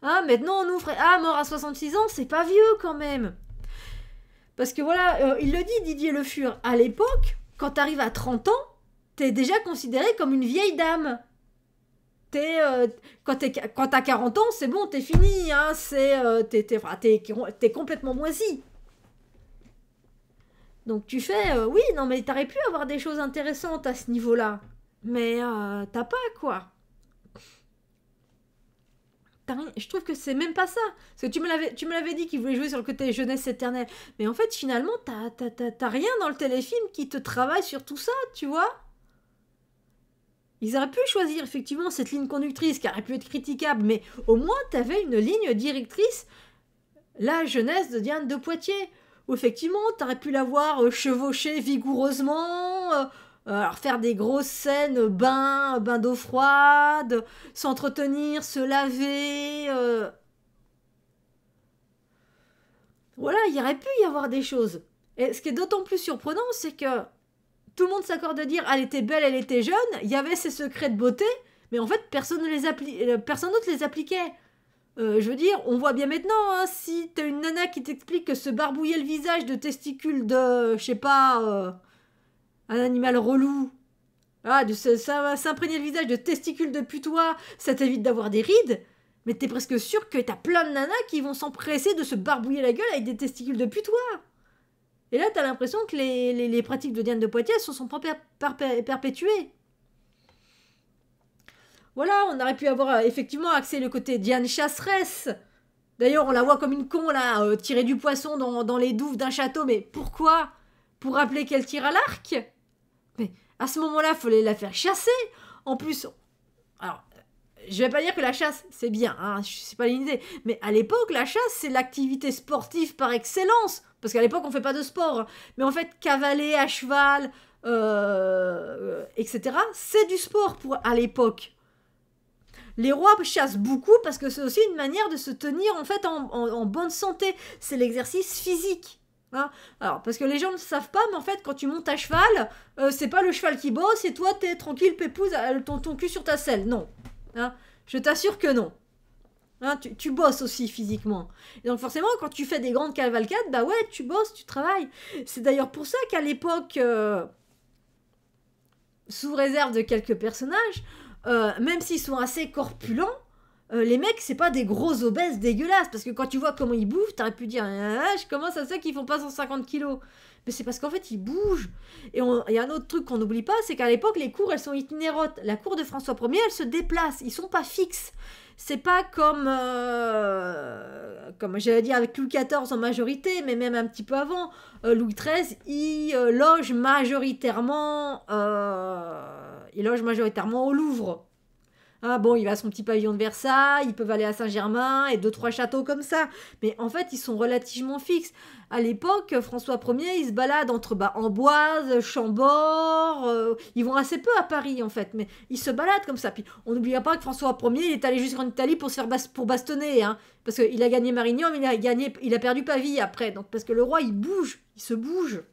Ah, maintenant on ouvre. Ah, mort à 66 ans, c'est pas vieux quand même. Parce que voilà, euh, il le dit Didier Le Fur, à l'époque, quand arrives à 30 ans, t'es déjà considéré comme une vieille dame. Euh, quand, t'as 40 ans, c'est bon, t'es fini, hein, c'est, t'es, complètement moisi. Donc tu fais, euh, oui, non, mais t'aurais pu avoir des choses intéressantes à ce niveau-là. Mais euh, t'as pas, quoi. Je trouve que c'est même pas ça. Parce que tu me l'avais dit qu'ils voulaient jouer sur le côté jeunesse éternelle. Mais en fait, finalement, t'as rien dans le téléfilm qui te travaille sur tout ça, tu vois ils auraient pu choisir effectivement cette ligne conductrice qui aurait pu être critiquable, mais au moins t'avais une ligne directrice, la jeunesse de Diane de Poitiers. Effectivement, tu aurais pu la voir euh, chevaucher vigoureusement, euh, euh, faire des grosses scènes, bain, bain d'eau froide, s'entretenir, se laver. Voilà, il y aurait pu y avoir des choses. Et ce qui est d'autant plus surprenant, c'est que tout le monde s'accorde à dire elle était belle, elle était jeune, il y avait ses secrets de beauté, mais en fait personne ne personne les appliquait. Euh, je veux dire, on voit bien maintenant, hein, si t'as une nana qui t'explique que se barbouiller le visage de testicules de, je sais pas, euh, un animal relou, ah, de s'imprégner le visage de testicules de putois, ça t'évite d'avoir des rides, mais t'es presque sûr que t'as plein de nanas qui vont s'empresser de se barbouiller la gueule avec des testicules de putois. Et là, t'as l'impression que les, pratiques de Diane de Poitiers sont, sont perpétuées. Voilà, on aurait pu avoir euh, effectivement accès le côté Diane chasseresse. D'ailleurs, on la voit comme une con, là, euh, tirer du poisson dans, les douves d'un château. Mais pourquoi Pour rappeler qu'elle tire à l'arc Mais à ce moment-là, il fallait la faire chasser. En plus, alors, je vais pas dire que la chasse, c'est bien, hein, c'est pas l'idée. Mais à l'époque, la chasse, c'est l'activité sportive par excellence. Parce qu'à l'époque, on fait pas de sport. Hein. Mais en fait, cavaler à cheval, euh, etc., c'est du sport pour, à l'époque. Les rois chassent beaucoup parce que c'est aussi une manière de se tenir en fait en, bonne santé. C'est l'exercice physique. Hein. Alors, parce que les gens ne savent pas, mais en fait, quand tu montes à cheval, euh, c'est pas le cheval qui bosse et toi, t'es tranquille, pépouze, euh, ton, ton cul sur ta selle. Non. Hein. Je t'assure que non. Hein. tu, bosses aussi physiquement. donc forcément, quand tu fais des grandes cavalcades, bah ouais, tu bosses, tu travailles. C'est d'ailleurs pour ça qu'à l'époque, euh, sous réserve de quelques personnages, euh, même s'ils sont assez corpulents, euh, les mecs, c'est pas des gros obèses dégueulasses. Parce que quand tu vois comment ils bouffent, t'aurais pu dire ah, ah, Je commence à ça qu'ils font pas 150 kilos. Mais c'est parce qu'en fait, ils bougent. Et il y a un autre truc qu'on n'oublie pas c'est qu'à l'époque, les cours, elles sont itinérantes. La cour de François Ier, elle se déplace. Ils sont pas fixes. C'est pas comme. Euh, comme j'allais dire avec Louis XIV en majorité, mais même un petit peu avant. Louis XIII, il loge majoritairement il loge majoritairement au Louvre. ah bon, il va son petit pavillon de Versailles, ils peuvent aller à Saint-Germain et deux, trois châteaux comme ça. Mais en fait, ils sont relativement fixes. À l'époque, François Ier, il se balade entre bah, Amboise, Chambord. Euh, ils vont assez peu à Paris, en fait, mais ils se baladent comme ça. Puis on n'oublie pas que François Ier, il est allé jusqu'en Italie pour, faire pour bastonner. Hein. parce qu'il a gagné Marignan, mais il a, gagné, il a perdu Pavie après. Donc, parce que le roi, il bouge, il se bouge.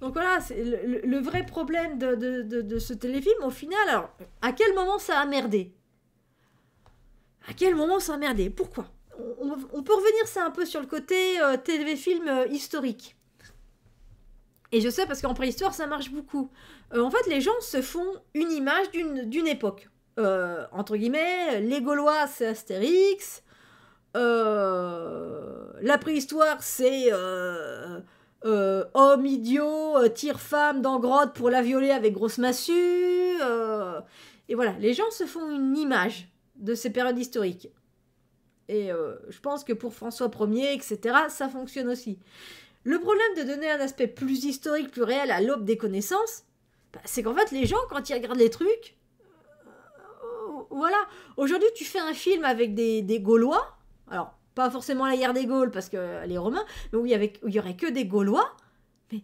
Donc voilà, c'est le, vrai problème de, ce téléfilm, au final, alors, à quel moment ça a merdé À quel moment ça a merdé Pourquoi on, peut revenir ça un peu sur le côté euh, téléfilm euh, historique. Et je sais parce qu'en préhistoire, ça marche beaucoup. Euh, en fait, les gens se font une image d'une, d'une époque. entre guillemets, les Gaulois, c'est Astérix. la préhistoire, c'est euh, homme idiot euh, tire femme dans grotte pour la violer avec grosse massue. Euh. et voilà, les gens se font une image de ces périodes historiques. Et je pense que pour François Ier, etc., ça fonctionne aussi. Le problème de donner un aspect plus historique, plus réel à l'aube des connaissances, bah, c'est qu'en fait, les gens, quand ils regardent les trucs, voilà. Aujourd'hui, tu fais un film avec des, des Gaulois. Alors, pas forcément la guerre des Gaules, parce que les Romains, mais où il y, aurait que des Gaulois. Mais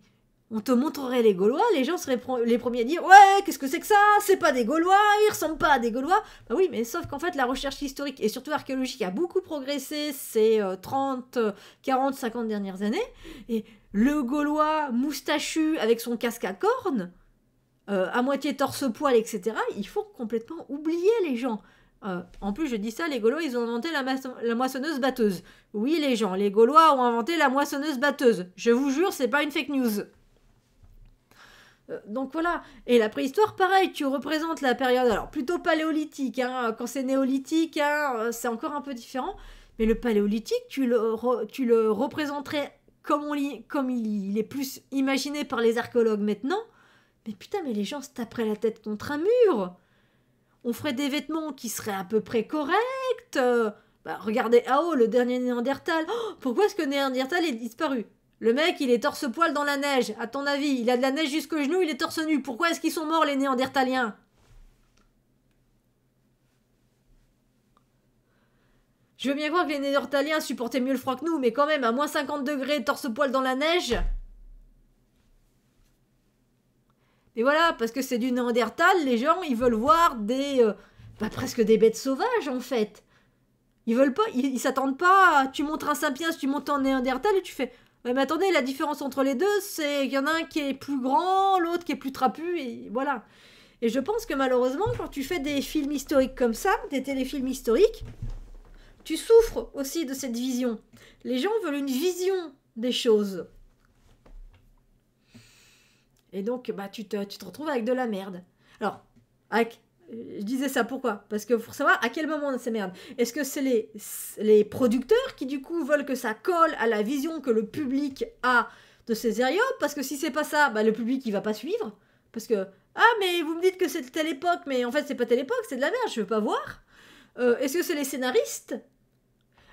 on te montrerait les Gaulois, les gens seraient les premiers à dire Ouais, qu'est-ce que c'est que ça C'est pas des Gaulois, ils ressemblent pas à des Gaulois. Bah oui, mais sauf qu'en fait, la recherche historique et surtout archéologique a beaucoup progressé ces 30, 40, 50 dernières années. Et le Gaulois moustachu avec son casque à cornes, euh, à moitié torse-poil, etc., il faut complètement oublier les gens. Euh, en plus, je dis ça, les Gaulois, ils ont inventé la, moissonneuse batteuse. Oui, les gens, les Gaulois ont inventé la moissonneuse batteuse. Je vous jure, c'est pas une fake news. Euh, donc voilà, et la préhistoire, pareil, tu représentes la période, alors plutôt paléolithique, hein. quand c'est néolithique, hein, euh, c'est encore un peu différent, mais le paléolithique, tu le, représenterais comme, on comme il, il est plus imaginé par les archéologues maintenant, mais putain, mais les gens se taperaient la tête contre un mur on ferait des vêtements qui seraient à peu près corrects. bah, regardez Ao, le dernier Néandertal. Oh, pourquoi est-ce que Néandertal est disparu Le mec, il est torse-poil dans la neige, à ton avis. Il a de la neige jusqu'aux genoux, il est torse nu. Pourquoi est-ce qu'ils sont morts, les Néandertaliens Je veux bien croire que les Néandertaliens supportaient mieux le froid que nous, mais quand même, à moins 50 degrés, torse-poil dans la neige, Et voilà, parce que c'est du Néandertal, les gens, ils veulent voir des. Euh, bah, presque des bêtes sauvages, en fait. Ils veulent pas. Ils s'attendent pas. tu montres un sapiens, tu montes un Néandertal et tu fais. mais attendez, la différence entre les deux, c'est qu'il y en a un qui est plus grand, l'autre qui est plus trapu, et voilà. Et je pense que malheureusement, quand tu fais des films historiques comme ça, des téléfilms historiques, tu souffres aussi de cette vision. Les gens veulent une vision des choses. Et donc, bah, tu, te, retrouves avec de la merde. Alors, euh, je disais ça pourquoi Parce que pour savoir à quel moment on merdes. Est-ce que c'est les, producteurs qui, du coup, veulent que ça colle à la vision que le public a de ces séries Parce que si c'est pas ça, bah, le public, il va pas suivre. Parce que, ah, mais vous me dites que c'est telle époque, mais en fait, c'est pas telle époque, c'est de la merde, je veux pas voir. Euh, est-ce que c'est les scénaristes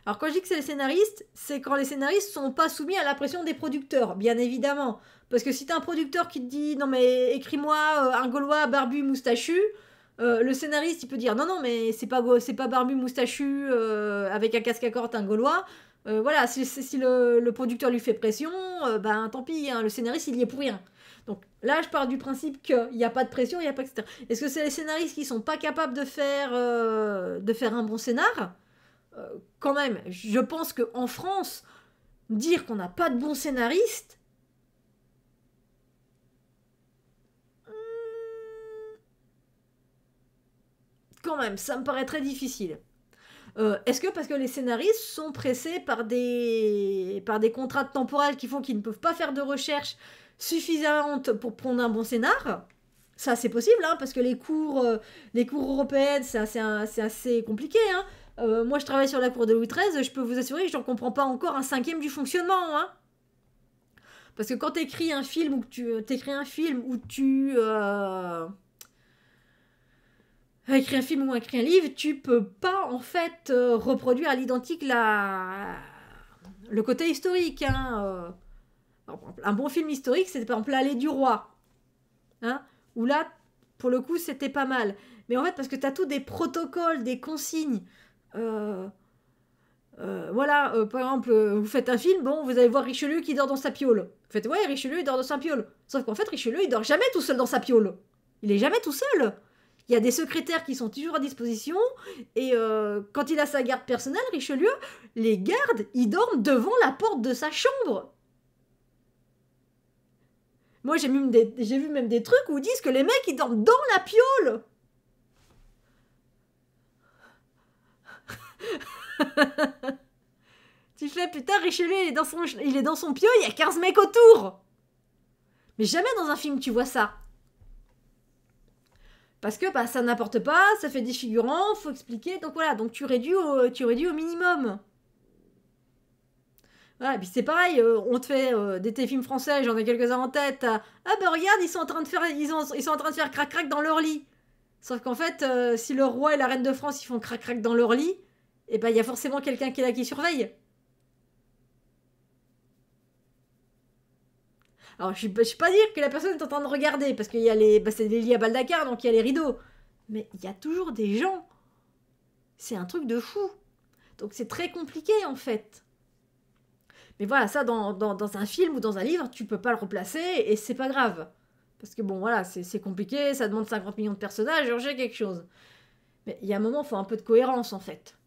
alors quand je dis que c'est les scénaristes, c'est quand les scénaristes sont pas soumis à la pression des producteurs, bien évidemment. Parce que si t'as un producteur qui te dit non mais écris-moi euh, un Gaulois barbu moustachu, euh, le scénariste il peut dire non non mais c'est pas c'est pas barbu moustachu euh, avec un casque à corde, un Gaulois. voilà, si, le, producteur lui fait pression, ben tant pis, hein, le scénariste il y est pour rien. Donc là, je pars du principe qu'il n'y a pas de pression, il y a pas etc. Est-ce que c'est les scénaristes qui sont pas capables de faire, de faire un bon scénar Quand même, je pense qu'en France, dire qu'on n'a pas de bons scénaristes, quand même, ça me paraît très difficile. Euh, est-ce que parce que les scénaristes sont pressés par des, par des contrats temporels qui font qu'ils ne peuvent pas faire de recherche suffisantes pour prendre un bon scénar Ça, c'est possible, hein, parce que les cours, euh, les cours européennes, c'est assez, compliqué. Hein. Euh, moi, je travaille sur la cour de Louis XIII, je peux vous assurer que je n'en comprends pas encore un cinquième du fonctionnement. Hein. Parce que quand écris un film ou que tu t'écris un film où tu écrire un film ou écrire un livre, tu peux pas en fait euh, reproduire à l'identique la... le côté historique. Hein, euh. Un bon film historique, c'était par exemple L'Allée du Roi, hein, où là, pour le coup, c'était pas mal. Mais en fait, parce que tu as tous des protocoles, des consignes. Euh, voilà, par exemple, vous faites un film, bon, vous allez voir Richelieu qui dort dans sa piole. Vous faites, ouais, Richelieu, il dort dans sa piole. Sauf qu'en fait, Richelieu, il dort jamais tout seul dans sa piole. Il est jamais tout seul. Il y a des secrétaires qui sont toujours à disposition. Et euh, quand il a sa garde personnelle, Richelieu, les gardes, ils dorment devant la porte de sa chambre. Moi, j'ai vu même des trucs où ils disent que les mecs, ils dorment dans la piole. tu fais putain, Richelieu, il est, dans son, il est dans son il y a 15 mecs autour. Mais jamais dans un film tu vois ça. Parce que bah, ça n'apporte pas, ça fait des figurants, faut expliquer. Donc voilà, donc tu réduis au, tu au minimum. et puis c'est pareil, euh, on te fait euh, des téléfilms français, j'en ai quelques-uns en tête. Euh, ah bah regarde, ils sont en train de faire, ils sont en train de faire crac-crac dans leur lit. Sauf qu'en fait, si le roi et la reine de France ils font crac-crac dans leur lit, et eh ben il y a forcément quelqu'un qui est là qui surveille. Alors, je ne pas dire que la personne est en train de regarder, parce que y a les. Bah, c'est des lits à Baldacar, donc il y a les rideaux. Mais il y a toujours des gens. C'est un truc de fou. Donc, c'est très compliqué, en fait. Mais voilà, ça, dans, un film ou dans un livre, tu peux pas le replacer et c'est pas grave. Parce que bon, voilà, c'est compliqué, ça demande 50 millions de personnages, j'ai quelque chose. Mais il y a un moment, il faut un peu de cohérence, en fait.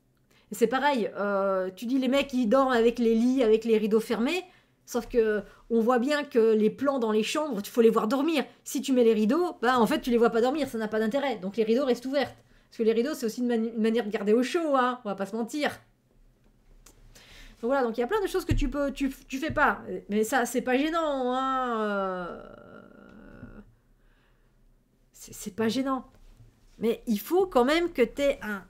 Et c'est pareil, euh, tu dis les mecs, ils dorment avec les lits, avec les rideaux fermés. Sauf que on voit bien que les plans dans les chambres, il faut les voir dormir. Si tu mets les rideaux, bah en fait tu les vois pas dormir, ça n'a pas d'intérêt. Donc les rideaux restent ouvertes. Parce que les rideaux, c'est aussi une, manière de garder au chaud, hein, on va pas se mentir. Donc voilà, donc il y a plein de choses que tu peux, tu, fais pas. Mais ça, c'est pas gênant, hein. Euh. C'est pas gênant. Mais il faut quand même que tu un,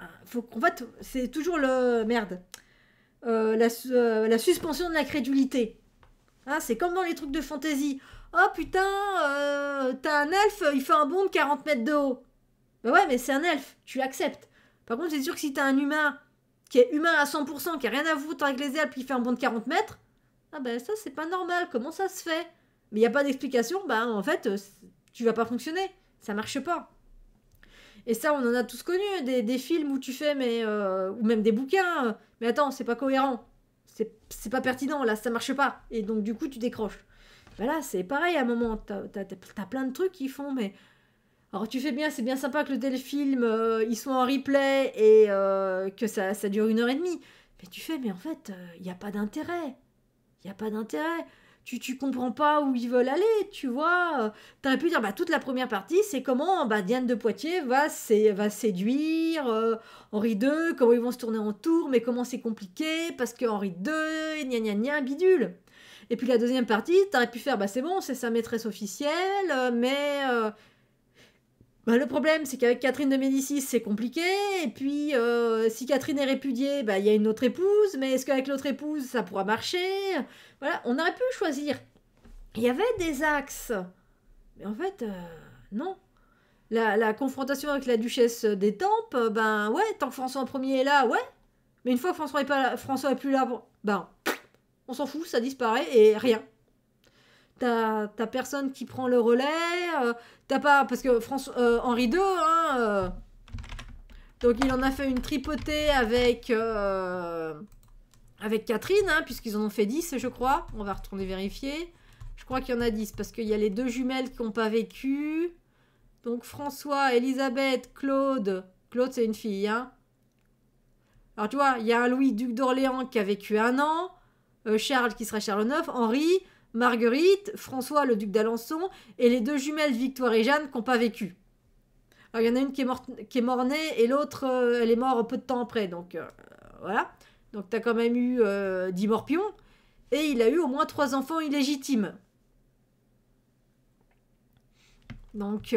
un, faut, en fait, c'est toujours le. Merde euh, la, euh, la, suspension de la crédulité. Hein, c'est comme dans les trucs de fantaisie. Oh putain, euh, t'as un elfe, il fait un bond de 40 mètres de haut. Bah ouais, mais c'est un elfe, tu l'acceptes. Par contre, c'est sûr que si t'as un humain qui est humain à 100%, qui a rien à foutre avec les elfes, qui fait un bond de 40 mètres, ah ben ça c'est pas normal, comment ça se fait Mais il n'y a pas d'explication, bah en fait, tu vas pas fonctionner, ça marche pas. Et ça, on en a tous connu, hein, des, des films où tu fais, mais. Euh, ou même des bouquins, euh, mais attends, c'est pas cohérent. C'est pas pertinent, là, ça marche pas. Et donc, du coup, tu décroches. Voilà, bah c'est pareil, à un moment, t'as as, plein de trucs qui font, mais. Alors, tu fais bien, c'est bien sympa que le téléfilm, euh, ils sont en replay et que ça, ça dure une heure et demie. Mais tu fais, mais en fait, il n'y a pas d'intérêt. Il n'y a pas d'intérêt tu, tu comprends pas où ils veulent aller, tu vois. Euh, t'aurais pu dire, bah, toute la première partie, c'est comment bah, Diane de Poitiers va, va séduire euh, Henri II, comment ils vont se tourner en tour, mais comment c'est compliqué, parce que Henri II, gna gna gna, bidule. Et puis la deuxième partie, t'aurais pu faire, bah c'est bon, c'est sa maîtresse officielle, euh, mais bah, le problème, c'est qu'avec Catherine de Médicis, c'est compliqué. Et puis, euh, si Catherine est répudiée, bah, il y a une autre épouse. Mais est-ce qu'avec l'autre épouse, ça pourra marcher Voilà, on aurait pu choisir. Il y avait des axes. Mais en fait, euh, non. La, confrontation avec la duchesse d'Étampes, euh, ben ouais, tant que François Ier est là, ouais. Mais une fois que François n'est pas François est plus là, ben on s'en fout, ça disparaît et rien t'as personne qui prend le relais, euh, t'as pas. Parce que François, euh, Henri II, hein, euh. donc il en a fait une tripotée avec. avec Catherine, hein, puisqu'ils en ont fait 10, je crois. On va retourner vérifier. Je crois qu'il y en a 10, parce qu'il y a les deux jumelles qui n'ont pas vécu. Donc François, Elisabeth, Claude. Claude, c'est une fille, hein. Alors tu vois, il y a un Louis, duc d'Orléans, qui a vécu un an. Charles, qui sera Charles IX. Henri. Marguerite, François, le duc d'Alençon, et les deux jumelles Victoire et Jeanne qui n'ont pas vécu. Alors, il y en a une qui est, mort-née et l'autre, euh, elle est morte peu de temps après. Donc, euh, voilà. Donc, tu as quand même eu 10 euh, morpions. Et il a eu au moins trois enfants illégitimes. Donc,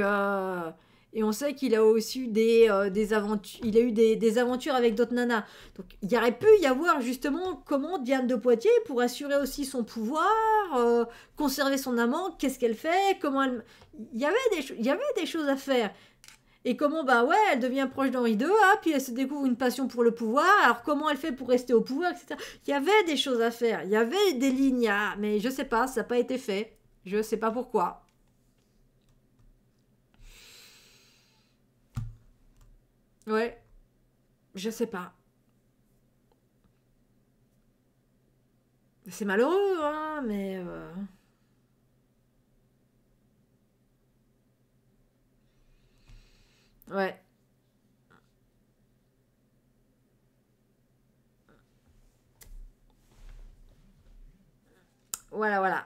et on sait qu'il a aussi eu des, euh, des aventures, il a eu des, aventures avec d'autres nanas. Donc il y aurait pu y avoir justement comment Diane de Poitiers pour assurer aussi son pouvoir, euh, conserver son amant, qu'est-ce qu'elle fait, comment elle... Il y avait des, il y avait des choses à faire. Et comment, bah ouais, elle devient proche d'Henri II, puis elle se découvre une passion pour le pouvoir, alors comment elle fait pour rester au pouvoir, etc. Il y avait des choses à faire, il y avait des lignes Mais je sais pas, ça n'a pas été fait. Je sais pas pourquoi. Ouais. Je sais pas. C'est malheureux, hein, mais... Euh. Ouais. Voilà, voilà.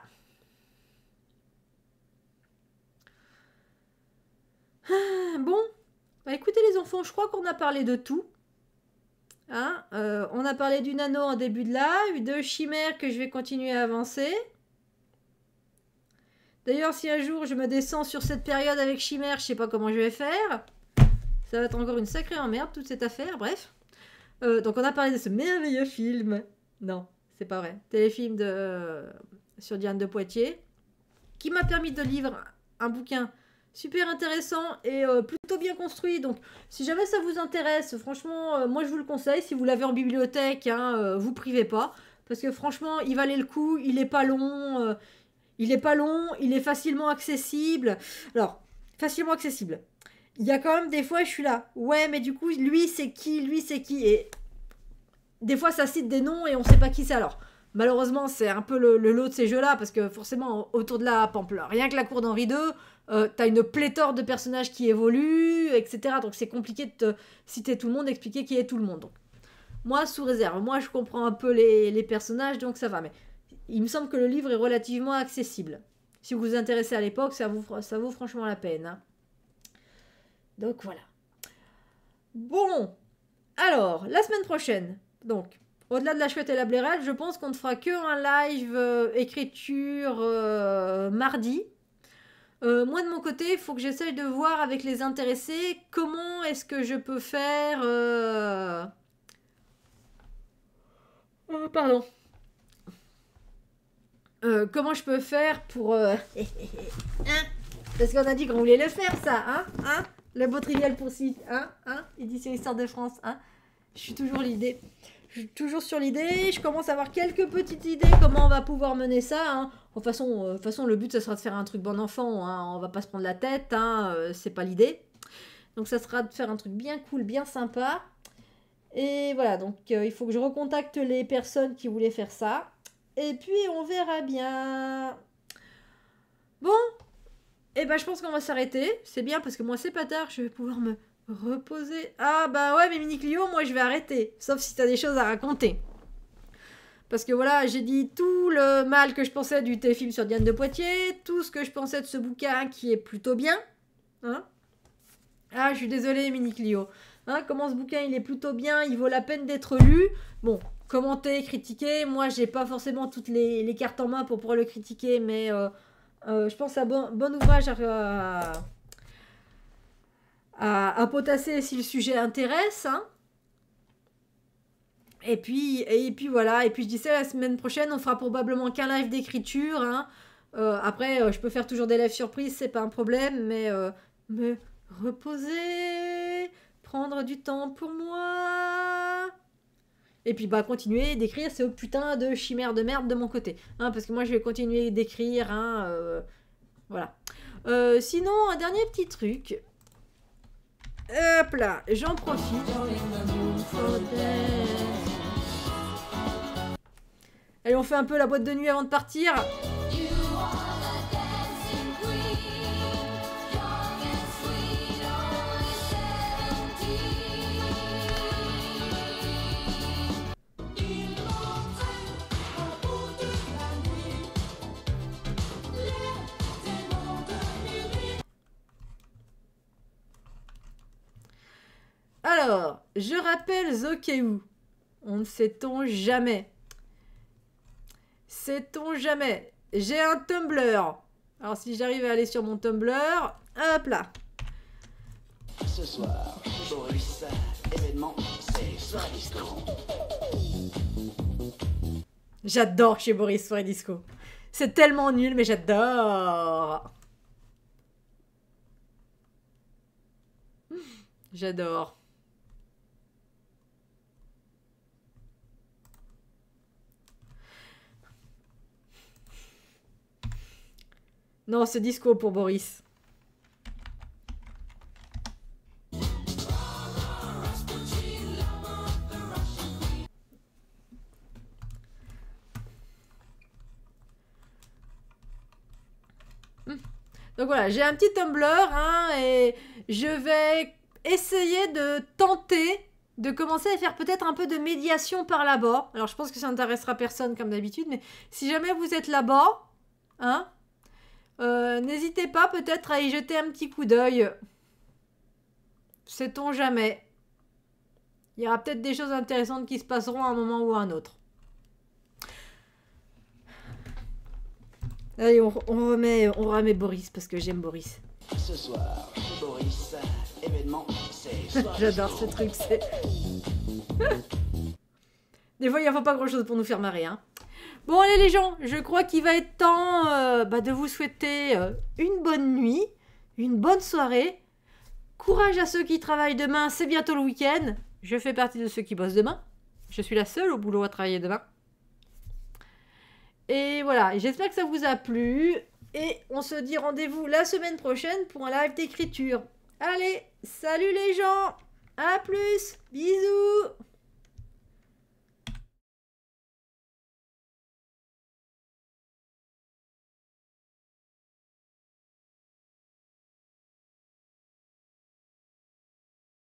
Ah, bon. Bah, écoutez les enfants, je crois qu'on a parlé de tout. Hein, euh, on a parlé du nano en début de là, de chimère que je vais continuer à avancer. D'ailleurs, si un jour je me descends sur cette période avec chimère, je sais pas comment je vais faire. Ça va être encore une sacrée emmerde toute cette affaire, bref. Euh, donc on a parlé de ce merveilleux film. Non, c'est pas vrai. Téléfilm de, euh, sur Diane de Poitiers, qui m'a permis de livrer un bouquin super intéressant et euh, plutôt bien construit. Donc, si jamais ça vous intéresse, franchement, euh, moi je vous le conseille. Si vous l'avez en bibliothèque, hein, euh, vous privez pas. Parce que franchement, il valait le coup, il est pas long, il est pas long, il est facilement accessible. Alors, facilement accessible. Il y a quand même des fois, je suis là, ouais, mais du coup, lui c'est qui, lui c'est qui, et des fois ça cite des noms et on sait pas qui c'est alors. Malheureusement, c'est un peu le, lot de ces jeux-là, parce que forcément, autour de la pampleur, rien que la cour d'Henri II, euh, t'as une pléthore de personnages qui évoluent, etc. Donc c'est compliqué de te citer tout le monde, expliquer qui est tout le monde. moi, sous réserve, moi je comprends un peu les, personnages, donc ça va. Mais il me semble que le livre est relativement accessible. Si vous vous intéressez à l'époque, ça, vaut franchement la peine. Hein. Donc voilà. Bon, alors, la semaine prochaine, donc, au-delà de la chouette et la blérale, je pense qu'on ne fera que un live euh, écriture euh, mardi. Euh, moi de mon côté, il faut que j'essaye de voir avec les intéressés comment est-ce que je peux faire... Euh, oh, pardon. Euh, comment je peux faire pour... hein Parce qu'on a dit qu'on voulait le faire ça, hein Hein Le beau trivial pour si... Hein Hein Édition Histoire de France, hein Je suis toujours l'idée je suis toujours sur l'idée, je commence à avoir quelques petites idées comment on va pouvoir mener ça. Hein. De, toute façon, euh, façon, le but, ça sera de faire un truc bon enfant, hein. on va pas se prendre la tête, hein. Euh, c'est pas l'idée. Donc ça sera de faire un truc bien cool, bien sympa. Et voilà, donc euh, il faut que je recontacte les personnes qui voulaient faire ça. Et puis on verra bien. Bon, et eh ben je pense qu'on va s'arrêter. C'est bien parce que moi c'est pas tard, je vais pouvoir me Reposer. Ah bah ouais, mais Mini Clio, moi je vais arrêter. Sauf si t'as des choses à raconter. Parce que voilà, j'ai dit tout le mal que je pensais du téléfilm sur Diane de Poitiers, tout ce que je pensais de ce bouquin qui est plutôt bien. Hein. ah, je suis désolée, Mini Clio. Hein, comment ce bouquin il est plutôt bien, il vaut la peine d'être lu. Bon, commenter, critiquer. Moi, j'ai pas forcément toutes les, cartes en main pour pouvoir le critiquer, mais euh, euh, je pense à bon, bon ouvrage à à, potasser si le sujet intéresse. Hein. Et puis, et puis voilà, et puis je disais la semaine prochaine, on fera probablement qu'un live d'écriture. Hein. Euh, après, euh, je peux faire toujours des lives surprises, c'est pas un problème, mais euh, me reposer, prendre du temps pour moi. Et puis bah continuer d'écrire c'est au putain de chimère de merde de mon côté. Hein, parce que moi je vais continuer d'écrire. voilà. sinon, un dernier petit truc. Hop là, j'en profite. Allez, on fait un peu la boîte de nuit avant de partir. Alors, je rappelle Zokeou. On ne sait-on jamais. Sait-on jamais. J'ai un Tumblr. Alors, si j'arrive à aller sur mon Tumblr, hop là. Ce soir, Boris, c'est J'adore chez Boris soirée disco. C'est tellement nul, mais j'adore. J'adore. Non, ce disco pour Boris. Hmm. Donc voilà, j'ai un petit Tumblr hein, et je vais essayer de tenter de commencer à faire peut-être un peu de médiation par là-bas. Alors je pense que ça n'intéressera personne comme d'habitude, mais si jamais vous êtes là-bas, hein, euh, n'hésitez pas peut-être à y jeter un petit coup d'œil. Sait-on jamais. Il y aura peut-être des choses intéressantes qui se passeront à un moment ou à un autre. Allez, on, remet, on remet Boris parce que j'aime Boris. Ce soir, Boris, événement, c'est... J'adore ce truc, c'est... Des fois, il n'y a pas grand-chose pour nous faire marrer, hein. Bon allez les gens, je crois qu'il va être temps euh, bah, de vous souhaiter euh, une bonne nuit, une bonne soirée. Courage à ceux qui travaillent demain, c'est bientôt le week-end. Je fais partie de ceux qui bossent demain. Je suis la seule au boulot à travailler demain. Et voilà, j'espère que ça vous a plu. Et on se dit rendez-vous la semaine prochaine pour un live d'écriture. Allez, salut les gens À plus Bisous